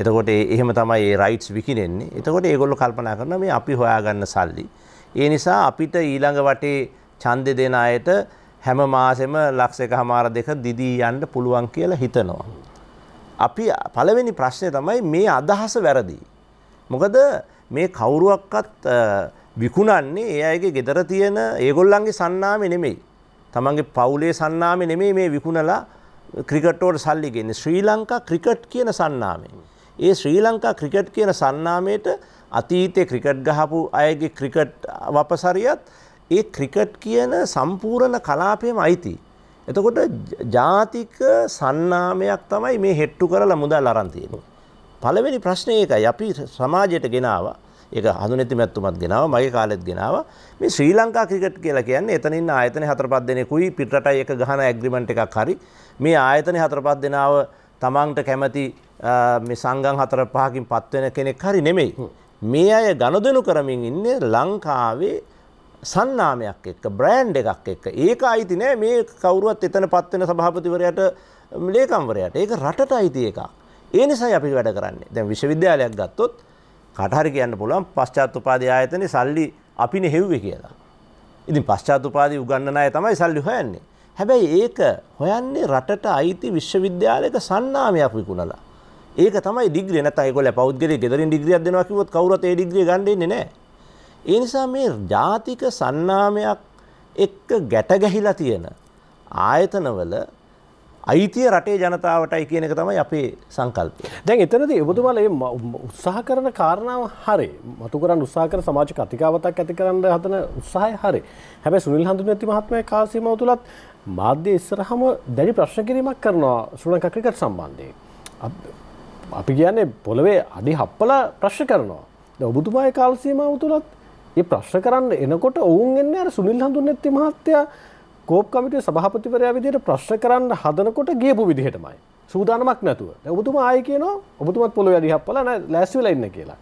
එතකොට එහෙම තමයි ඒ රයිට්ස් විකිණෙන්නේ. එතකොට ඒගොල්ලෝ කල්පනා කරනවා මේ අපි හොයාගන්න සල්ලි. ඒ නිසා අපිට ඊළඟ වටේ ඡන්දෙ දෙන අයට හැම මාසෙම ලක්ෂ එකමාර දෙක දිදී යන්න පුළුවන් කියලා හිතනවා. අපි පළවෙනි ප්‍රශ්නය තමයි මේ අදහස වැරදි. මොකද මේ කවුරුවක්කත් විකුණන්නේ ඒ අයගේ ගෙදර තියෙන ඒගොල්ලන්ගේ සන්නාම නෙමෙයි. තමන්ගේ පවුලේ සන්නාම නෙමේ මේ විකුණලා ක්‍රිකට්ටෝට සල්ලිගෙන ශ්‍රී ලංකා ක්‍රිකට් කියන සන්නාමේ. ඒ ශ්‍රී ලංකා ක්‍රිකට් කියන සන්නාමයට අතීතය ක්‍රිකට් ගහපු අයගේ ක්‍රිකට් වපසරියත් ඒ ක්‍රිකට් කියන සම්පූරණ කලාපයම අයිති. එතකොට ජාතික සන්නාමයක් තමයි මේ හෙට්ටු කරලා මුදල් අරන්තියෙන. පළවෙනි ප්‍රශ්නය එකයි අපි සමාජයට ගෙනාව එක හඳුනෙති මැත්තුමත් ගෙනාව මගේ කාලෙත් ගෙනාව මේ ශ්‍රී ලංකා ක්‍රිකට් කියලා කියන්නේ එතනින් ආයතන හතරපත් දෙනෙකුයි පිටරටයි එක ගහන ඇග්‍රිමෙන්ට් එකක් හරි මේ ආයතන හතරපත් දෙනාව තමන්ට කැමති මේ සංගම් හතර පහකින් පත්වෙන කෙනෙක් හරි නෙමෙයි. මේ අය ගනුදෙනු කරමින් ඉන්නේ ලංකාවේ සන්නාමයක් එක්ක බ්‍රෑන්් එකක් එක්ක ඒක අයිති නෑ මේ කවරුවත් එතන පත්වෙන සභාපතිවරයට ලේකම්වරයට ඒක රටට අයිති එකක් ඒ නිසා අපි වැඩ කරන්නේ දැන් විශ්වවිද්‍යාලයක් ගත්තොත් කටහරි කියන්න පුළුවන් පශ්චාත් උපාධ ආයතන සල්ලි අපින හෙව්ව කියලා ඉතින් පශ්චාත් උපාදී උගන්නනාය තමයි සල්ලි හොයන්නේ හැබැයි ඒක හොයන්නේ රටට අයිති විශ්වවිද්‍යාලයක සන්නාමයක් විකුණලා ඒක තමයි ඩිග්‍රිය නැත්නම් ඒගොල්ලෝ පෞද්ගලික ගෙදරින් ඩිග්‍රියක් දෙනවා කිව්වොත් කවුරුත් ඒ ඩිග්‍රිය ගන්න දෙන්නේ නැහැ ඒ නිසා මේ ජාතික සන්නාමයක් එක්ක ගැට ගැහිලා තියෙන ආයතනවල අයිතිය රටේ ජනතාවටයි කියන එක තමයි අපේ සංකල්පය. දැන් එතනදී ඔබතුමාල ඒ උත්සාහ කරන කාරණාව හරි. මතු කරන් උත්සාහ කරන සමාජ කතිකාවතක් ඇති කරන්න හදන උත්සාහය හරි. හැබැයි සුනිල් හඳුනැති මහත්මයා කාසියම තුලත් මාධ්‍ය ඉස්සරහම දැඩි ප්‍රශ්න කිරීමක් කරනවා ශ්‍රී ලංකා ක්‍රිකට් සම්බන්ධයෙන්. අපි කියන්නේ පොළවේ අඩි හප්පලා ප්‍රශ්න කරනවා. ඔබතුමාගේ කාලසීමාව තුලත් ඒ ප්‍රශ්න කරන්න එනකොට ඔවුන් එන්න අර සුනිල් හඳුන්නැති මහත්තයා කෝප් කමිටුවේ සභාපතිවරයා විදිහට ප්‍රශ්න කරන්න හදනකොට ගියපු විදිහටමයි. සූදානමක් නැතුව. දැන් ඔබතුමා ආයේ කියනවා ඔබතුමාත් පොළොවේ අඩි හප්පලා නෑ ලෑස්ති වෙලා ඉන්න කියලා.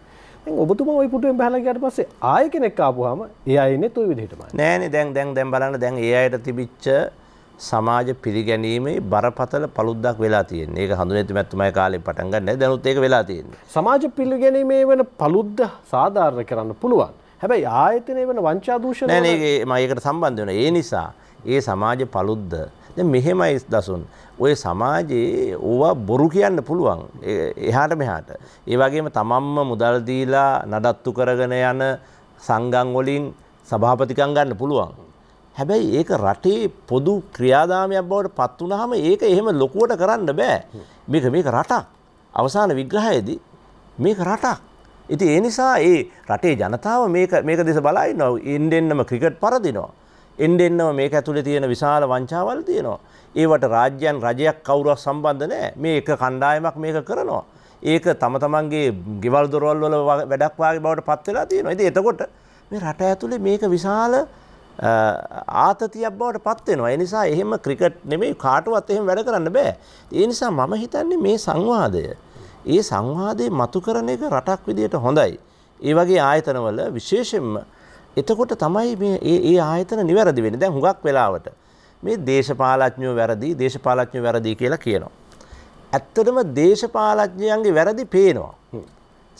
දැන් ඔබතුමා ওই පුටුවෙන් බහලා ගියාට පස්සේ ආයෙ කෙනෙක් ආපුවාම ඒ අය ඉන්නේ toy විදිහටමයි. නෑනේ දැන් දැන් දැන් බලන්න දැන් ඒ අයට තිබිච්ච සමාජ පිළිගැනීමේ බරපතල පළුද්දක් වෙලා තියෙන්නේ. ඒක හඳුනේතුමැතුමයි කාලේ පටන් ගන්න. දැනුත් ඒක වෙලා තියෙන්නේ. සමාජ පිළිගැනීමේ වෙන පළුද්ද සාධාරණ කරන්න පුළුවන්. හැබැයි ආයතනය වන වංචා දූෂණ නෑ මයකට සම්බන්ධ වෙන ඒ නිසා ඒ සමාජ පළුද්ද දැන් මෙහෙමයි දසුන් ඔය සමාජයේ ඕවා බොරු කියන්න පුළුවන් එහාට මෙහාට ඒ වගේම තමන්ම මුදල් දීලා නඩත්තු කරගෙන යන සංගම් වලින් සභාපතිකම් ගන්න පුළුවන් හැබැයි ඒක රටේ පොදු ක්‍රියාදාමයක් බවට පත් වුනහම ඒක එහෙම ලොකුවට කරන්න බෑ. මේක මේක රටක්. අවසාන විග්‍රහයේදී මේක රටක්. ඉති ඒ නිසා ඒ රටේ ජනතාව මේක දෙස බලයි නොව ඉන්ඩෙන්න්නම ක්‍රිකට් පරදිනවා. එන්ඩෙන්න්නම මේක ඇතුළේ තියෙන විශාල වංචාවල් තියනවා. ඒවට රාජ්‍යයන් රජයක් කවුරක් සම්බන්ධනෑ මේ එක කණ්ඩායමක් මේක කරනවා. ඒක තම තමන්ගේ ගෙවල් දොරවල් වල වැඩක්වාගේ බවට පත්වෙලා තියෙනවා. ඉති එතකොට මේ රට ඇතුළේ මේක විශාල ආතතියක් බවට පත්වෙනවා. එනිසා එහෙම ක්‍රිකට් නෙමේ කාටුවත් එහෙම වැඩ කරන්න බෑ. ඒ නිසා මම හිතන්නේ මේ සංවාදය. ඒ සංවාදය මතු කරන එක රටක් විදියට හොඳයි. ඒ වගේ ආයතනවල විශේෂෙන්ම එතකොට තමයි මේ ඒ ආයතන නිවැරදි වෙන දැන් හුඟක් වෙලාවට මේ දේශපාලඥයෝ වැරදි දේශපාලඥයෝ වැරදි කියලා කියනවා. ඇත්තටම දේශපාලඥයන්ගේ වැරදි පේනවා.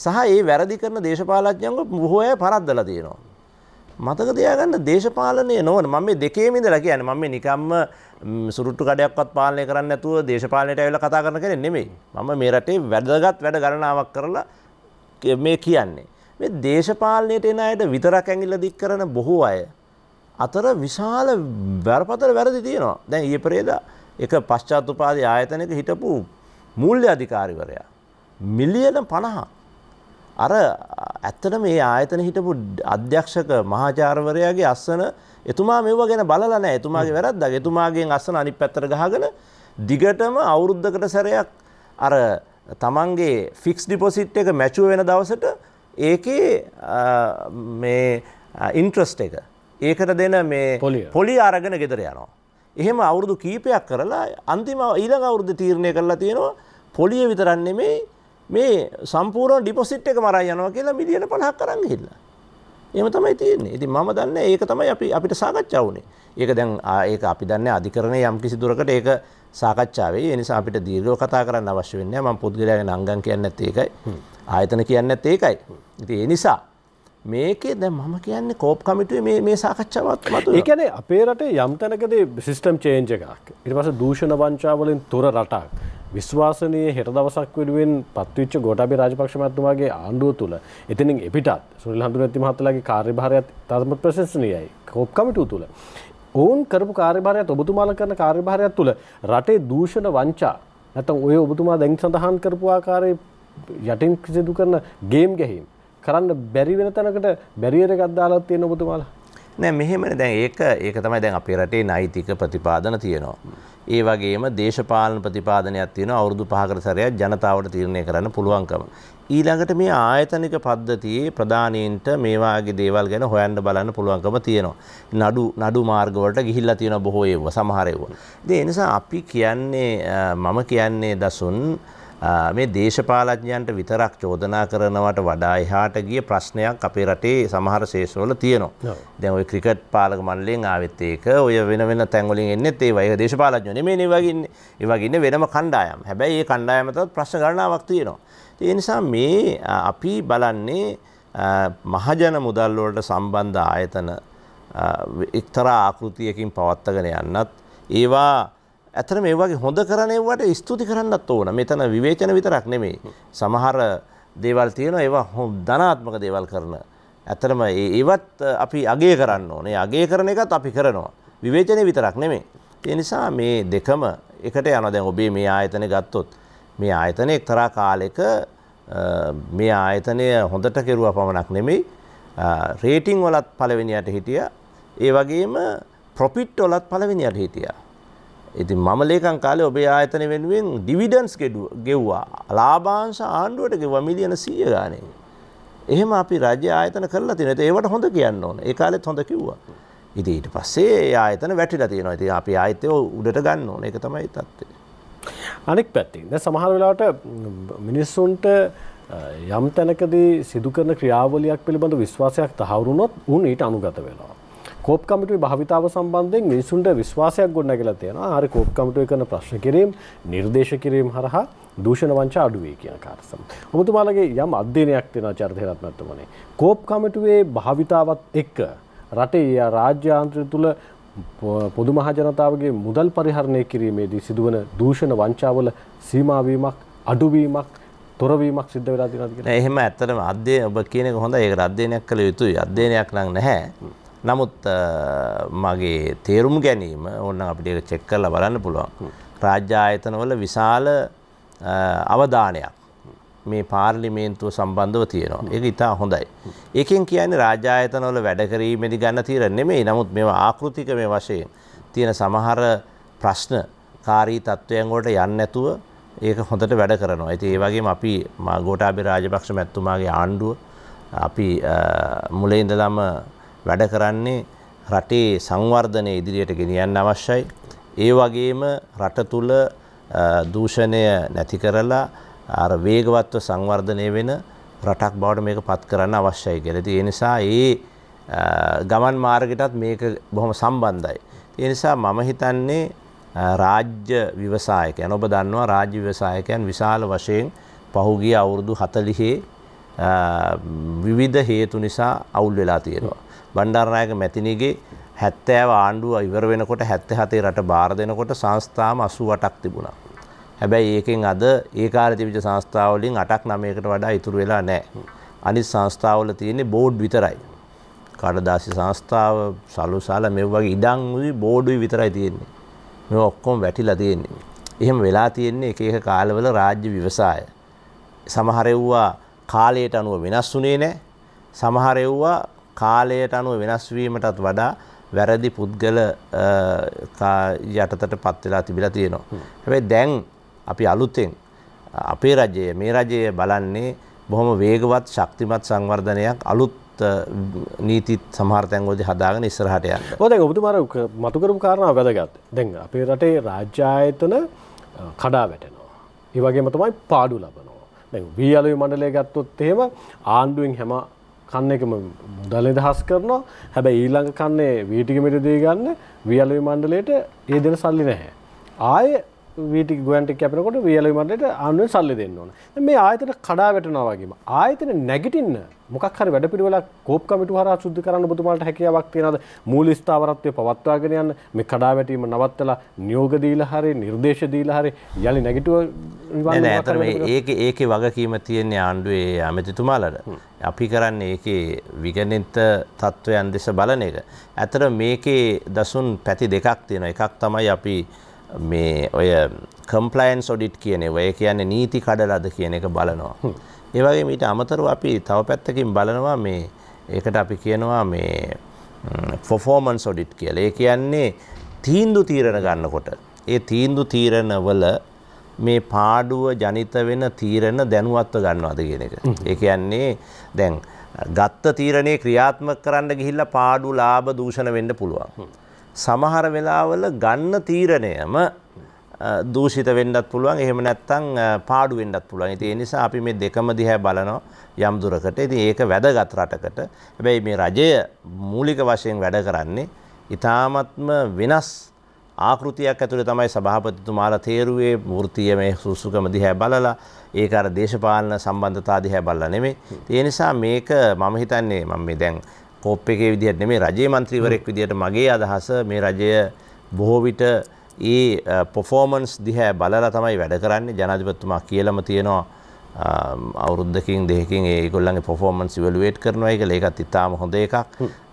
සහ ඒ වැරදි කරන දේශපාලඥයන්ව බොහෝ අය පරද්දලා තියෙනවා. මතක තියාගන්න දේශපාලනය නොවන මම මේ දෙකේම ඉඳලා කියන්නේ මම මේ නිකම්ම සුරුට්ටු කඩයක්වත් පාලනය කරන්න නැතුව දේශපාලනයට ඇවිල්ලා කතා කරන කෙනෙක් නෙමෙයි. මම මේ රටේ වැදගත් වැඩ ගණනාවක් කරලා මේ කියන්නේ. මේ දේශපාලනයට එන අයට විතරක් ඇඟිල්ල දික් කරන බොහෝ අය අතර විශාල බරපතල වැරදි තියෙනවා. දැන් ඊයේ පෙරේදා එක පශ්චාත් උපාධි ආයතනයක හිටපු මූල්‍ය අධිකාරිවරයා මිලියන 50 අර ඇත්තට මේ ආයතන හිටපු අධ්‍යක්ෂක මහාචාර්වරයාගේ අස්සන එතුමා මෙව ගැන බලලා නැහැ. එතුමාගේ වැරද්දක්. එතුමාගෙන් අස්සන අනිත් පැත්තට ගහගෙන දිගටම අවුරුද්දකට සැරයක් අර තමන්ගේ ෆික්ස් ඩිපොසිට් එක මැචුව වෙන දවසට ඒකේ මේ ඉන්ට්‍රස්ට් එක ඒකට දෙන මේ පොලි අරගෙන ගෙදර යනවා. එහෙම අවුරුදු කීපයක් කරලා අන්තිම ඊළඟ අවුරුදු තීරණය කරලා තියෙනවා පොලිය විතරන්නේ මේ මේ සම්පූර්ණ ඩිපොසිට් එක මරා යනවා කියලා මිලියන 50ක් අරන් ගිහිල්ලා. එහෙම තමයි තියෙන්නේ. ඉතින් මම දන්නේ ඒක තමයි අපි අපිට සාකච්ඡා වුනේ. ඒක දැන් ඒක අපි දන්නේ අධිකරණයේ යම් කිසි දුරකට ඒක සාකච්ඡා වෙයි. ඒ නිසා අපිට දීර්ඝව කතා කරන්න අවශ්‍ය වෙන්නේ නැහැ. මම පුද්ගලයාගේ නංගම් කියන්නේත් ඒකයි. ආයතන කියන්නේත් ඒකයි. ඉතින් ඒ නිසා මේකේ දැ මම කියන්නේ කෝප් කමිටුවේ මේ සාකච්ඡාවත් මතු ඒකැන අපේ රටේ යම් තැනකද සිිස්ටම් චේන්ජ එකක් ඉට පස දූෂණ වංචාවලින් තොර රටක් විශ්වාසනය හෙට දවසක් වෙනුවෙන් පත්විච්ච ගොටාබේ රාජපක්ෂ මැතුමාගේ ආණ්ඩුව තුළ එතනින් එපිටත් සුනිල් හඳුනැති මහත්තලාගේ කාර්යභාරයත් තාම ප්‍රශංසනීයයි කොප් කමිටුව තුළ ඔවුන් කරපු කාර්යභාරයත් ඔබතුමාලා කරන කාර්යභාරයත් තුළ රටේ දූෂණ වංචා නැත්නම් ඔය ඔබතුමා දැන් සඳහන් කරපු ආකාරයේ යටින් සිදු කරන ගේම් ගැහීම් කරන්න බැරි වෙන තැනකට බැරියර් එකක් දාලා තියෙන ඔබතුමාලා නෑ මෙහෙමන දැන් ඒක ඒක තමයි දැන් අපේ රටේ නෛතික ප්‍රතිපාදන තියෙනවා. ඒ වගේම දේශපාලන ප්‍රතිපාදනයක් තියෙනවා අවුරුදු පහකට සැරයක් ජනතාවට තීරණය කරන්න පුළුවන්කම. ඊළඟට මේ ආයතනික පද්ධතියේ ප්‍රධානීන්ට මේ වාගේ දේවල් ගැන හොයන්න බලන්න පුළුවන්කම තියෙනවා. නඩු නඩු මාර්ග වලට ගිහිල්ලා තියෙන බොහෝ ඒවා සමහර ඒවා. ඉතින් ඒ නිසා අපි කියන්නේ මම කියන්නේ දසුන් මේ දේශපාලඥයන්ට විතරක් චෝදනා කරනවට වඩා එහාට ගිය ප්‍රශ්නයක් අපේ රටේ සමහර ශේෂවල තියෙනවා. දැන් ඔය ක්‍රිකට් පාලක මණ්ඩලයෙන් ආවෙත් ඒක ඔය වෙන වෙන තැන් වලින් එන්නෙත් ඒ වගේ දේශපාලඥයෝ නෙමෙයි ඒ වගේ ඉන්නේ. ඒ වගේ ඉන්නේ වෙනම කණ්ඩායම්. හැබැයි ඒ කණ්ඩායමටත් ප්‍රශ්න ගණනාවක් තියෙනවා. ඒ නිසා මේ අපි බලන්නේ මහජන මුදල් වලට සම්බන්ධ ආයතන එක්තරා ආකෘතියකින් පවත්වාගෙන යන්නත් ඒවා ඇතන මේ වගේ හොඳ කරනවට ස්තුති කරන්නත් ඕන මෙතන විවේචන විතරක් නෙමේ සමහර දේවල් තියෙන ඒවා හො ධනාත්මක දේවල් කරන. ඇතරම ඒවත් අපි අගේ කරන්න ඕනේ අගේ කරන එකත් අපි කරනවා. විවේචනය විතරක් නෙමේ. ඒ නිසා මේ දෙකම එකට යන දැන් ඔබේ මේ ආයතන ගත්තොත් මේ ආයතනය එක්තරා කාලෙක මේ ආයතනය හොඳට කෙරුවා පමණක් නෙමෙයි රේටිං වලත් පළවෙනියට හිටිය ඒ වගේම ප්‍රොපිට් වලත් පළවෙනියට හිටියා ඉතින් මම ලේකම් කාලේ ඔබේ ආයතන වෙනුවෙන් ඩිවිඩන්ස් ගෙව්වා. ලාභාංශ ආණ්ඩුවට ගෙව්වා මිලියන 100 ගානේ. එහෙම අපි රජ්‍ය ආයතන කරලා තියෙනවා. ඒවට හොඳ කියන්න ඕන. ඒ කාලෙත් හොඳ කිව්වා. ඉතින් ඊට පස්සේ ඒ ආයතන වැටිලා තියෙනවා. ඉතින් අපි ආයතය උඩට ගන්න ඕන. ඒක තමයි தත්ත්වය. අනෙක් පැත්තෙන් දැන් සමහර වෙලාවට මිනිස්සුන්ට යම් තැනකදී සිදු කරන ක්‍රියාවලියක් පිළිබඳ විශ්වාසයක් තහවුරුනොත් උන් ඊට අනුගත වෙනවා. කෝප් කමිටුවේ භාවිතාව සම්බන්ධයෙන් මිනිසුන්ට විශ්වාසයක් ගොඩනැගිලා තියෙනවා. ආර කෝප් කමිටුවේ කරන ප්‍රශ්න කිරීම, නිර්දේශ කිරීම හරහා දූෂණ වංචා අඩු වෙයි කියන කාර්යසම. ඔබතුමාලගේ යම් අධ්‍යයනයක් තියෙනවා චරිත හේරත්නත්තුමනේ. කෝප් කමිටුවේ භාවිතාවත් එක්ක රටේ රාජ්‍යාන්ත්‍රය තුළ පොදු මහජනතාවගේ මුදල් පරිහරණය කිරීමේදී සිදුවන දූෂණ වංචාවල සීමාවීමක් අඩුවීමක් තොරවීමක් සිද්ධ වෙලා තියෙනවද කියලා. එහෙම ඇත්තටම අධ්‍යය ඔබ කියන එක හොඳයි. ඒක අධ්‍යයනයක් කළ යුතුයි. අධ්‍යයනයක් නම් නැහැ. නමුත් මගේ තේරුම් ගැනීම ඔන්න අපිට චෙක් කරල බලන්න පුළුවන්. රාජ්‍යායතනවල විශාල අවධානයක් මේ පාර්ලිමේන්තුව සම්බන්ධව තියෙනවා ඒක ඉතා හොඳයි. ඒකෙන් කියන්නේ රාජායතනවල වැඩකරීමදි ගන්න තීර නෙමෙයි නමුත් මෙ ආකෘතික මේ වශයෙන් තියෙන සමහර ප්‍රශ්න කාරී තත්ත්වයන්ගොට යන්න ඇතුව ඒක හොඳට වැඩ කරනවා. ඇති ඒ වගේ අපි ගෝටාබි රාජපක්ෂ මැත්තුමාගේ ආණ්ඩුව අපි මුලේ ඉඳලම වැඩ කරන්නේ රටේ සංවර්ධනය ඉදිරියට ගෙනියන්න අවශ්‍යයි. ඒ වගේම රට තුළ දූෂණය නැති කරලා අර වේගවත්ව සංවර්ධනය වෙන රටක් බවට මේක පත් කරන්න අවශ්‍යයි කෙරති. එනිසා ඒ ගමන් මාර්ගටත් මේක බොහොම සම්බන්ධයි. එනිසා මම හිතන්නේ රාජ්‍ය විවසායකයන් ඔබ දන්නවා රාජ්‍ය විවසායකයන් විශාල වශයෙන් පහුගිය අවුරුදු හතලිහේ විවිධ හේතු නිසා අවුල් වෙලා තියෙනවා. බණ්ඩාරනායක මැතිනිගේ හැත්තෑව ආණ්ඩුව ඉවර වෙනකොට හැත්ත හතේ රට බාර දෙනකොට සංස්ථාම අසු වටක් තිබුණා. හැබැයි ඒකෙන් අද ඒ කාරතිවිච සංස්ථාවලින් අටක් නමයකට වඩා ඉතුරු වෙලා නෑ. අනිත් සංස්ථාවල තියෙන්නේ බෝඩ් විතරයි. කඩදාසි සංස්ථාව සලුසාල මෙ වගේ ඉඩං බෝඩුයි විතරයි තියෙන්නේ. මෙ ඔක්කොම් වැටිලා තියෙන්නේ. එහෙම වෙලා තියෙන්නේ එක ඒක කාලවල රාජ්‍ය විවසාය. සමහරෙව්වා කාලයට අනුව වෙනස් වුනේ නෑ සමහරෙව්වා කාලයට අනුව වෙනස් වීමටත් වඩා වැරදි පුද්ගල යටතට පත් වෙලා තිබිලා තියෙනවා. හැබැයි දැන් අපි අලුතෙන් අපේ රජය මේ රජය බලන්නේ බොහොම වේගවත් ශක්තිමත් සංවර්ධනයක් අලුත් නීතිත් සමාර්තයන්ගෝද හදාගෙන ඉස්සරහට යන්න. හොඳයි ඔබතුමාර මතු කරපු කාරණා වැදගත්. දැන් අපේ රටේ රාජ්‍ය ආයතන කඩා වැටෙනවා. ඒ වගේම තමයි පාඩු ලබනවා. දැන් වී අලුවේ මණ්ඩලය ගත්තොත් එහෙම ආණ්ඩුවෙන් හැම කන්න එකම මුදලේ දහස් කරනවා හැබැයි ඊළඟ කන්නේ වීටිකමිට දී ගන්න වියලවි මණ්ඩලයට ඒ දෙන සල්ලි නැහැ. ආයේ වීටි ගුවන්ටි කැපනකොට වියලවිමටට අනුව සල්ලි දෙන්න ඕන මේ ආයතන කඩා වැටනවාගේම ආයතන නැගිටින්න මොකක් හරි වැඩ පිළිවෙල කෝප් කමිටු හරහා සුද්ධ කරන්න ඔබතුමාට හැකියාවක් තියෙනවද මූල ස්ථාවරත්වය පවත්වාගෙන යන්න මේ කඩා වැටීම නවත්තලා නියෝග දීලා හරි නිර්දේශ දීලා හරි යලි නැගිටුව නෑ අතර ඒක ඒකේ වගකීම තියෙන්නේ ආණ්ඩුවේ ඇමතිතුමාලට අපි කරන්නේ ඒකේ විගණිත තත්ත්වයන් දෙස බලන එක ඇතර මේකේ දසුන් පැති දෙකක් තියෙන එකක් තමයි අපි මේ ඔය කම්පලයින් සොඩිට් කියන වය කියන්නේ නීති කඩලද කියන එක බලනවා. ඒවගේ මීට අමතරු අපි තව පැත්තකින් බලනවා මේ ඒකට අපි කියනවා මේ ෆොෆෝමන් සොඩිට් කියල ඒ කියන්නේ තීන්දු තීරණ ගන්නකොට. ඒ තීන්දු තීරණවල මේ පාඩුව ජනිත වෙන තීරණ දැනුවත්ව ගන්නවාද කියන එක. ඒ කියන්නේ දැන් ගත්ත තීරණය ක්‍රියාත්ම කරන්න ගිහිල්ල පාඩු ලාබ දූෂණ වෙන්න පුළුවන්. සමහර වෙලාවල ගන්න තීරණයම දූෂිත වෙන්නත් පුළුවන් එහෙම නැත්තම් පාඩු වෙන්නත් පුළුවන්. ඉතින් ඒ නිසා අපි මේ දෙකම දිහා බලනවා යම් දුරකට. ඉතින් ඒක වැදගත් රටකට. හැබැයි මේ රජය මූලික වශයෙන් වැඩ කරන්නේ ඊ타ත්ම වෙනස් ආකෘතියක් ඇතුළේ තමයි සභාපතිතුමාලා තේරුවේ වෘත්තීය මේ සුසුකම දිහා බලලා ඒක අර දේශපාලන සම්බන්ධතා දිහා බලලා නෙමෙයි. ඒ නිසා මේක මම හිතන්නේ මම මේ දැන් කෝප් එකේ විදිහට නෙමෙයි රජයේ മന്ത്രിවරයෙක් විදිහට මගේ අදහස මේ රජය බොහෝ විට ඒ පොෆෝමන්ස් දිහැ බලලා තමයි වැඩ කරන්නේ ජනාධිපතිතුමා කියලම තියෙනවා අවුරුද්දකින් දෙකින් ඒගොල්ලන්ගේ පොෆෝමන්ස් ඉවලුවේට් කරනවා එක ඒකත් ඉතාම හොඳ එකක්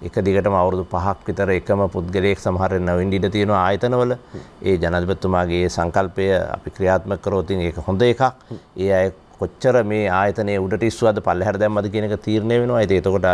එක දිගටම අවුරුදු පහක් විතර එකම පුද්ගලයෙක් සමහරෙන් නවින් ඉඩ තියෙන ආයතනවල ඒ ජනධිපතිතුමාගේ සංකල්පය අපි ක්‍රියාත්මක කරොත් ඒක හොඳ එකක් ඒ අය කොච්චර මේ ආයතනය උඩට ඉස්වාද පල්ලහර දැම්මද කියනක තීරණය වෙනවා ඇති එතකොට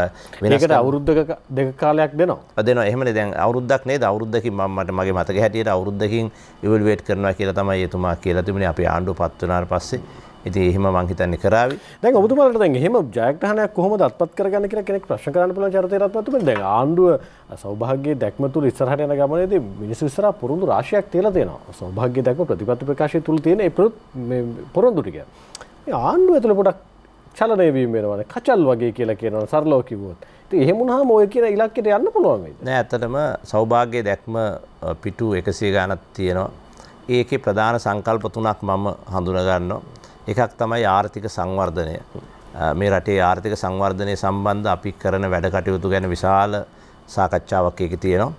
වෙනකට අවුරුද්ධක දෙක කාලයක් දෙනවා දෙන එහම දැන් අවුද්දක් නේ අවුද්දකින් මට මගේ මතක හැටියට අවුද්දකින් ඉවල්වේට් කරනවා කියලා තමයි එතුමා කියලා තිබුණේ අපි ආණ්ඩු පත්වනාට පස්සේ ඉති එහෙම මංහිතන්න කරාව දැ ඔබතුමලට දැන් එහෙම ජයග්‍රහණයක් කොහොම දත්පත් කරගන්න කියලා කෙනෙක් ප්‍රශ්න කරන්න පුළුවන් චරිතය රත්නතුම දැන් ආණ්ඩුව සෞභාග්‍යයේ දැක්ම තුල ඉස්සරහට යන ගමනේදී මිනිස්සු ඉස්සරහ පුරුදු රාශියක් තියලා තියෙනවා සෞභාග්‍ය දැක්ම ප්‍රතිපත්ති ප්‍රකාශය තුල තියෙන ඒ පොරොන්දු ටික ආණ්ඩුව ඇතුළ පොඩක් චලනයවීම වෙනවන කචල් වගේ කියලා කියනවා සරලෝකිවුවත් එහෙමුණහා මෝය කියන ඉලක්කට යන්න පුළුවන්වෙයි නෑ ඇතටම සෞභාග්‍ය දැක්ම පිටු එකසේ ගානත් තියෙනවා ඒකේ ප්‍රධාන සංකල්ප තුනක් මම හඳුනගන්නවා එකක් තමයි ආර්ථික සංවර්ධනය මේ රටේ ආර්ථික සංවර්ධනය සම්බන්ධ අපි කරන වැඩ කටයුතු ගැන විශාල සාකච්ඡාවක් ඒක තියෙනවා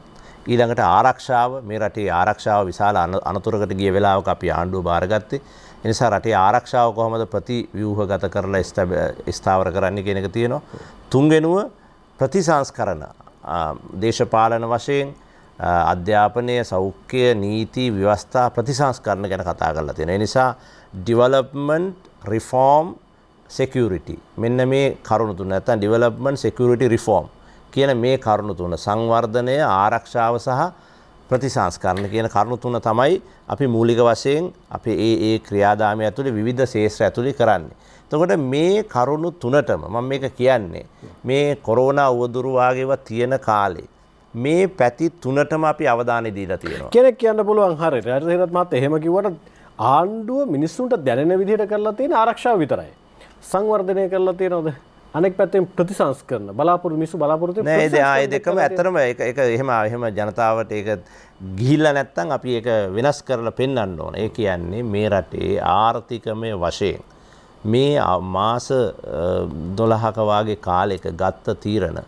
ඊළඟට ආරක්ෂාව මේ රටේ ආරක්ෂාව විශාල අනතුරකට ගිය වෙලාවක අපි ආණ්ඩුව භාරගත්තේ එනිසා රටේ ආරක්ෂාව කොහොමද ප්‍රතිව්‍යූහගත කරලා ස්ථාවර කරන්න කෙනෙක තියෙනවා. තුන්ගෙනුව ප්‍රතිසංස්කරණ දේශපාලන වශයෙන් අධ්‍යාපනය සෞඛ්‍ය නීති ව්‍යවස්ථා ප්‍රතිසංස්කරණ ගැන කතා කරලා තියෙන. නිසා ඩිවලප්මන්ට් රිෆෝර්ම් සෙකරිට මෙන්න මේ කරුණු තුන ඇතන් ඩිවලප්මන් සෙකරිට රිෆෝර්ම් කියන මේ කරුණු තුන සංවර්ධනය ආරක්ෂාව සහ ප්‍රතිසංස්කරණ කියන කරුණු තුන තමයි අපි මූලික වශයෙන් අපේ ඒ ඒ ක්‍රියාදාමය ඇතුළේ විවිධ ශේෂ්ත්‍ර ඇතුළේ කරන්නේ. එතකොට මේ කරුණු තුනටම මම මේක කියන්නේ මේ කොරෝනා වදුරු වාගේව තියෙන කාලේ මේ පැති තුනටම අපි අවධානය දීලා තියෙනවා. කෙනෙක් කියන්න පුළුවන් හරියට. හරියට මාත් එහෙම කිව්වට ආණ්ඩුව මිනිස්සුන්ට දැනෙන විදිහට කරලා තියෙන ආරක්ෂාව විතරයි. සංවර්ධනය කරලා තියෙනවද? අනෙක් පැත්තෙන් ප්‍රතිසංස්කරන බලාපොරොත්තු මිසු බලාපොරොත්තු නෑ ඒ ආයේ දෙකම ඇත්තටම ඒක ඒක එහෙම එහෙම ජනතාවට ඒක ගිහිල්ලා නැත්තම් අපි ඒක වෙනස් කරලා පෙන්වන්න ඕන. ඒ කියන්නේ මේ රටේ ආර්ථිකමය වශයෙන් මේ මාස 12ක වාගේ කාලයක ගත්ත තීරණ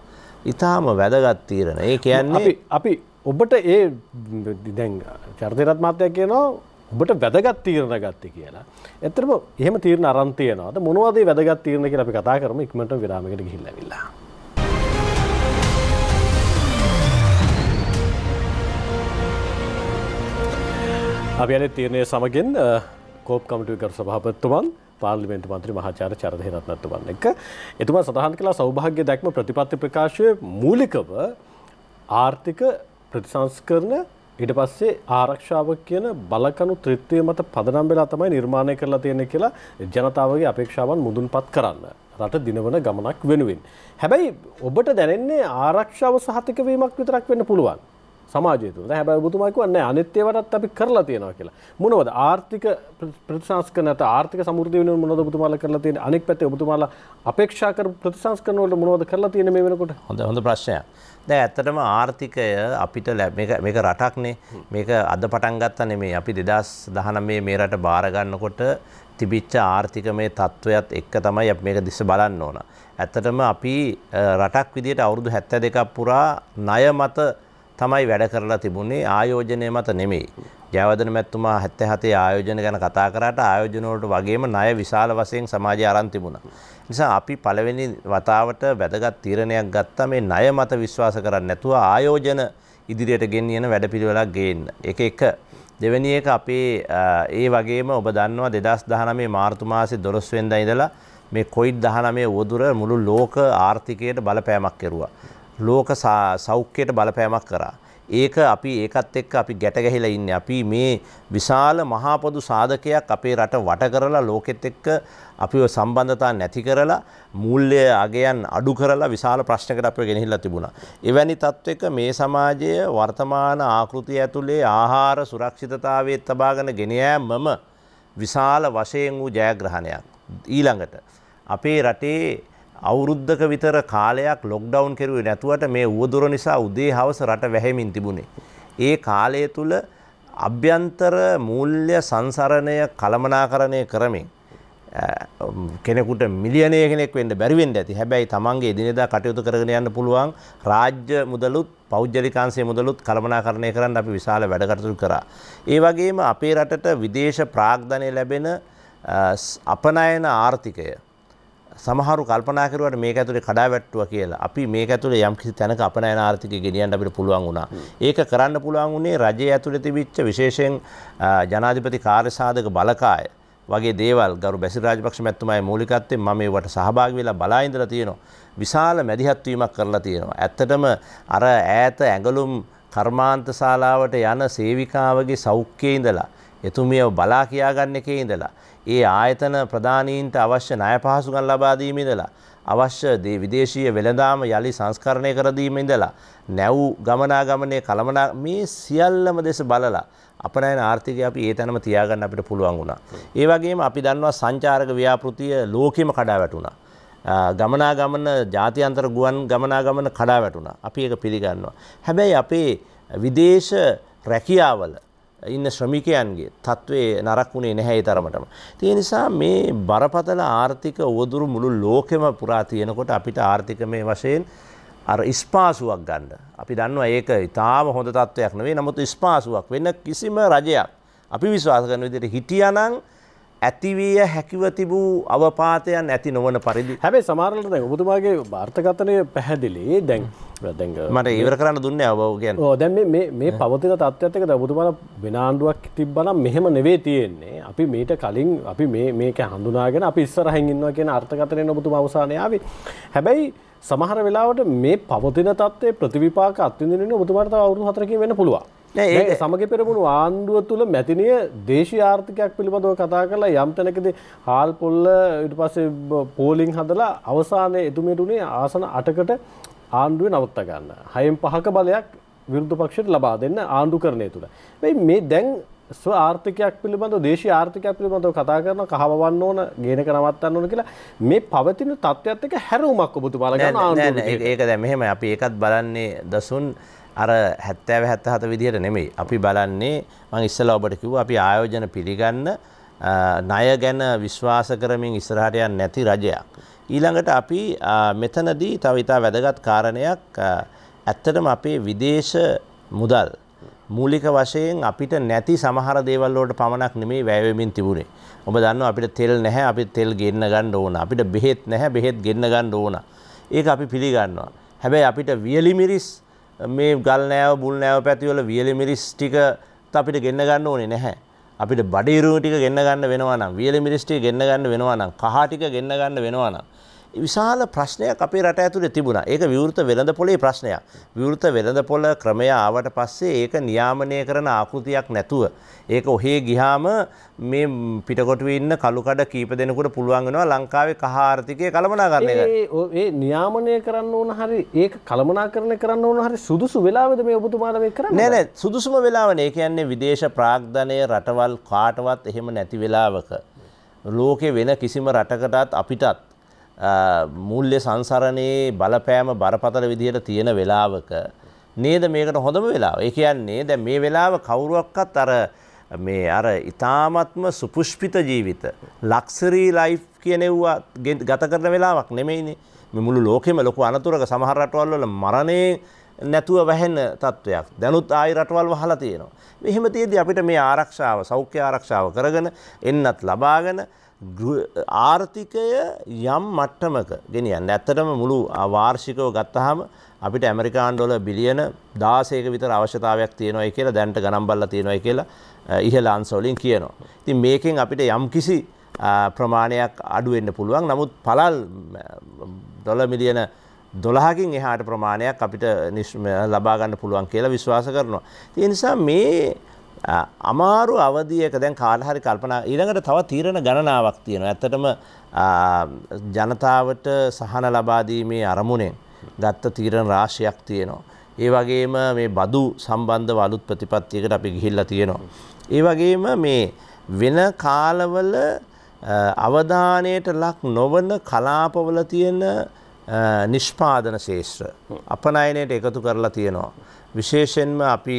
ඊටාම වැදගත් තීරණ. ඒ කියන්නේ අපි අපි ඔබට ඒ දැන් චරිතයත් මාත්‍යයක් කියනවා ඔබට වැදගත් තීරණ ගත්ත කියලා. එතරම එහෙම තීරණ අරන්තියනවාද මොනවදේ වැදගත් තීරණ කියලා අපි කතා කරම ඉක්මට විරාමකට ගිහිල්ලවිලා. අපි අනෙත් තීරණය සමගින් කෝප් කමිටුකර සභාපත්තුමන් පාර්ලිමෙන්ට මන්ත්‍රී මහාචාර චරදහිරත්නත්තුවන් එක. එතුමා සඳහන් කලා සෞභාග්‍ය දැක්ම ප්‍රතිපත්ති ප්‍රකාශය මූලිකව ආර්ථික ප්‍රතිසංස්කරන ඊට පස්සේ ආරක්ෂාව කියන බලකනු ත්‍රිත්වය මත පදනම් වෙලා තමයි නිර්මාණය කරලා තියෙන කියලා ජනතාවගේ අපේක්ෂාවන් මුදුන්පත් කරන්න. රට දිනවන ගමනක් වෙනුවෙන්. හැබැයි ඔබට දැනෙන්නේ ආරක්ෂාව සහතික වීමක් විතරක් වෙන්න පුළුවන්. සමාජය තුළ හැබැයි ඔබතුමා කියන්නේ අනිත් ඒවාටත් අපි කරලා තියෙනවා කියලා. මොනවද ආර්ථික ප්‍රතිසංස්කරණ නැත්නම් ආර්ථික සමෘද්ධිය වෙනුවෙන් මොනවද ඔබතුමාලා කරලා තියෙන්නේ? අනෙක් පැත්තේ ඔබතුමාලා අපේක්ෂා කර ප්‍රතිසංස්කරණ වලට මොනවද කරලා තියෙන්නේ මේ වෙනකොට? හොඳ හොඳ ප්‍රශ්නයක්. දැ ඇත්තටම ආර්ථිකය අපිට මේක රටක්නේ මේක අද පටන්ගත්තන මේ අපි දෙදස් දහනමේ මේ රට භාරගන්නකොට තිබිච්ච ආර්ථික මේ තත්ත්වයත් එක්ක තමයි මේක දිස බලන්න ඕන. ඇත්තටම අපි රටක් විදියට අවුරුදු හැත්ත දෙකක් පුරා ණය මත තමයි වැඩ කරලා තිබුණේ ආයෝජනය මත නෙමෙයි. ජයවදන මැත්තුමා 77 ආයෝජන ගැන කතා කරාට ආයෝජන වලට වගේම ණය විශාල වශයෙන් සමාජය අරන් තිබුණා. නිසා අපි පළවෙනි වතාවට වැදගත් තීරණයක් ගත්තා මේ ණය මත විශ්වාස කරන්නේ නැතුව ආයෝජන ඉදිරියට ගෙනියන වැඩපිළිවෙලක් ගේන්න. ඒක එක දෙවැනි එක අපේ ඒ වගේම ඔබ දන්නවා 2019 මාර්තු මාසේ 12 වෙනිදා ඉඳලා මේ කොවිඩ් 19 වදුර මුළු ලෝක ආර්ථිකයට බලපෑමක් කෙරුවා. ලෝක සෞඛ්‍යයට බලපෑමක් කරා. ඒක අපි ඒකත් එක්ක අපි ගැට ගැහිලා ඉන්නේ. අපි මේ විශාල මහා පොදු සාධකයක් අපේ රට වට කරලා ලෝකෙත් එක්ක අපිව සම්බන්ධතා නැති කරලා මූල්‍ය අගයන් අඩු කරලා විශාල ප්‍රශ්නකට අපිව ගෙනහිල්ලා තිබුණා. එවැනි තත්ත්වයක මේ සමාජය වර්තමාන ආකෘතිය ඇතුලේ ආහාර සුරක්ෂිතතාවයේ තබාගෙන ගෙන යෑමම විශාල වශයෙන් වූ ජයග්‍රහණයක්. ඊළඟට අපේ රටේ අවුරුද්ධක විතර කාලයක් ලොක්ඩවුන් කෙරුවේ නැතුවට මේ වුවදුර නිසා උදේ හවස රට වැහෙමින් තිබුණේ. ඒ කාලය තුළ අභ්‍යන්තර මූල්්‍ය සංසරණය කළමනාකරණය කරමින්. කෙනෙකුට මිලියනය කෙනෙක් වෙන්න බැරිවෙන් ඇති හැබැයි තමන්ගේ දිනෙදා කටයුතු කරගෙන යන්න පුළුවන් රාජ්‍ය මුදලුත් පෞද්ජලිකාන්සේ මුදලුත් කළමනාකරණය කරන්න අපි විශාල වැඩකටතුල් කරා. ඒ වගේම අපේ රටට විදේශ ප්‍රාග්ධනය ලැබෙන අපනයන ආර්ථිකය සමහරු කල්පනා කරුවට මේක ඇතුලේ කඩාවැට්ටුවා කියලා. අපි මේක ඇතුලේ යම් කිසි තැනක අපනයන ආර්ථිකය ගෙනියන්න අපිට පුළුවන් වුණා. ඒක කරන්න පුළුවන් වුණේ රජය ඇතුලේ තිබිච්ච විශේෂයෙන් ජනාධිපති කාර්යසාධක බලකාය වගේ දේවල් ගරු බැසි රාජපක්ෂ මැතිතුමාගේ මූලිකත්වයෙන් මම ඒවට සහභාගී වෙලා බලා ඉඳලා තියෙනවා. විශාල මැදිහත් වීමක් කරලා තියෙනවා. ඇත්තටම අර ඈත ඇඟලුම් කර්මාන්ත ශාලාවට යන සේවිකාවගේ සෞඛ්‍යයේ ඉඳලා එතුමියව බලා කියාගන්න එකේ ඉඳලා ඒ ආයතන ප්‍රධානීන්ට අවශ්‍ය ණය පහසුකම් ලබා දීමේදලා අවශ්‍ය විදේශීය වෙළඳාම යළි සංස්කරණය කර දීමේදලා නැව් ගමනාගමනයේ කලමනා මේ සියල්ලම දෙස බලලා අපනයන ආර්ථිකය අපි ඒ තැනම තියාගන්න අපිට පුළුවන් වුණා. ඒ වගේම අපි දන්නවා සංචාරක ව්‍යාපෘතිය ලෝකෙම කඩා වැටුණා. ගමනාගමන ජාත්‍යන්තර ගුවන් ගමනාගමන කඩා වැටුණා. අපි ඒක පිළිගන්නවා. හැබැයි අපේ විදේශ රැකියාවල ඉන්න ශ්‍රමිකයන්ගේ තත්ත්වයේ නරක් වුණේ නැහැ තරමටම. තිය නිසා මේ බරපතල ආර්ථික ඕදුරු මුළු ලෝකෙම පුරා තියෙනකොට අපිට ආර්ථිකමය වශයෙන් අර ඉස්පාසුවක් ගන්න. අපි දන්නවා ඒක ඉතාම හොඳ තත්ත්වයක් නෙවෙයි. නමුත් ඉස්පාසුවක් වෙන කිසිම රජයක් අපි විශ්වාස කරන විදිහට හිටියානම් ඇතිවිය හැකිව තිබූ අවපාතයන් ඇති නොවන පරිදි හැබේ සමාරලට දැ ඔබතුමාගේ භාර්ථකතනය පැහැදිලි දැන් මට ඒවර කරන්න දුන්න අවෝගයන් දැන් මේ පවතින තත්ත්වඇතක ඔබතුමාල වෙනාණ්ඩුවක් තිබ්බනම් මෙහෙම නෙවේ තියෙන්නේ අපි මේට කලින් අපි මේක හඳුනාගෙන අපි ඉස්සරහන් ඉන්නවා කියෙන අර්ථකතනය ඔබතු අවසානයාව හැබැයි සමහර වෙලාවට මේ පවතින තත්වේ ප්‍රතිවිපාක අත්විදින ඔබතුමාට අවුරු හතරක වෙන පුළුවන් ඒ සමග පෙරමුණු ආණ්ඩුව තුළ මැතිනය දේශී ආර්ථිකයක් පිළිබඳව කතා කරලා යම් තැනකද හාල් පොල්ල ඉට පස්සේ පෝලිං හදලා අවසානය එතුමටුනේ ආසන අටකට ආණ්ඩුවේ නවත්ත ගන්න. හයෙන් පහක බලයක් විරුද්ධ පක්ෂයට ලබා දෙන්න ආණ්ඩු කරණය තුළ. මේ දැන් ස්ව ආර්ථිකයක් පිළිබඳ දේශී ආර්ථිකයක් පිළිබඳව කතා කරන කහවන්න ඕන ගේනක නවත්තන්න ඕන කියලා මේ පවතින තත්ත්වයක් එක හැරුමක් ඔබතු බලගන්න ඒක දැ මෙහෙම අපි ඒකත් බලන්නේ දසුන් අර 70 77 විදිහට නෙමෙයි. අපි බලන්නේ මම ඉස්සෙල්ලා ඔබට කිව්වා අපි ආයෝජන පිළිගන්න ණය ගැන විශ්වාස කරමින් ඉස්සරහට යන්නේ නැති රජයක්. ඊළඟට අපි මෙතනදී තව ඉතා වැදගත් කාරණයක් ඇත්තටම අපේ විදේශ මුදල් මූලික වශයෙන් අපිට නැති සමහර දේවල් වලට පමණක් නෙමෙයි වැය වෙමින් තිබුණේ. ඔබ දන්නවා අපිට තෙල් නැහැ, අපි තෙල් ගෙන්න ගන්න ඕන. අපිට බෙහෙත් නැහැ, බෙහෙත් ගෙන්න ගන්න ඕන. ඒක අපි පිළිගන්නවා. හැබැයි අපිට වියලි මිරිස් මේ ගල් නෑව බුල් නෑව පැතිවල වියලි මිරිස් ටික අපිට ගෙන්න ගන්න ඕනේ නැහැ. අපිට බඩේරුව ටික ගෙන්න ගන්න වෙනවා නම් වියලි මිරිස් ටික ගෙන්න ගන්න වෙනවා නම් කහ ටික ගෙන්න ගන්න වෙනවා නම් විශාල ප්‍රශ්නයක් අපේ රට ඇතුළේ තිබුණා. ඒක විවෘත වෙළඳ පොලේ ප්‍රශ්නයක්. විවෘත වෙළඳ පොල ක්‍රමය ආවට පස්සේ ඒක නියාමනය කරන ආකෘතියක් නැතුව ඒක ඔහේ ගිහාම මේ පිටකොටුවේ ඉන්න කලුකඩ කීප දෙනෙකුට පුළුවන් වෙනවා ලංකාවේ කහ ආර්ථිකය කළමනාකරණය කරන්න. ඒ නියාමනය කරන්න ඕන හරි ඒක කළමනාකරණය කරන්න ඕන හරි සුදුසු වෙලාවද මේ ඔබතුමාලා මේ කරන්නේ? නෑ නෑ සුදුසුම වෙලාවනේ. ඒ කියන්නේ විදේශ ප්‍රාග්ධනය රටවල් කාටවත් එහෙම නැති වෙලාවක ලෝකේ වෙන කිසිම රටකටත් අපිටත් මුල්්‍ය සංසරණයේ බලපෑම බරපතල විදිහට තියෙන වෙලාවක නේද මේකට හොඳම වෙලාව. ඒ කියන්නේ දැ මේ වෙලාව කවුරුවක්කත් අර මේ අර ඉතාමත්ම සුපුෂ්පිත ජීවිත ලක්සරී ලයිෆ් කියනෙව්වා ගත කරන වෙලාවක් නෙමෙයිනි මුළු ලෝකෙම ලොකු අනතුරක සමහරටවල්වල මරණය නැතුව වැහෙන තත්ත්වයක් දැනුත් ආයි රටවල් වහලා තියෙනවා. එහෙම තියේදී අපිට මේ ආරක්ෂාව සෞඛ්‍ය ආරක්ෂාව කරගෙන එන්නත් ලබාගෙන ආර්ථිකය යම් මට්ටමක ගෙනියන්න ඇත්තටම මුළු වාර්ෂිකව ගත්තහම අපිට ඇමරිකාන්ඩොල බිලියන දාසේක විතර අවශ්‍යතාවයක් තියෙනවයි කියලා දැන්ට ගනම්බල්ල තියෙනවයි කියලා ඉහල අන්සෝලින් කියනවා. ඉතින් මේකෙන් අපිට යම් කිසි ප්‍රමාණයක් අඩුවෙන්න්න පුළුවන් නමුත් පලල් ඩොල මිලියන දොළහකින් එහාට ප්‍රමාණයක් අපිට ලබාගන්න පුළුවන් කියලා විශ්වාස කරනවා. තිය නිසා මේ අමාරු අවධියක දැන් කාලහරි කල්පනා ඊළඟට තව තීරණ ගණනාවක් තියෙනවා. ඇත්තටම ජනතාවට සහන ලබා දීමේ අරමුණෙන් ගත්ත තීරණ රාශියක් තියෙනවා. ඒ වගේම මේ බදු සම්බන්ධව අලුත් ප්‍රතිපත්තියකට අපි ගිහිල්ලා තියෙනවා. ඒ වගේම මේ වෙන කාලවල අවධානයට ලක් නොවන කලාපවල තියෙන නිෂ්පාදන ශේෂ්ත්‍ර අපනයනයට එකතු කරලා තියෙනවා. විශේෂෙන්ම අපි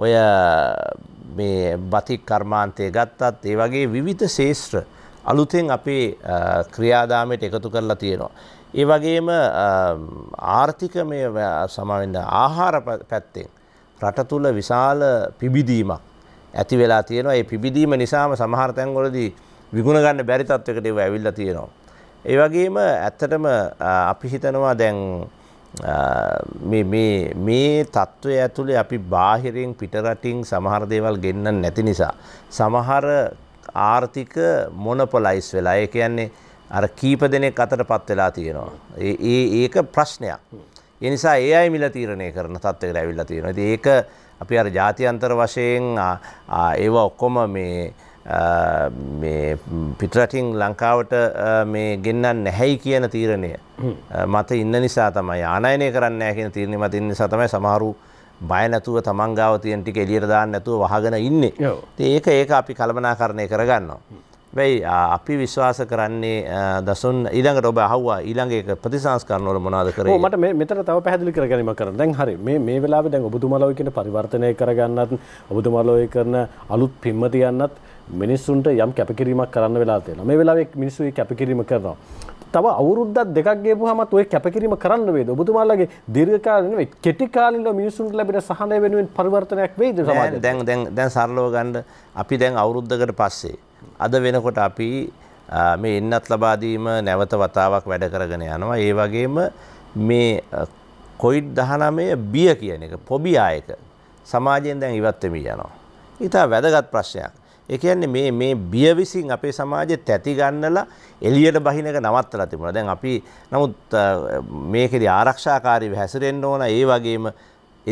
ඔය මේ බති කර්මාන්තය ගත්තත් ඒ වගේ විවිධ ශේෂ්ත්‍ර අලුතෙන් අපේ ක්‍රියාදාමයට එකතු කරලා තියෙනවා. ඒ වගේම ආර්ථික මේ සමවෙන්න ආහාර පැත්තෙන් රට තුළ විශාල පිබිදීමක් ඇති වෙලා තියෙනවා ඒ පිබිදීම නිසාම සමහර තැන්වලදී විගුණ ගන්න බැරි තත්වයකට ඒව ඇවිල්ලා තියෙනවා. ඒ වගේම ඇත්තටම අපි හිතනවා දැන් මේ තත්ත්වය ඇතුළේ අපි බාහිරෙන් පිටරටින් සමහර දේවල් ගෙන්න්න නැති නිසා. සමහර ආර්ථික මොනපොලයිස් වෙලා ඒ කියන්නේ අර කීප දෙනෙක් අතට පත් වෙලා තියෙනවා. ඒ ඒක ප්‍රශ්නයක්. එනිසා ඒ අයි මිල තීරණය කරන තත්වකට ඇවිල්ලා තියෙනවා. ඒක අපි අර ජාතියන්තර වශයෙන් ඒවා ඔක්කොම මේ පිටරටින් ලංකාවට මේ ගෙන්න්න නැහැයි කියන තීරණය මත ඉන්න නිසා තමයි ආනයනය කරන්න ෑකෙන තීරණ මතින්න සතමයි සමහරු බය නැතුව තමන් ගාව තියෙන් ටික එලියරදාන්න නැතුව වහගෙන ඉන්න ඒක ඒක අපි කළමනා කරණය කරගන්නවා. වැයි අපි විශ්වාස කරන්නේ දසුන් ඉළඟට ඔබ හවා ඊළඟගේ ප්‍රතිසංස් කරනවල මොනාද කර මට මෙතර තව පැදිලි කරගනීම කර දැන් හරි මේ වෙලා දැන් ඔබතුමලෝයකට පරිවර්තනය කරගන්නත් ඔබතුමලෝය කරන අලුත් පිම්මතියන්නත් මිනිස්සුන්ට යම් කැපකිරීමක් කරන්න වෙලා තියෙන මේ වෙලාවේ මිනිස්සු කැපකිරීම කරනවා. තව අවුරුද්දක් දෙකක් ගේපුවාමත් ඔය කැපකිරීම කරන්න වේද? ඔබතුමාලාගේ දීර්ඝකාලීන නෙවෙයි කෙටි කාලින මිනිසුන්ට ලැබෙන සහනය වෙනුවෙන් පරිවර්තනයක් වෙයිද සමාජයේ? දැන් දැන් දැන් සරලව ගන්න අපි දැන් අවුරුද්දකට පස්සේ අද වෙනකොට අපි මේ එන්නත් ලබා දීම නැවත වතාවක් වැඩ කරගෙන යනවා. ඒ වගේම මේ කොවිඩ් 19 බිය කියන එක පොබියා එක සමාජයෙන් දැන් ඉවත් වෙමින් යනවා. ඊට වැදගත් ප්‍රශ්නයක්. ඒ කියන්නේ මේ මේ බිය විසින් අපේ සමාජය තැති ගන්නලා එළියට බහින එක නවත්තලා තිබුණා. දැන් අපි නමුත් මේකේදී ආරක්ෂාකාරීව හැසිරෙන්න ඕන ඒ වගේම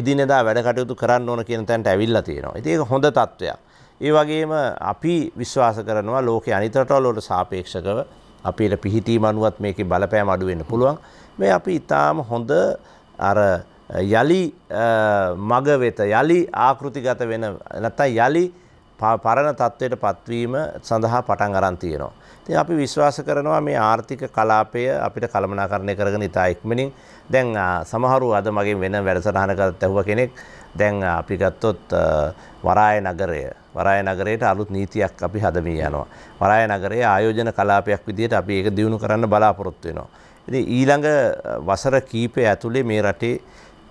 එදිනෙදා වැඩ කටයුතු කරන්න ඕන කියන තැනට ඇවිල්ලා තියෙනවා. ඉතින් ඒක හොඳ තත්වයක්. ඒ වගේම අපි විශ්වාස කරනවා ලෝකයේ අනිත් රටවල් සාපේක්ෂකව අපිට පිහිටීම අනුවත් මේකේ බලපෑම අඩු වෙන්න පුළුවන්. මේ අපි ඊටාම හොඳ අර යලි මග වෙත යලි ආකෘතිගත වෙන නැත්නම් යලි පරණ තත්ත්වයට පත්වීම සඳහා පටන් අරන් තියෙනවා. ඉතින් අපි විශ්වාස කරනවා මේ ආර්ථික කලාපය අපිට කළමනාකරණය කරගෙන ඉතා ඉක්මනින් දැන් සමහරු අද මගේ වෙන වැඩසටහනකට ඇහුව කෙනෙක් දැන් අපි ගත්තොත් වරාය නගරය වරාය නගරයට අලුත් නීතියක් අපි හදමින් යනවා. වරාය නගරයේ ආයෝජන කලාපයක් විදිහට අපි ඒක දියුණු කරන්න බලාපොරොත්තු වෙනවා. ඉතින් ඊළඟ වසර කීපය ඇතුලේ මේ රටේ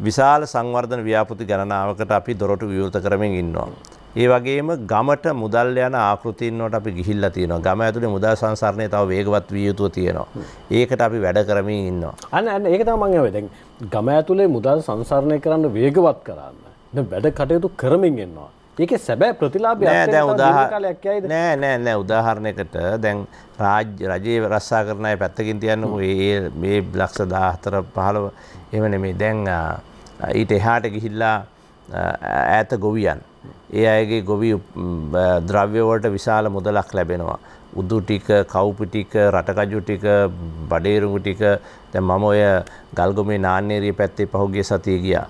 විශාල සංවර්ධන ව්‍යාපෘති ගණනාවකට අපි දොරටු විවෘත කරමින් ඉන්නවා. ඒ වගේම ගමට මුදල් යන ආකෘතින්වට අපි ගිහිල්ලා තියෙනවා. ගම ඇතුලේ මුදල් සංසරණය තව වේගවත් විය යුතුව තියෙනවා. ඒකට අපි වැඩ කරමින් ඉන්නවා. අන්න අන්න ඒක තමයි මම දැන් ගම ඇතුලේ මුදල් සංසරණය කරන්න වේගවත් කරන්න. දැන් වැඩ කටයුතු කරමින් ඉන්නවා. ඒකේ සැබෑ ප්‍රතිලාභය නෑ දැන් උදාහරණයක් නෑ නෑ නෑ උදාහරණයකට දැන් රාජ්‍ය රජයේ රස්සා කරන අය පැත්තකින් තියන්නකෝ මේ මේ ලක්ෂ 14 15 එහෙම නෙමෙයි. දැන් ඊට එහාට ගිහිල්ලා ඈත ගොවියන් ඒ අයගේ ගොවි ද්‍රව්‍යවලට විශාල මුදලක් ලැබෙනවා. උදු ටික කව්පි ටික රටකජු ටික බඩේරුඟු ටික දැන් මම ඔය ගල්ගොමේ නාන්නේරිය පැත්තේ පහුගිය සතියේ ගියා.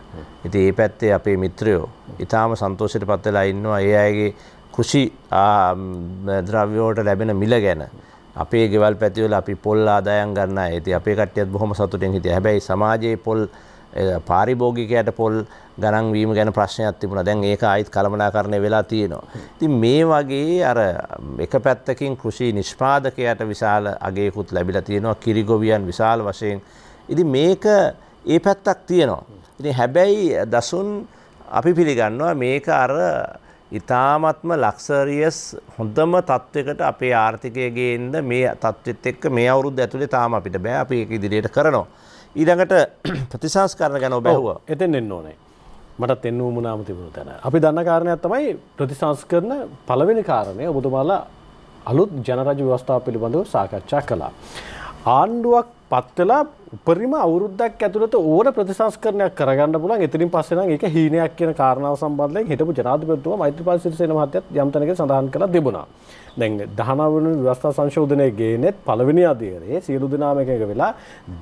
ඉතින් ඒ පැත්තේ අපේ මිත්‍රයෝ ඊටාම සන්තෝෂයට පත් වෙලා ඉන්නවා. ඒ අයගේ කෘෂි ද්‍රව්‍ය වලට ලැබෙන මිල ගැන අපේ ගෙවල් පැතිවල අපි පොල් ආදායම් ගන්න අය. ඉතින් අපේ කට්ටියත් බොහොම සතුටින් හිටියා. හැබැයි සමාජයේ පොල් පාරිභෝගිකයට පොල් ගණන් වීම ගැන ප්‍රශ්නයක් තිබුණ දැන් ඒක අයිත් කළමනාකරණය වෙලා තියෙනවා. ති මේ වගේ අර එක පැත්තකින් කෘෂි නිෂ්පාදකයට විශාල අගේකුත් ලැබිලා තියෙනවා කිරිගොවියන් විශාල වශයෙන්. ඉදි මේක ඒ පැත්තක් තියෙනවා. ඉති හැබැයි දසුන් අපි පිළිගන්නවා මේක අර ඉතාමත්ම ලක්සරියස් හොඳම තත්ත්වකට අපේ ආර්ථිකයගේන්ද මේ තත්ත්වත් එක්ක මේ අවුරුද්ද ඇතුළේ තාම අපිට බෑ අපි එක ඉදිරියට කරනවා. ඊළඟට ප්‍රතිසංස්කරණ ගැන බැහුවා එතෙන් එන්න ඕනේ මට එන්න වූමුණනාම තිබුණු තැන අපි දන්න කාරණයක් තමයි ප්‍රතිසංස්කරන පළවෙනි කාරණය ඔබතුමාලා අලුත් ජනරජ ව්‍යවස්ථාව පිළිබඳව සාකච්ඡා කළා. ආණ්ඩුවක් පත්වෙලා උපරිම අවුරුද්දක් ඇතුළට ඕන ප්‍රතිසංස්කරණයක් කරගන්න පුළන් එතිරින් පස්සෙන එක හීනයක් කියන කාරණාව සම්බන්ධයෙන් හිටපු ජනාධිපතිතුමා මෛත්‍රීපාල සිරිසේන මහත්තයත් යම් තැනක සඳහන් කළා තිබුණා. දැන් දහනවන ව්‍යවස්ථා සංශෝධනය ගේනෙත් පළවෙනි අධීරයේ සියලු දෙනාම එක වෙලා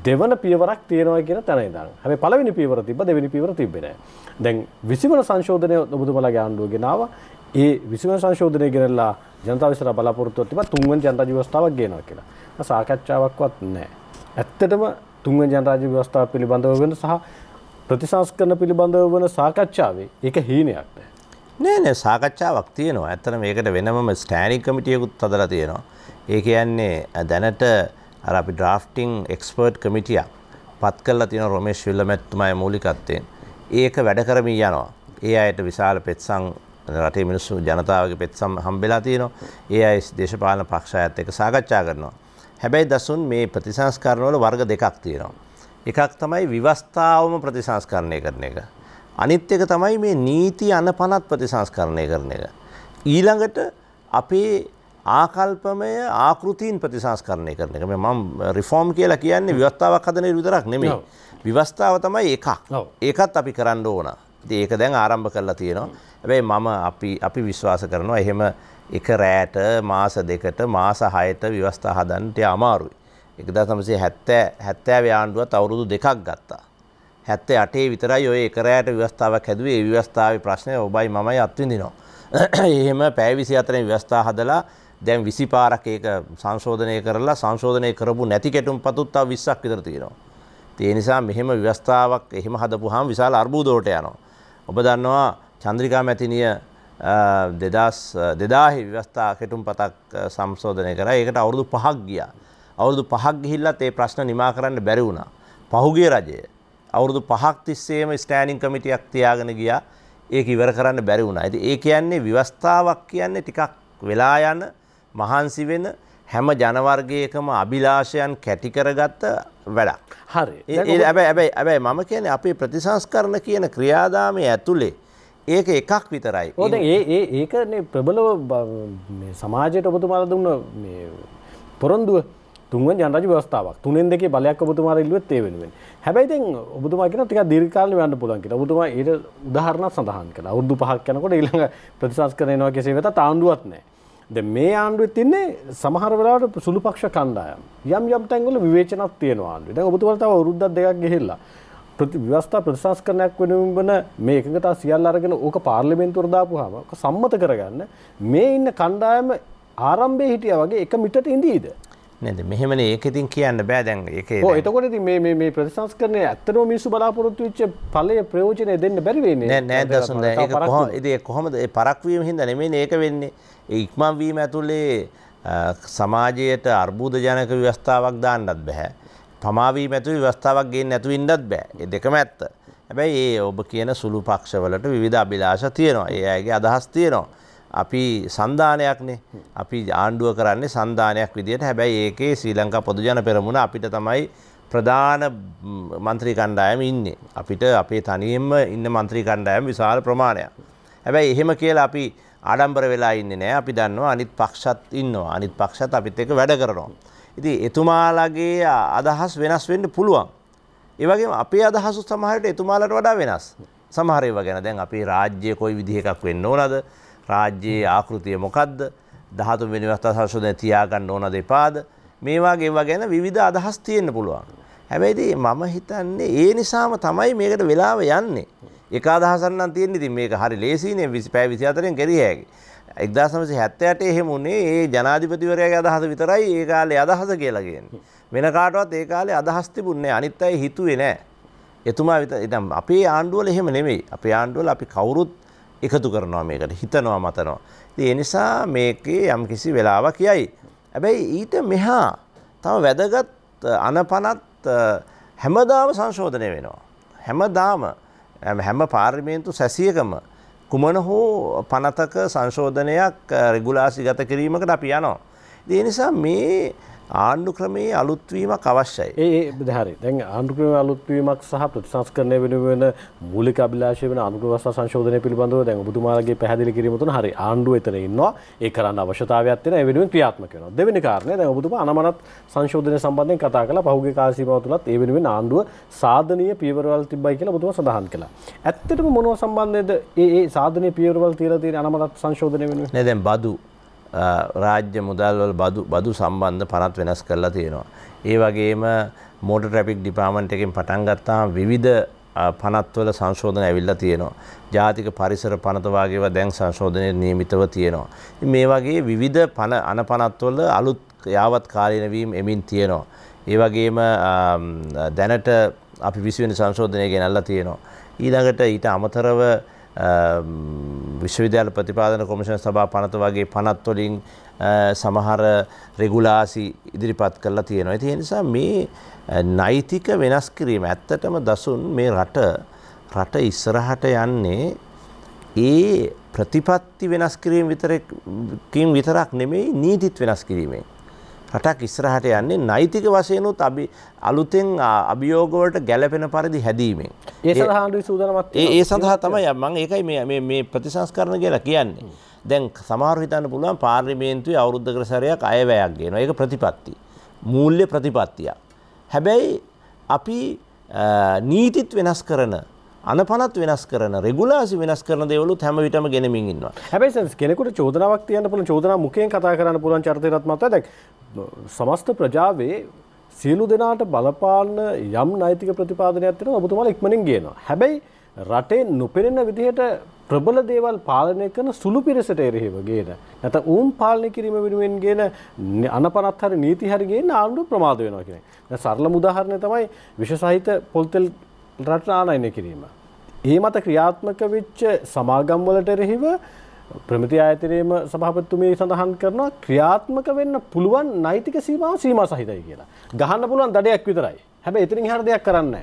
දෙවන පියවරක් තියෙනවා කියන තැන ඉඳන්. හැබැයි පළවෙනි පියවර තිබ්බ දෙවෙනි පියවර තිබ්බේ නැහැ. දැන් 20 වන සංශෝධනය ඔබතුමාලගේ ආණ්ඩුව ගෙනාව. ඒ 20 වන සංශෝධනය ගෙනල්ලා ජනතාව ඉස්සරහා බලාපොරොත්තු වෙලා තුන්වෙනි ජනරාජ්‍ය ව්‍යවස්ථාවක් ගේනවා කියලා. සාකච්ඡාවක්වත් නැහැ. ඇත්තටම තුන්වෙනි ජනරාජ්‍ය ව්‍යවස්ථාව පිළිබඳව වෙන සහ ප්‍රතිසංස්කරණ පිළිබඳව වන සාකච්ඡාවේ ඒක හීනයක් නෑ. නෑ නෑ සාකච්ඡාවක් තියෙනවා ඇත්තට මේකට වෙනම ස්ටෑනික් කමිටියකුත් හදලා තියෙනවා. ඒ කියන්නේ දැනට අර අපි ඩ්‍රාෆ්ටිං එක්ස්පර්ට් කමිටියක් පත් කරලා තියෙන රොමේෂ් විල්ලමැතිතුමාගේ මූලිකත්වයෙන් ඒක වැඩ කරමින් යනවා. ඒ අයට විශාල පෙත්සම් රටේ මිනිස්සු ජනතාවගේ පෙත්සම් හම්බෙලා තියෙනවා. ඒ අය දේශපාලන පක්ෂ අයත් එක්ක සාකච්ඡා කරනවා. හැබැයි දසුන් මේ ප්‍රතිසංස්කරණවල වර්ග දෙකක් තියෙනවා. එකක් තමයි විවස්ථාවම ප්‍රතිසංස්කරණය කරන එක. අනිත් එක තමයි මේ නීති අනපනත් ප්‍රතිසංස්කරණය කරන එක. ඊළඟට අපේ ආකල්පමය ආකෘතීන් ප්‍රතිසංස්කරණය කරන එක මම රිෆෝර්ම් කියලා කියන්නේ ව්‍යවස්ථාවක් හදන විතරක් නෙමෙයි. විවස්ථාව තමයි එකක්. ඒකත් අපි කරන්න ඕන. ඒක දැන් ආරම්භ කරලා තියෙනවා. හැබැයි මම අපි අපි විශ්වාස කරනවා එහෙම එක රෑට මාස දෙකට මාස 6ට විවස්ථා හදන්නට අමාරුයි. 1970 70 ආණ්ඩුවත් අවුරුදු දෙකක් ගත්තා. හැත්තේ අටේ විතරයි ඔය එකරෑට ව්‍යවස්ථාවක් හැදුවේ ඒ ව්‍යවස්ථාවේ ප්‍රශ්නය ඔබයි මමයි අත්විඳිනවා. එහෙම පැය 24න් ව්‍යවස්ථා හදලා දැන් 20 පාරක් ඒක සංශෝධනය කරලා සංශෝධනය කරපු නැති කැටුම් පතුත් තව 20ක් විතර තියෙනවා. ඒ නිසා මෙහෙම ව්‍යවස්ථාවක් එහෙම හදපුවාම විශාල අර්බුදෝට යනවා. ඔබ දන්නවා චන්ද්‍රිකා මැතිනිය 2000 2000 ව්‍යවස්ථා කැටුම් පතක් සංශෝධනය කරා. ඒකට අවුරුදු 5ක් ගියා. අවුරුදු 5ක් ගිහිල්ලත් ඒ ප්‍රශ්න නිමා කරන්න බැරි වුණා. පහුගිය රජයේ අවුරුදු පහක් තිස්සේම ස්ටෑනිින් කමිටියක් තියාගෙන ගියා ඒක ඉවර කරන්න බැරි වුණා. ඇති ඒ කියන්නේ ව්‍යවස්ථාවක් කියන්නේ ටිකක් වෙලා යන මහන්සි වෙන හැම ජනවර්ගයකම අභිලාෂයන් කැටිකරගත්ත වැඩක්. හරි ඇබැයි ඇබැයි ඇබැයි මම කියන අපේ ප්‍රතිසංස්කරණ කියන ක්‍රියාදාමය ඇතුළේ ඒක එකක් විතරයි. ඕ ඒ ඒකනේ ප්‍රබලව සමාජයට ඔබතුමාල දුන්න පොරොන්දුව තුන්වෙන් ජනරජ ව්‍යවස්ථාවක් තුනෙන් දෙකේ බලයක් ඔබතුමා ඉල්ලුවෙත් ඒ වෙනුවෙන්. හැබැයි දැන් ඔබතුමා කියන ටිකක් දීර්ඝකාලීනව යන්න පුළුවන් කියලා. ඔබතුමා ඊට උදාහරණයක් සඳහන් කළා. අවුරුදු පහක් යනකොට ඊළඟ ප්‍රතිසංස්කරණ වෙනවා කෙසේ වෙතත් ආණ්ඩුවක් නැහැ. දැන් මේ ආණ්ඩුවේ තින්නේ සමහර වෙලාවට සුළු පක්ෂ කණ්ඩායම්. යම් යම් තැන්වල විවේචනක් තියෙනවා ආණ්ඩුවේ. දැන් ඔබතුමා තව අවුරුද්දක් දෙකක් ගිහිල්ලා ව්‍යවස්ථා ප්‍රතිශංස්කරණයක් වෙනුවෙන් වන මේ එකඟතා සියල් අරගෙන ඕක පාර්ලිමේන්තුවට දාපුවාම සම්මත කරගන්න මේ ඉන්න කණ්ඩායම ආරම්භයේ හිටියා වගේ එක මිටට ඉඳීද නද මෙහමන ඒකතින් කියන්න බෑ දැන් එක එතකොට මේ මේ ප්‍රතිසංස් කරන ඇත්තනෝ මිනිසු බලාපොරොත්තු වෙච්ච පලය ප්‍රයෝජනය දෙන්න බැරිවෙන්නේ නෑ දසුන් ඒ කොහොමද පරක්වීම හිද නෙමේ ඒක වෙන්නේ ඉක්මන් වීම ඇතුළේ සමාජයට අර්බූධ ජනක ව්‍යවස්ථාවක් දාන්නත් බැහැ පමාවී මැතු ව්‍යවස්ථාවක් ගේ නැතු ඉන්නත් බෑ දෙකම ඇත්ත හැබැයි ඒ ඔබ කියන සුළු පක්ෂවලට විධ අභිලාශ තියෙනවා ඒ ඇගේ අදහස් තියෙනවා අපි සන්ධානයක්නේ අපි ආණ්ඩුව කරන්නේ සන්ධානයක් විදිහට හැබැයි ඒකේ ශ්‍රී ලංකා පොදුජන පෙරමුණ අපිට තමයි ප්‍රධාන මන්ත්‍රී කණ්ඩායම ඉන්නේ. අපිට අපේ තනියෙන්ම ඉන්න මන්ත්‍රී කණ්ඩායම විශාල ප්‍රමාණයක්. හැබැයි එහෙම කියලා අපි ආඩම්බර වෙලා ඉන්නේ නෑ. අපි දන්නවා අනිත් පක්ෂත් ඉන්නවා. අනිත් පක්ෂත් අපිත් එක්ක වැඩ කරනවා. ඉතින් එතුමාලගේ අදහස් වෙනස් වෙන්න පුළුවන්. ඒ වගේම අපේ අදහස් සමහරට එතුමාලට වඩා වෙනස්. සමහර ඒවා ගැන දැන් අපේ රාජ්‍ය කොයි විදිහකක් වෙන්න ඕනද? රාජ්‍යයේ ආකෘතිය මොකක්ද දහතු මිනිවස්ථ සංශෝධනය තියාගන්න ඕන දෙපාද මේවාගේවා ගැන විධ අදහස් තියෙන්න්න පුළුවන්. හැබැයිදී මම හිතන්නේ ඒ නිසාම තමයි මේකට වෙලාව යන්නේ. එක අදහසන්න තියෙන් ඉතින් මේක හරි ලේසිනේ විසි පෑ විසි අතරෙන් කෙරියහැකි. එක්දසමසි හැත්තයට එහෙමුණේ ඒ ජනාධිපතිවරයාගේ අදහස විතරයි ඒ කාලේ අදහස කියලාගෙන්. වෙන කාටවත් ඒ කාලේ අදහස්තිබුන්නේ අනිත් අයි හිතුවේ නෑ. එතුමා විත ඉතම් අපේ ආණ්ඩුවල එහෙම නෙමෙයි අපේ ආණ්ඩුවල අපි කවුරුත් එකතු කරනවා මේකට හිතනවා මතනවා. ඒ නිසා මේකේ යම් කිසි වෙලාවක් යයි. හැබැයි ඊට මෙහා තම වැදගත් අනපනත් හැමදාම සංශෝධනය වෙනවා. හැමදාම හැම පාර්මේන්තු සැසියකම කුමන හෝ පනතක සංශෝධනයක් රෙගුලාසි ගත කිරීමකට අපි යනවා. දේ නිසා මේ ආණ්ඩු ක්‍රමයේ අලුත්වීමක් අවශ්‍යයි. ඒ දහරි දැන් ආණ්ඩුක්‍රම අලුත්වීමක් සහ ප්‍රතිසංස්කරණය වෙනුවෙන මූලික අභිලාෂය වෙන අනුග්‍රවස්ථා සංශෝධනය පිළිබඳව දැන් ඔබතුමාලගේ පැහැදිලි කිරීම තුන හරි ආණ්ඩුව එතන ඉන්නවා. ඒ කරන්න අවශ්‍යතාවයක් තියෙන ඒ වෙනුවෙන් ක්‍රියාත්මක වෙනවා. දෙවෙනි කාරණය දැන් ඔබතුමා අනමනත් සංශෝධනය සම්බන්ධයෙන් කතා කළා. පහුගිය කාල සීමාව තුලත් ඒ වෙනුවෙන් ආණ්ඩුව සාධනීය පියවරවල් තිබ්බයි කියලා ඔබතුමා සඳහන් කළා. ඇත්තටම මොනවා සම්බන්ධයේද ඒ ඒ සාධනීය පියවරවල් තියලා තියෙන අනමනත් සංශෝධනය වෙනුවෙන්? නෑ දැන් බදු රාජ්‍ය මුදල්වල බදු සම්බන්ධ පනත් වෙනස් කරලා තියෙනවා. ඒ වගේම මෝට ට්‍රපික් ඩිපාමන්ට් එකෙන් පටන් ගත්තාම විවිධ පනත්වල සංශෝධන ඇවිල්ලා තියෙනවා. ජාතික පරිසර පනත වගේවා දැන් සංශෝධනය නියමිතව තියෙනවා. මේ වගේ විවිධ පන අනපනත්වල අලුත් යාවත් කාලීන වීම එමින් තියෙනවා. ඒ වගේම දැනට අපි 20 වෙනි සංශෝධනය ගෙනල්ලා තියෙනවා. ඊළඟට ඊට අමතරව විශ්වවිද්‍යාල ප්‍රතිපාදන කොමිෂන් සභා පනත වගේ පනත්වලින් සමහර රෙගුලාසි ඉදිරිපත් කරලා තියෙනවා. ඇති එනිසා මේ නෛතික වෙනස් කිරීම ඇත්තටම දසුන් මේ රට රට ඉස්සරහට යන්නේ ඒ ප්‍රතිපත්ති වෙනස් කිරීම විතරකින් විතරක් නෙමෙයි නීතිත් වෙනස් කිරීමේ. රටක් ඉස්සරහට යන්නේ නෛතික වශයනුත් අබි අලුතෙන් අභියෝගවලට ගැලපෙන පරිදි හැදීමෙන් ඒ සහාඩි සූදනමත් ඒ සඳහා තමයි මං ඒකයි මේ මේ ප්‍රතිසංස්කරණ කියලා කියන්නේ දැන් සමාරහිතන්න පුළුවන් පාර්ලිමේන්තුවේ අවුද්ධ කරසරයක් අයවැයක් ගෙන ඒක ප්‍රතිපත්ති මූල්්‍ය ප්‍රතිපත්තියක් හැබැයි අපි නීතිත් වෙනස් කරන අනපනත් වෙනස් කරන රෙගුලාසි වෙනස් කරන දේවලුත් හැම විටම ගෙනමින් ඉන්නවා. හැබැයි කෙනෙකුට චෝදනාවක් තියන්න පුළුවන් චෝදනා මුඛයෙන් කතා කරන්න පුළුවන් චරිතයක් මත දැන් සමස්ත ප්‍රජාවේ සියලු දෙනාට බලපාන යම් නෛතික ප්‍රතිපාදනයක් තියෙනවා ඔබතුමාලා ඉක්මනින් ගේනවා. හැබැයි රටේ නොපෙනෙන විදිහට ප්‍රබල දේවල් පාලනය කරන සුළු පිරිසට එරෙහිව ගේන නැත්නම් ඌම් පාලනය කිරීම වෙනුවෙන් ගේන අනපනත් හරි නීති හරි ගේන ආණ්ඩුව ප්‍රමාද වෙනවා කියන එක. දැන් සරලම උදාහරණය තමයි විෂ සහිත පොල්තෙල් රට ආනයනය කිරීම. ඒ මත ක්‍රියාත්මක වෙච්ච සමාගම්වලට එරෙහිව ප්‍රමිති අයතරේම සභාපත්තුමේ සඳහන් කරනවා ක්‍රියාත්මක වෙන්න පුළුවන් නෛතික සීමාව සීම සහිතයි කියලා ගහන්න පුළුවන් දඩයක් විතරයි හැබ එතරින් හර දෙයක් කරන්න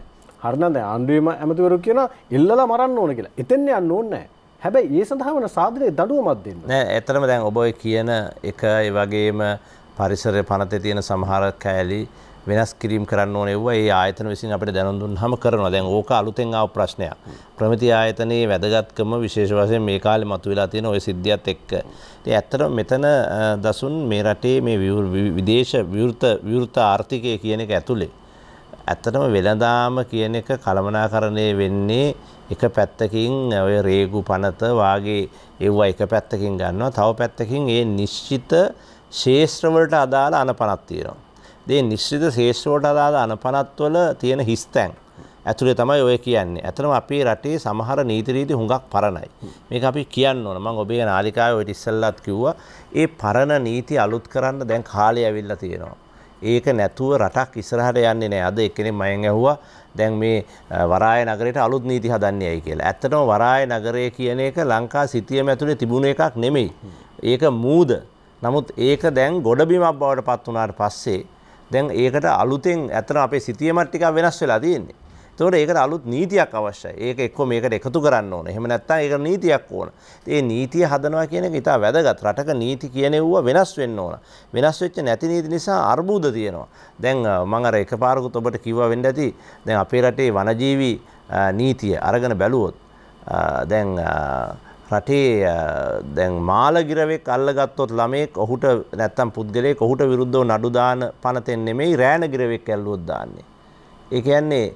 හරනද ආණ්ඩුවම ඇමතිවරු කියන ඉල්ලලා මරන්න ඕන කියලා එතෙන්න යන්න ඕන්නෑ හැබැයි ඒ සඳහා වන සාධරය දඩුවමත් දෙන්න නෑ ඇතරම දැන් ඔබයි කියන එක වගේම පරිසරය පනතේ තියෙන සමහර කෑලි වෙනස් කිරීම් කරන්න ඕන එව්වා ඒ ආයතන විසින් අපිට දැනුම් දුන්නාම කරනවා. දැන් ඕක අලුතෙන් ආව ප්‍රශ්නයක්. ප්‍රමිති ආයතනයේ වැදගත්කම විශේෂ වශයෙන් මේ කාලේ මතුවලා තියෙන ওই සිද්ධියත් එක්ක. ඉතින් ඇත්තටම මෙතන දසුන් මේ රටේ මේ විදේශ විවෘත විවෘත ආර්ථිකය කියන එක ඇතුලේ ඇත්තටම වෙළඳාම කියන එක කළමනාකරණය වෙන්නේ එක පැත්තකින් ඔය රේගු පනත වාගේ එව්වා එක පැත්තකින් ගන්නවා. තව පැත්තකින් ඒ නිශ්චිත ශේෂ්ත්‍රවලට අදාළ අනපනක් තියෙනවා. දේ නිශ්චිත ශේෂ්‍රවට අදාළ අනපනත්වල තියෙන හිස්තැන් ඇතුළේ තමයි ඔය කියන්නේ. ඇත්තටම අපේ රටේ සමහර නීති රීති හුඟක් පරණයි. මේක අපි කියන්න ඕන. මම ඔබේ නාලිකාවේ ඔය ඉස්සල්ලත් කිව්වා. ඒ පරණ නීති අලුත් කරන්න දැන් කාලය ඇවිල්ලා තියෙනවා. ඒක නැතුව රටක් ඉස්සරහට යන්නේ නැහැ. අද එක්කෙනෙක් මයෙන් ඇහුවා දැන් මේ වරාය නගරයට අලුත් නීති හදන්නේ ඇයි කියලා. ඇත්තටම වරාය නගරය කියන එක ලංකා සිතියම ඇතුලේ තිබුණ එකක් නෙමෙයි. ඒක මූද. නමුත් ඒක දැන් ගොඩබිමක් බවට පත් වුණාට පස්සේ දැන් ඒකට අලුතෙන් ඇතන අපේ සිතියමත් ටික වෙනස් වෙලා තියෙන්නේ. එතකොට ඒකට අලුත් නීතියක් අවශ්‍යයි. ඒක එක්ක මේකට එකතු කරන්න ඕන. එහෙම නැත්නම් ඒක නීතියක් ඕන. ඒ නීතිය හදනවා කියන එක ඉතා වැදගත්. රටක නීති කියනෙව්ව වෙනස් වෙන්න ඕන. වෙනස් වෙච්ච නැති නීති නිසා අර්බුද තියෙනවා. දැන් මම අර එකපාරකුත් ඔබට කිව්වා වෙන්න ඇති. දැන් අපේ රටේ වනජීවි නීතිය අරගෙන බැලුවොත් දැන් රටේ දැන් මාලගිරවෙක් අල්ලගත්තොත් ළමයෙක් ඔහුට නැත්තම් පුද්ගලයෙක් ඔහුට විරුද්ධව නඩු දාන පනතෙන් නෙමෙයි රෑන ගිරවෙක් ඇල්ලුවොත් දාන්නේ. ඒ කියන්නේ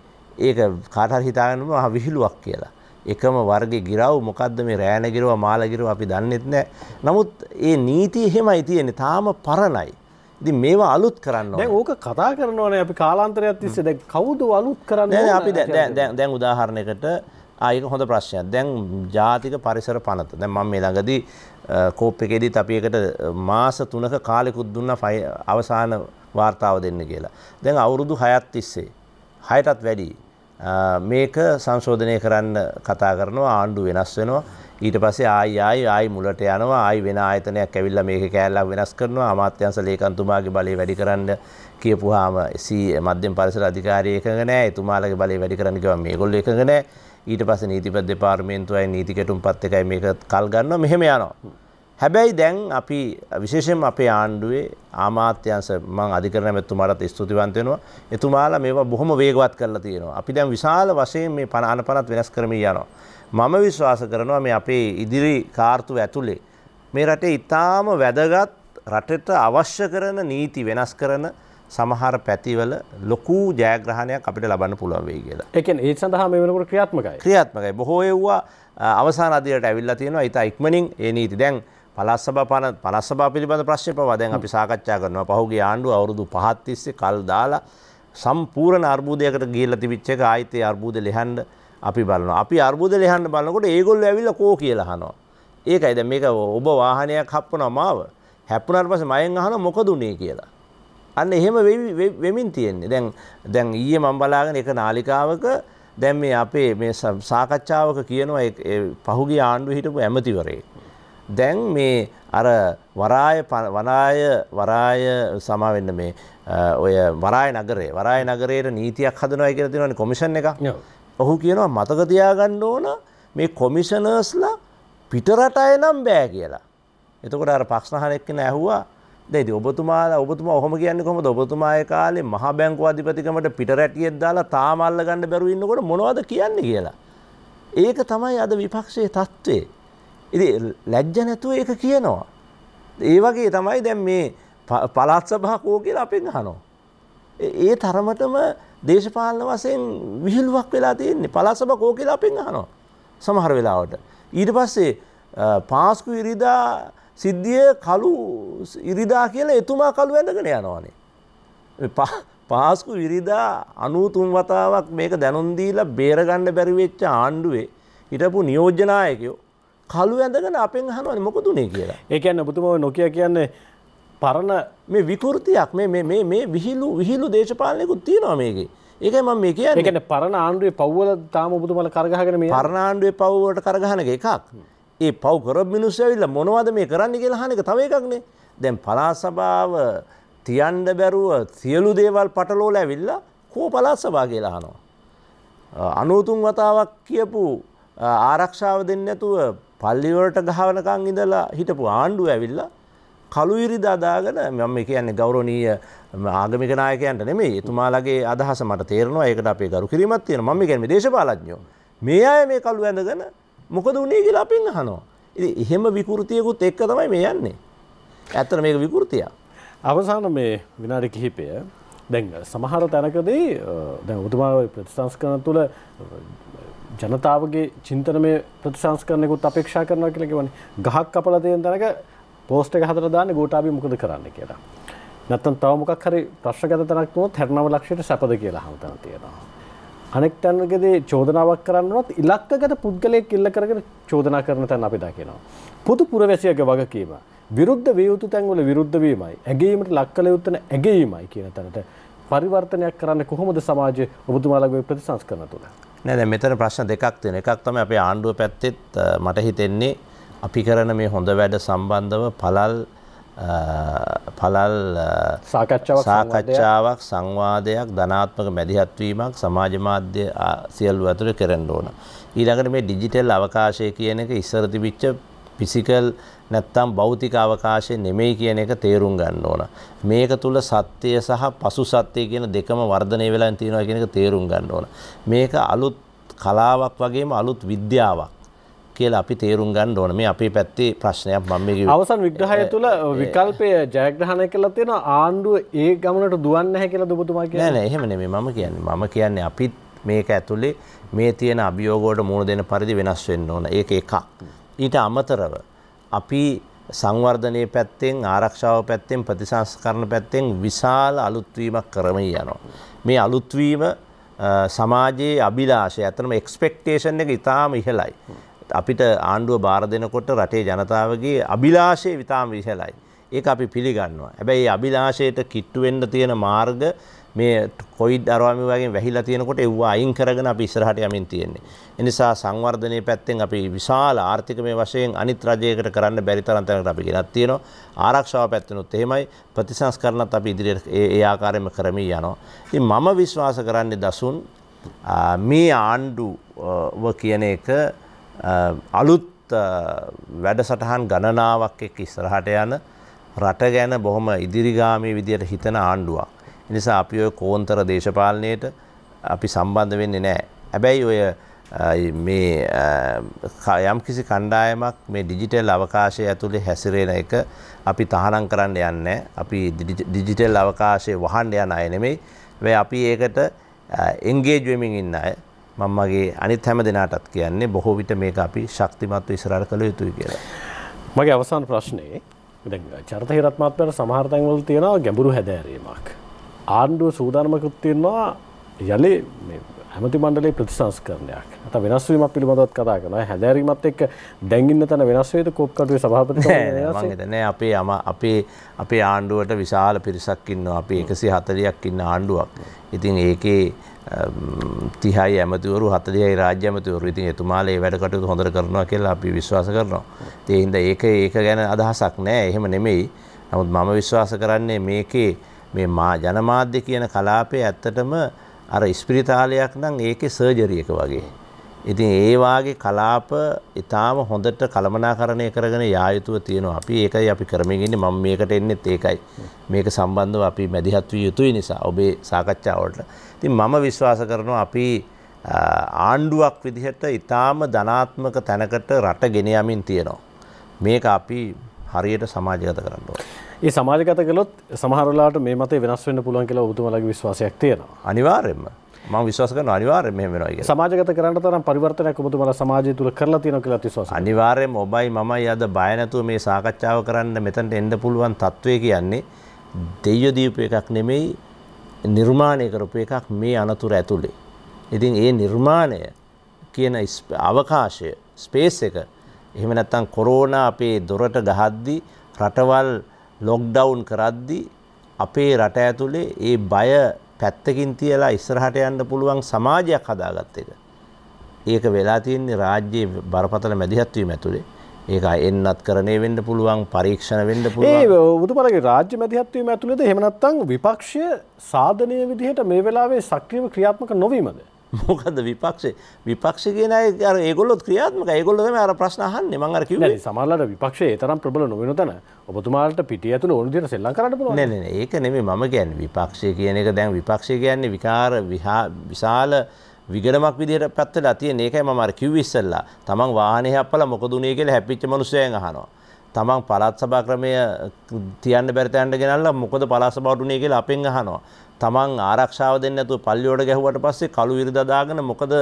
ඒක කාට හරි හිතාගන්න මහ විහිළුවක් කියලා. එකම වර්ගයේ ගිරව් මොකද්ද මේ රෑන ගිරව මාලගිරව අපි දන්නෙත් නැහැ. නමුත් ඒ නීතිය එහෙමයි තියෙන්නේ. තාම පරණයි. ඉතින් මේවා අලුත් කරන්න ඕනේ. දැන් ඕක කතා කරනවනේ අපි කාලාන්තරයක් තිස්සේ දැන් කවුද අලුත් කරන්නේ? දැන් අපි දැන් දැන් උදාහරණයකට ආයක හොඳ ප්‍රශ්නයක් දැන් ජාතික පරිසර පනත දැන් මම මේ ළඟදී කෝප් එකේදීත් අපි එකට මාස 3ක කාලෙකුත් දුන්නා අවසාන වார்த்தාව දෙන්න කියලා. දැන් අවුරුදු 6ක් තිස්සේ 6ටත් වැඩි මේක සංශෝධනය කරන්න කතා කරනවා ආණ්ඩු වෙනස් වෙනවා. ඊට පස්සේ ආයි ආයි ආයි මුලට යනවා ආයි වෙන ආයතනයක් ඇවිල්ලා මේක කෑල්ලක් වෙනස් කරනවා අමාත්‍යංශ ලේකම්තුමාගේ බලය වැඩි කරන්න කියපුවාම සී මධ්‍යම පරිසර අධිකාරිය එකඟ නැහැ එතුමාලගේ බලය වැඩි කරන්න ගියාම මේගොල්ලෝ එකඟ නැහැ ඊට පස නීතිපද පාර්මේන්තුවයි නීතිකටුම් පත් එකයි මේක කල් ගන්න මෙහෙම යනවා. හැබැයි දැන් අපි විශේෂයෙන් අපේ ආණ්ඩුවේ ආමාත්‍යංශ මම අධිකරණ මැතිතුමාට ස්තුතිවන්ත වෙනවා. එතුමාලා මේවා බොහොම වේගවත් කරලා තියෙනවා. අපි දැන් විශාල වශයෙන් මේ 50 50ත් වෙනස් කරමින් යනවා. මම විශ්වාස කරනවා මේ අපේ ඉදිරි කාර්තුව ඇතුලේ මේ රටේ ඊටාම වැදගත් රටට අවශ්‍ය කරන නීති වෙනස් කරන සමහර පැතිවල ලොකු ජයග්‍රහණයක් අපිට ලබන්න පුළුවන් වෙයි කියලා. ඒ කියන්නේ ඒ සඳහා මේ වෙනකොට ක්‍රියාත්මකයි. ක්‍රියාත්මකයි. බොහෝ ඒවා අවසාන අධිරට ඇවිල්ලා තියෙනවා. ඊට ඉක්මනින් ඒ නීති දැන් පලස්සභා පන පලස්සභා පිළිබඳ ප්‍රශ්න පවා දැන් අපි සාකච්ඡා කරනවා. පහුගිය ආණ්ඩුව අවුරුදු 5ක් තිස්සේ කල් දාලා සම්පූර්ණ අර්බුදයකට ගිහිල්ලා තිබිච්ච එක ආයෙත් ඒ අර්බුද ලෙහන්න අපි බලනවා. අපි අර්බුද ලෙහන්න බලනකොට ඒගොල්ලෝ ඇවිල්ලා කෝ කියලා අහනවා. ඒකයි දැන් මේක ඔබ වාහනයක් හප්පනවා මාව. හැප්පුණාට පස්සේ මයෙන් අහනවා මොකද උනේ කියලා. අන්න එහෙම වෙමින් තියෙන්නේ දැන් දැන් ඊයේ මම බලාගෙන එක නාලිකාවක දැන් මේ අපේ මේ සාකච්ඡාවක කියනවා පහුගිය ආණ්ඩුව හිටපු ඇමතිවරේ දැන් මේ අර වරාය වනාය වරාය සමාවෙන්න මේ ඔය වරාය නගරේ වරාය නගරයට නීතියක් හදනවා කියලා තියෙනවනේ කොමිෂන් එක. ඔහු කියනවා මතක තියාගන්න ඕන මේ කොමිෂනර්ස්ලා පිටරට අය නම් බෑ කියලා. එතකොට අර පක්ෂණහනෙක් කෙන ඇහුවා දැයිති ඔබතුමාලා ඔබතුමා ඔහොම කියන්නේ කොහොමද ඔබතුමාය කාලේ මහා බැංකුව අධිපතිකමට පිට රැටියෙක් දාලා තාම අල්ල ගන්න බැරුව ඉන්නකොට මොනවද කියන්නේ කියලා. ඒක තමයි අද විපක්ෂයේ తත්වේ. ඉතින් ලැජ්ජ නැතුව ඒක කියනවා. ඒ වගේ තමයි දැන් මේ පළාත් සභා කෝ කියලා අපෙන් අහනවා. ඒ තරමටම දේශපාලන වශයෙන් විහිළුවක් වෙලා තියෙන්නේ පළාත් සභා කෝ කියලා අපෙන් අහනවා. සමහර වෙලාවට. ඊට පස්සේ පාස්කු ඉරිදා සිද්ධිය කළු ඉරිදා කියලා එතුමා කළු ඇඳගෙන යනවානේ. පාස්කු විරිදා අනූතුම් වතාවක් මේක දැනුන්දීලා බේරගණ්ඩ බැරිවෙච්ච ආණ්ඩුවේ හිටපු නියෝජනායකයෝ කළු ඇඳගෙන අපෙන් හනුවන මොක දුනේ කියලා ඒකන්න බුතුම නොකිය කියන්නේ පරණ මේ විකෘතියක් මේ මේ විහිලු විහිලු දේශපාලයකුත් තියෙනවා මේකේ ඒක ම මේ කිය එකන පරණ ආණ්ඩුවේ පව්වල තාම බුතුමල කරගහගෙන මේ පරණ ආණ්ඩුවේ පව්වට කරගහන එකක්. ඒ පව් කරොත් මිනිස්සු ඇවිල්ලා මොනවද මේ කරන්න කියලා අහන එක තව එකක්නේ. දැන් පළාත් සභාව තියන්න බැරුව සියලු දේවල් පටලෝල ඇවිල්ලා කෝ පළාත් සභා කියලා අහනවා. අනුතුන් වතාවක් කියපු ආරක්ෂාව දෙන්න නැතුව පල්ලිවලට ගහවනකන් ඉඳලා හිටපු ආණ්ඩුව ඇවිල්ලා කළු ඉරිදා දාගෙන මම කියන්නේ ගෞරවනීය ආගමික නායකයන්ට නෙමෙයි එතුමාලගේ අදහස මට තේරෙනවා ඒකට අපේ ගරු කිරීමක් තියෙනවා මම කියන්නේ දේශපාලඥයෝ මේ අය මේ කළු ඇඳගෙන මොකද උනේ කියලා අපෙන් අහනවා. ඉතින් එහෙම විකෘතියකුත් එක්ක තමයි මේ යන්නේ. ඇත්තට මේක විකෘතියක්. අවසාන මේ විනාඩි කිහිපය දැන් සමහර තැනකදී දැන් ඔබතුමාගේ ප්‍රතිසංස්කරණ තුළ ජනතාවගේ චින්තනමය ප්‍රතිසංස්කරණයකුත් අපේක්ෂා කරනවා කියලා කියන්නේ ගහක් කපලා තියෙන තැනක පෝස්ට් එක හදලා දාන්නේ ගෝඨාභය මොකද කරන්න කියලා. නැත්තම් තව මොකක් හරි ප්‍රශ්නගත තැනක් වුණොත් හැරනව ලක්ෂයට සැපද කියලා අහන තැන තියෙනවා. අනෙක්තැන්ගදේ චෝදනාවක් කරන්නත් ඉලක්කගත පුද්ගලයක් ඉල්ල කරගෙන චෝදනා කරන තැන් අපි දකිනවා. පොදු පුරවැසියගේ වගකීම. විරුද්ධ වියයුතු තැන්වල විරුද්ධවීමයි ඇගේීමට ලක්කල යුත්තන ඇගේීමයි කියන තැනට පරිවර්තනයක් කරන්න කොහොමද සමාජය ඔබතුමාලගේ ප්‍රතිසංස් කරන තුළ. නැ මෙතන ප්‍රශ්න දෙකක් තියෙන එකක් තම අපේ ආණ්ඩුව පැත්තෙත් මට හිතෙන්නේ අපි කරන මේ හොඳ වැඩ සම්බන්ධව පලල් පලල් සාකච්ඡාවක් සංවාදයක් ධනාත්මක මැදිහත්වීමක් සමාජ මාධ්‍ය සියල්ලු ඇතුළ කරන්න ඕන. ඊළඟට මේ ඩිජිටල් අවකාශය කියන එක ඉස්සරතිවිච්ච පිසිකල් නැත්තම් භෞතික අවකාශය නෙමෙයි කියන එක තේරුම් ගන්න ඕන. මේක තුළ සත්‍යය සහ පසු සත්‍යය කියන දෙකම වර්ධනය වෙලා තියෙනවා කියන එක තේරුම් ගන්න ඕන. මේක අලුත් කලාවක් වගේම අලුත් විද්‍යාවක්. කියලා අපි තේරුම් ගන්න ඕන මේ අපේ පැත්තේ ප්‍රශ්නයක් මම මේ අවසන් විග්‍රහය තුළ විකල්පය ජයග්‍රහණය කළා තියෙන ආණ්ඩුව ඒ ගමනට දුවන්නේ නැහැ කියලා ඔබතුමා කියන්නේ නෑ නෑ එහෙම නෙමෙයි මම කියන්නේ මම කියන්නේ අපිත් මේක ඇතුලේ මේ තියෙන අභියෝගවලට මුහුණ දෙන පරිදි වෙනස් වෙන්න ඕන ඒක එකක් ඊට අමතරව අපි සංවර්ධනය පැත්තෙන් ආරක්ෂාව පැත්තෙන් ප්‍රතිසංස්කරණ පැත්තෙන් විශාල අලුත්වීමක් කරමයි යනවා. මේ අලුත්වීම සමාජයේ අභිලාශය ඇතනම එක්ස්පෙක්ටේෂන් එක ඉතාම ඉහලයි. අපිට ආණ්ඩුව බාර දෙනකොට රටේ ජනතාවගේ අභිලාෂය විතාම විශලයි. ඒක අපි පිළිගන්නවා. හැබැයි අභිලාෂයට කිට්ටුවෙන්ඩ තියෙන මාර්ග මේ කොයිඩ් අරවාමි වගේ වැහිලා තියෙනකොට එව්වා අයින් කරගෙන අපි ඉස්සරහට යමින් තියෙන්නේ. එනිසා සංවර්ධනයේ පැත්තෙන් අපි විශාල ආර්ථිකමය වශයෙන් අනිත් රජයකට කරන්න බැරි තරම් තැනකට අපි ගෙනත් තියෙනවා. ආරක්ෂාව පැත්තෙනුත් එහෙමයි. ප්‍රතිසංස්කරණත් අපි ඉදිරියට ඒ ආකාරයෙන්ම කරමින් යනවා. ඉතින් මම විශ්වාස කරන්නේ දසුන් මේ ආණ්ඩුව කියන එක අලුත් වැඩසටහන් ගණනාවක් එක් ඉස්සරහට යන රට ගැන බොහොම ඉදිරිගාමී විදියට හිතන ආණ්ඩුවක්. නිසා අපි ඔය කෝන්තර දේශපාලනයට අපි සම්බන්ධ වෙන්නේ නෑ. හැබැයි ඔය මේ යම් කිසි කණ්ඩායමක් මේ ඩිජිටල් අවකාශය ඇතුළේ හැසිරෙන එක අපි තහනම් කරන්න යන්න අපි ඩිජිටල් අවකාශය වහන්ඩ යන අය නෙමෙයි වැ අපි ඒකට එන්ගේජ්වෙමින් ඉන්න අය මංමගේ අනිත් හැම දෙනාටත් කියන්නේ බොහෝ විට මේක අපි ශක්තිමත්ව ඉස්රාට කළ යුතුයි කියලා. මගේ අවසාන ප්‍රශ්නයේ චරිත හිරත්මාත්මයට සමහර්තැන්වල තියෙනවා ගැඹුරු හැදෑරීමක්. ආණ්ඩුව සූදානමකුත් තියෙනවා යළි ඇමති මණ්ඩලේ ප්‍රතිසංස්කරණයක් ඇත වෙනස්වීමක් පිළිබඳවත් කතා කරනවා හැදෑරීමත් එක්ක දැන්ගින්න තැන වෙනස් වේද කෝප්කටුවේ සභාපති නෑ අපේ අම අපේ අපේ ආණ්ඩුවට විශාල පිරිසක් ඉන්නවා අපි 140ක් ඉන්න ආණ්ඩුවක් ඉතින් ඒකේ තිහයි ඇමතිවරු හතලියයි රාජ්‍යමතිවරු ඉතින් එතුමාලේ වැඩ කටයුතු හොඳට කරනවා කියලා අපි විශ්වාස කරනවා ඒ හින්දා ඒක ඒක ගැන අදහසක් නෑ එහෙම නෙමෙයි නමුත් මම විශ්වාස කරන්නේ මේකේ මේ මා ජනමාධ්‍ය කියන කලාපය ඇත්තටම අර ස්පිරිතාලයක් නම් ඒකේ සර්ජරි එක වගේ. ඉතින් ඒ වාගේ කලාප ඊටාම හොඳට කළමනාකරණය කරගෙන යා යුතුව තියෙනවා. අපි ඒකයි අපි කරමින් ඉන්නේ. මම මේකට එන්නෙත් ඒකයි. මේක සම්බන්ධව අපි මැදිහත් විය යුතුයි නිසා ඔබේ සාකච්ඡාවලට. ඉතින් මම විශ්වාස කරනවා අපි ආණ්ඩුවක් විදිහට ඊටාම ධනාත්මක තැනකට රට ගෙන යමින් තියෙනවා. මේක අපි හරියට සමාජගත කරන්න ඕනේ. ඒ සමාජගත කළොත් සමහරලාට මේ මතේ වෙනස් වෙන්න පුළුවන් කියලා ඔබතුමාලගේ විශ්වාසයක් තියෙනවා. අනිවාර්යයෙන්ම. මම විශ්වාස කරන අනිවාර්යයෙන් මෙහෙම වෙනවා කියලා. සමාජගත කරන්න තරම් පරිවර්තනයක් ඔබතුමාලා සමාජය තුල කරලා තියෙනවා කියලා විශ්වාස කරනවා. අනිවාර්යයෙන්ම ඔබයි මමයි අද බය නැතුව මේ සාකච්ඡාව කරන්න මෙතනට එන්න පුළුවන් තත්වය කියන්නේ දෙයියෝ දීපු එකක් නෙමෙයි නිර්මාණය කරපු එකක් මේ අනතුර ඇතුලේ. ඉතින් ඒ නිර්මාණය කියන අවකාශය ස්පේස් එක එහෙම නැත්තම් කොරෝනා අපේ දොරට ගහද්දි රටවල් ලොක්ඩවුන් කරද්දි අපේ රට ඇතුලේ ඒ බය පැත්තකින් තියලා ඉස්සරහට යන්න පුළුවන් සමාජයක් හදාගත්ත එක. ඒක වෙලා තියෙන්නේ රාජ්‍යයේ බරපතල මැදිහත්වීම ඇතුලේ. ඒක එන්නත් කරණය වෙන්න පුළුවන් පරීක්ෂණ වෙන්න පුළුවන්. ඒ උතුමලගේ රාජ්‍ය මැදිහත්වීම ඇතුළේද එහෙම නැත්නම් විපක්ෂය සාධනීය විදිහට මේ වෙලාවේ සක්‍රීයව ක්‍රියාත්මක නොවීමද? මොකද විපක්ෂේ විපක්ෂ කියන අර ඒගොල්ලොත් ක්‍රියාත්මක ඒගොල්ලම අර ප්‍රශ්නහන් මං අර කිව් සමල්ලට විපක්ෂේ තරම් ප්‍රබල නොවෙන තන ඔබතුමාට පිටිය ඇතුන ඕනුදින සෙල්ලම් කරන්න පුළුවන් නෑ නෑ ඒක නෙමෙයි මම කියන්නේ විපක්ෂය කියන එක දැන් විපක්ෂය කියන්නේ විකාර විශාල විගරමක් විදිහට පැත්තලා තියෙන ඒකයි මම අර කිව්ව ඉස්සෙල්ලා තමන් වාහනේ හැප්පලා මොකද උනේ කියලා හැපිච්ච මිනිස්සයන් අහනවා තමන් පළාත් සභා ක්‍රමය තියන්න බැරි තැනට ගෙනල්ලා මොකද පළාත් සභාවට උනේ කියලා අපෙන් අහනවා තමන් ආරක්ෂාව දෙන්න නැතුව පල්ලියට ගැහුවට පස්සේ කළු ඉරිදා දාගෙන මොකද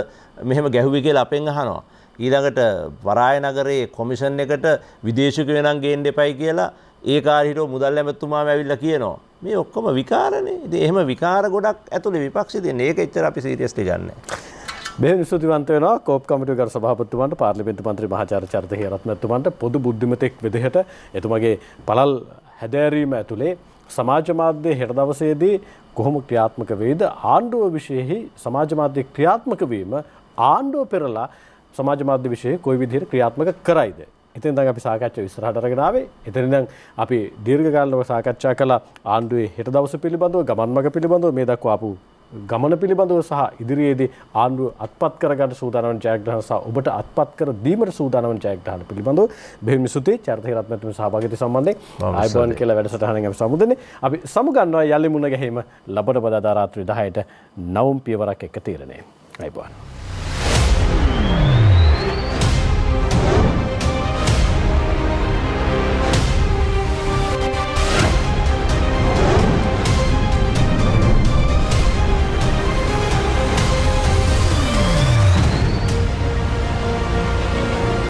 මෙහෙම ගැහුවේ කියලා අපෙන් අහනවා. ඊළඟට වරාය නගරයේ කොමිෂන් එකට විදේශික වෙනම් ගේන්න එපයි කියලා ඒ කාර්යීරෝ මුදල් ඇමතුමාම ඇවිල්ලා කියනවා. මේ ඔක්කොම විකාරනේ. ඉතින් එහෙම විකාර ගොඩක් ඇතුලේ විපක්ෂය දෙන. ඒක එච්චර අපි සීරියස්ලි ගන්නෑ. බෙහෙම ස්තුතිවන්ත වෙනවා කෝප් කමිටු ගරු සභාපතිතුමන්ට පාර්ලිමේන්තු මන්ත්‍රී මහාචාර්ය චරිත හේරත්නතුමන්ට පොදු බුද්ධිමතෙක් විදිහට එතුමගේ පළල් හැදෑරීම ඇතුලේ සමාජ මාධ්‍ය හෙට දවසේදී කොහොම ක්‍රියාත්මක වේද ආණ්ඩුව විශයෙහි සමාජ මාධ්‍ය ක්‍රියාත්මක වීම ආණ්ඩුව පෙරලා සමාජ මාධ්‍ය විශය කොයි විදිහට ක්‍රියාත්මක කරයිද එතෙන් දන් අපි සාකච්ඡා ඉස්සරහට අරගෙන ආවේ. එතන ඉඳන් අපි දීර්ඝ කාලීනව සාකච්ඡා කළ ආණ්ඩුවේ හෙට දවස පිළිබඳව ගමන් මඟ පිළිබඳව මේ දක්වා ආපු ගමන පිළිබඳව සහ ඉදිරියේදී ආණ්ඩුව අත්පත් කරගන්න සූදානම් ජයග්‍රහණ සහ ඔබට අත්පත් කර දීමට සූදානම් ජයග්‍රහණ පිළිබඳව බෙහෙවින්ම ස්තුතියි චරිතේ රත්නතුම සහභාගීත්වය සම්බන්ධයෙන් ආයුබෝවන් කියලා වැඩසටහනෙන් අපි සමුදෙන්නේ අපි සමුගන්නවා යලි මුණ ගැහිම ලබන බදාදා රාත්‍රී 10ට නවම් පියවරක් එක තීරණය ආයුබෝවන්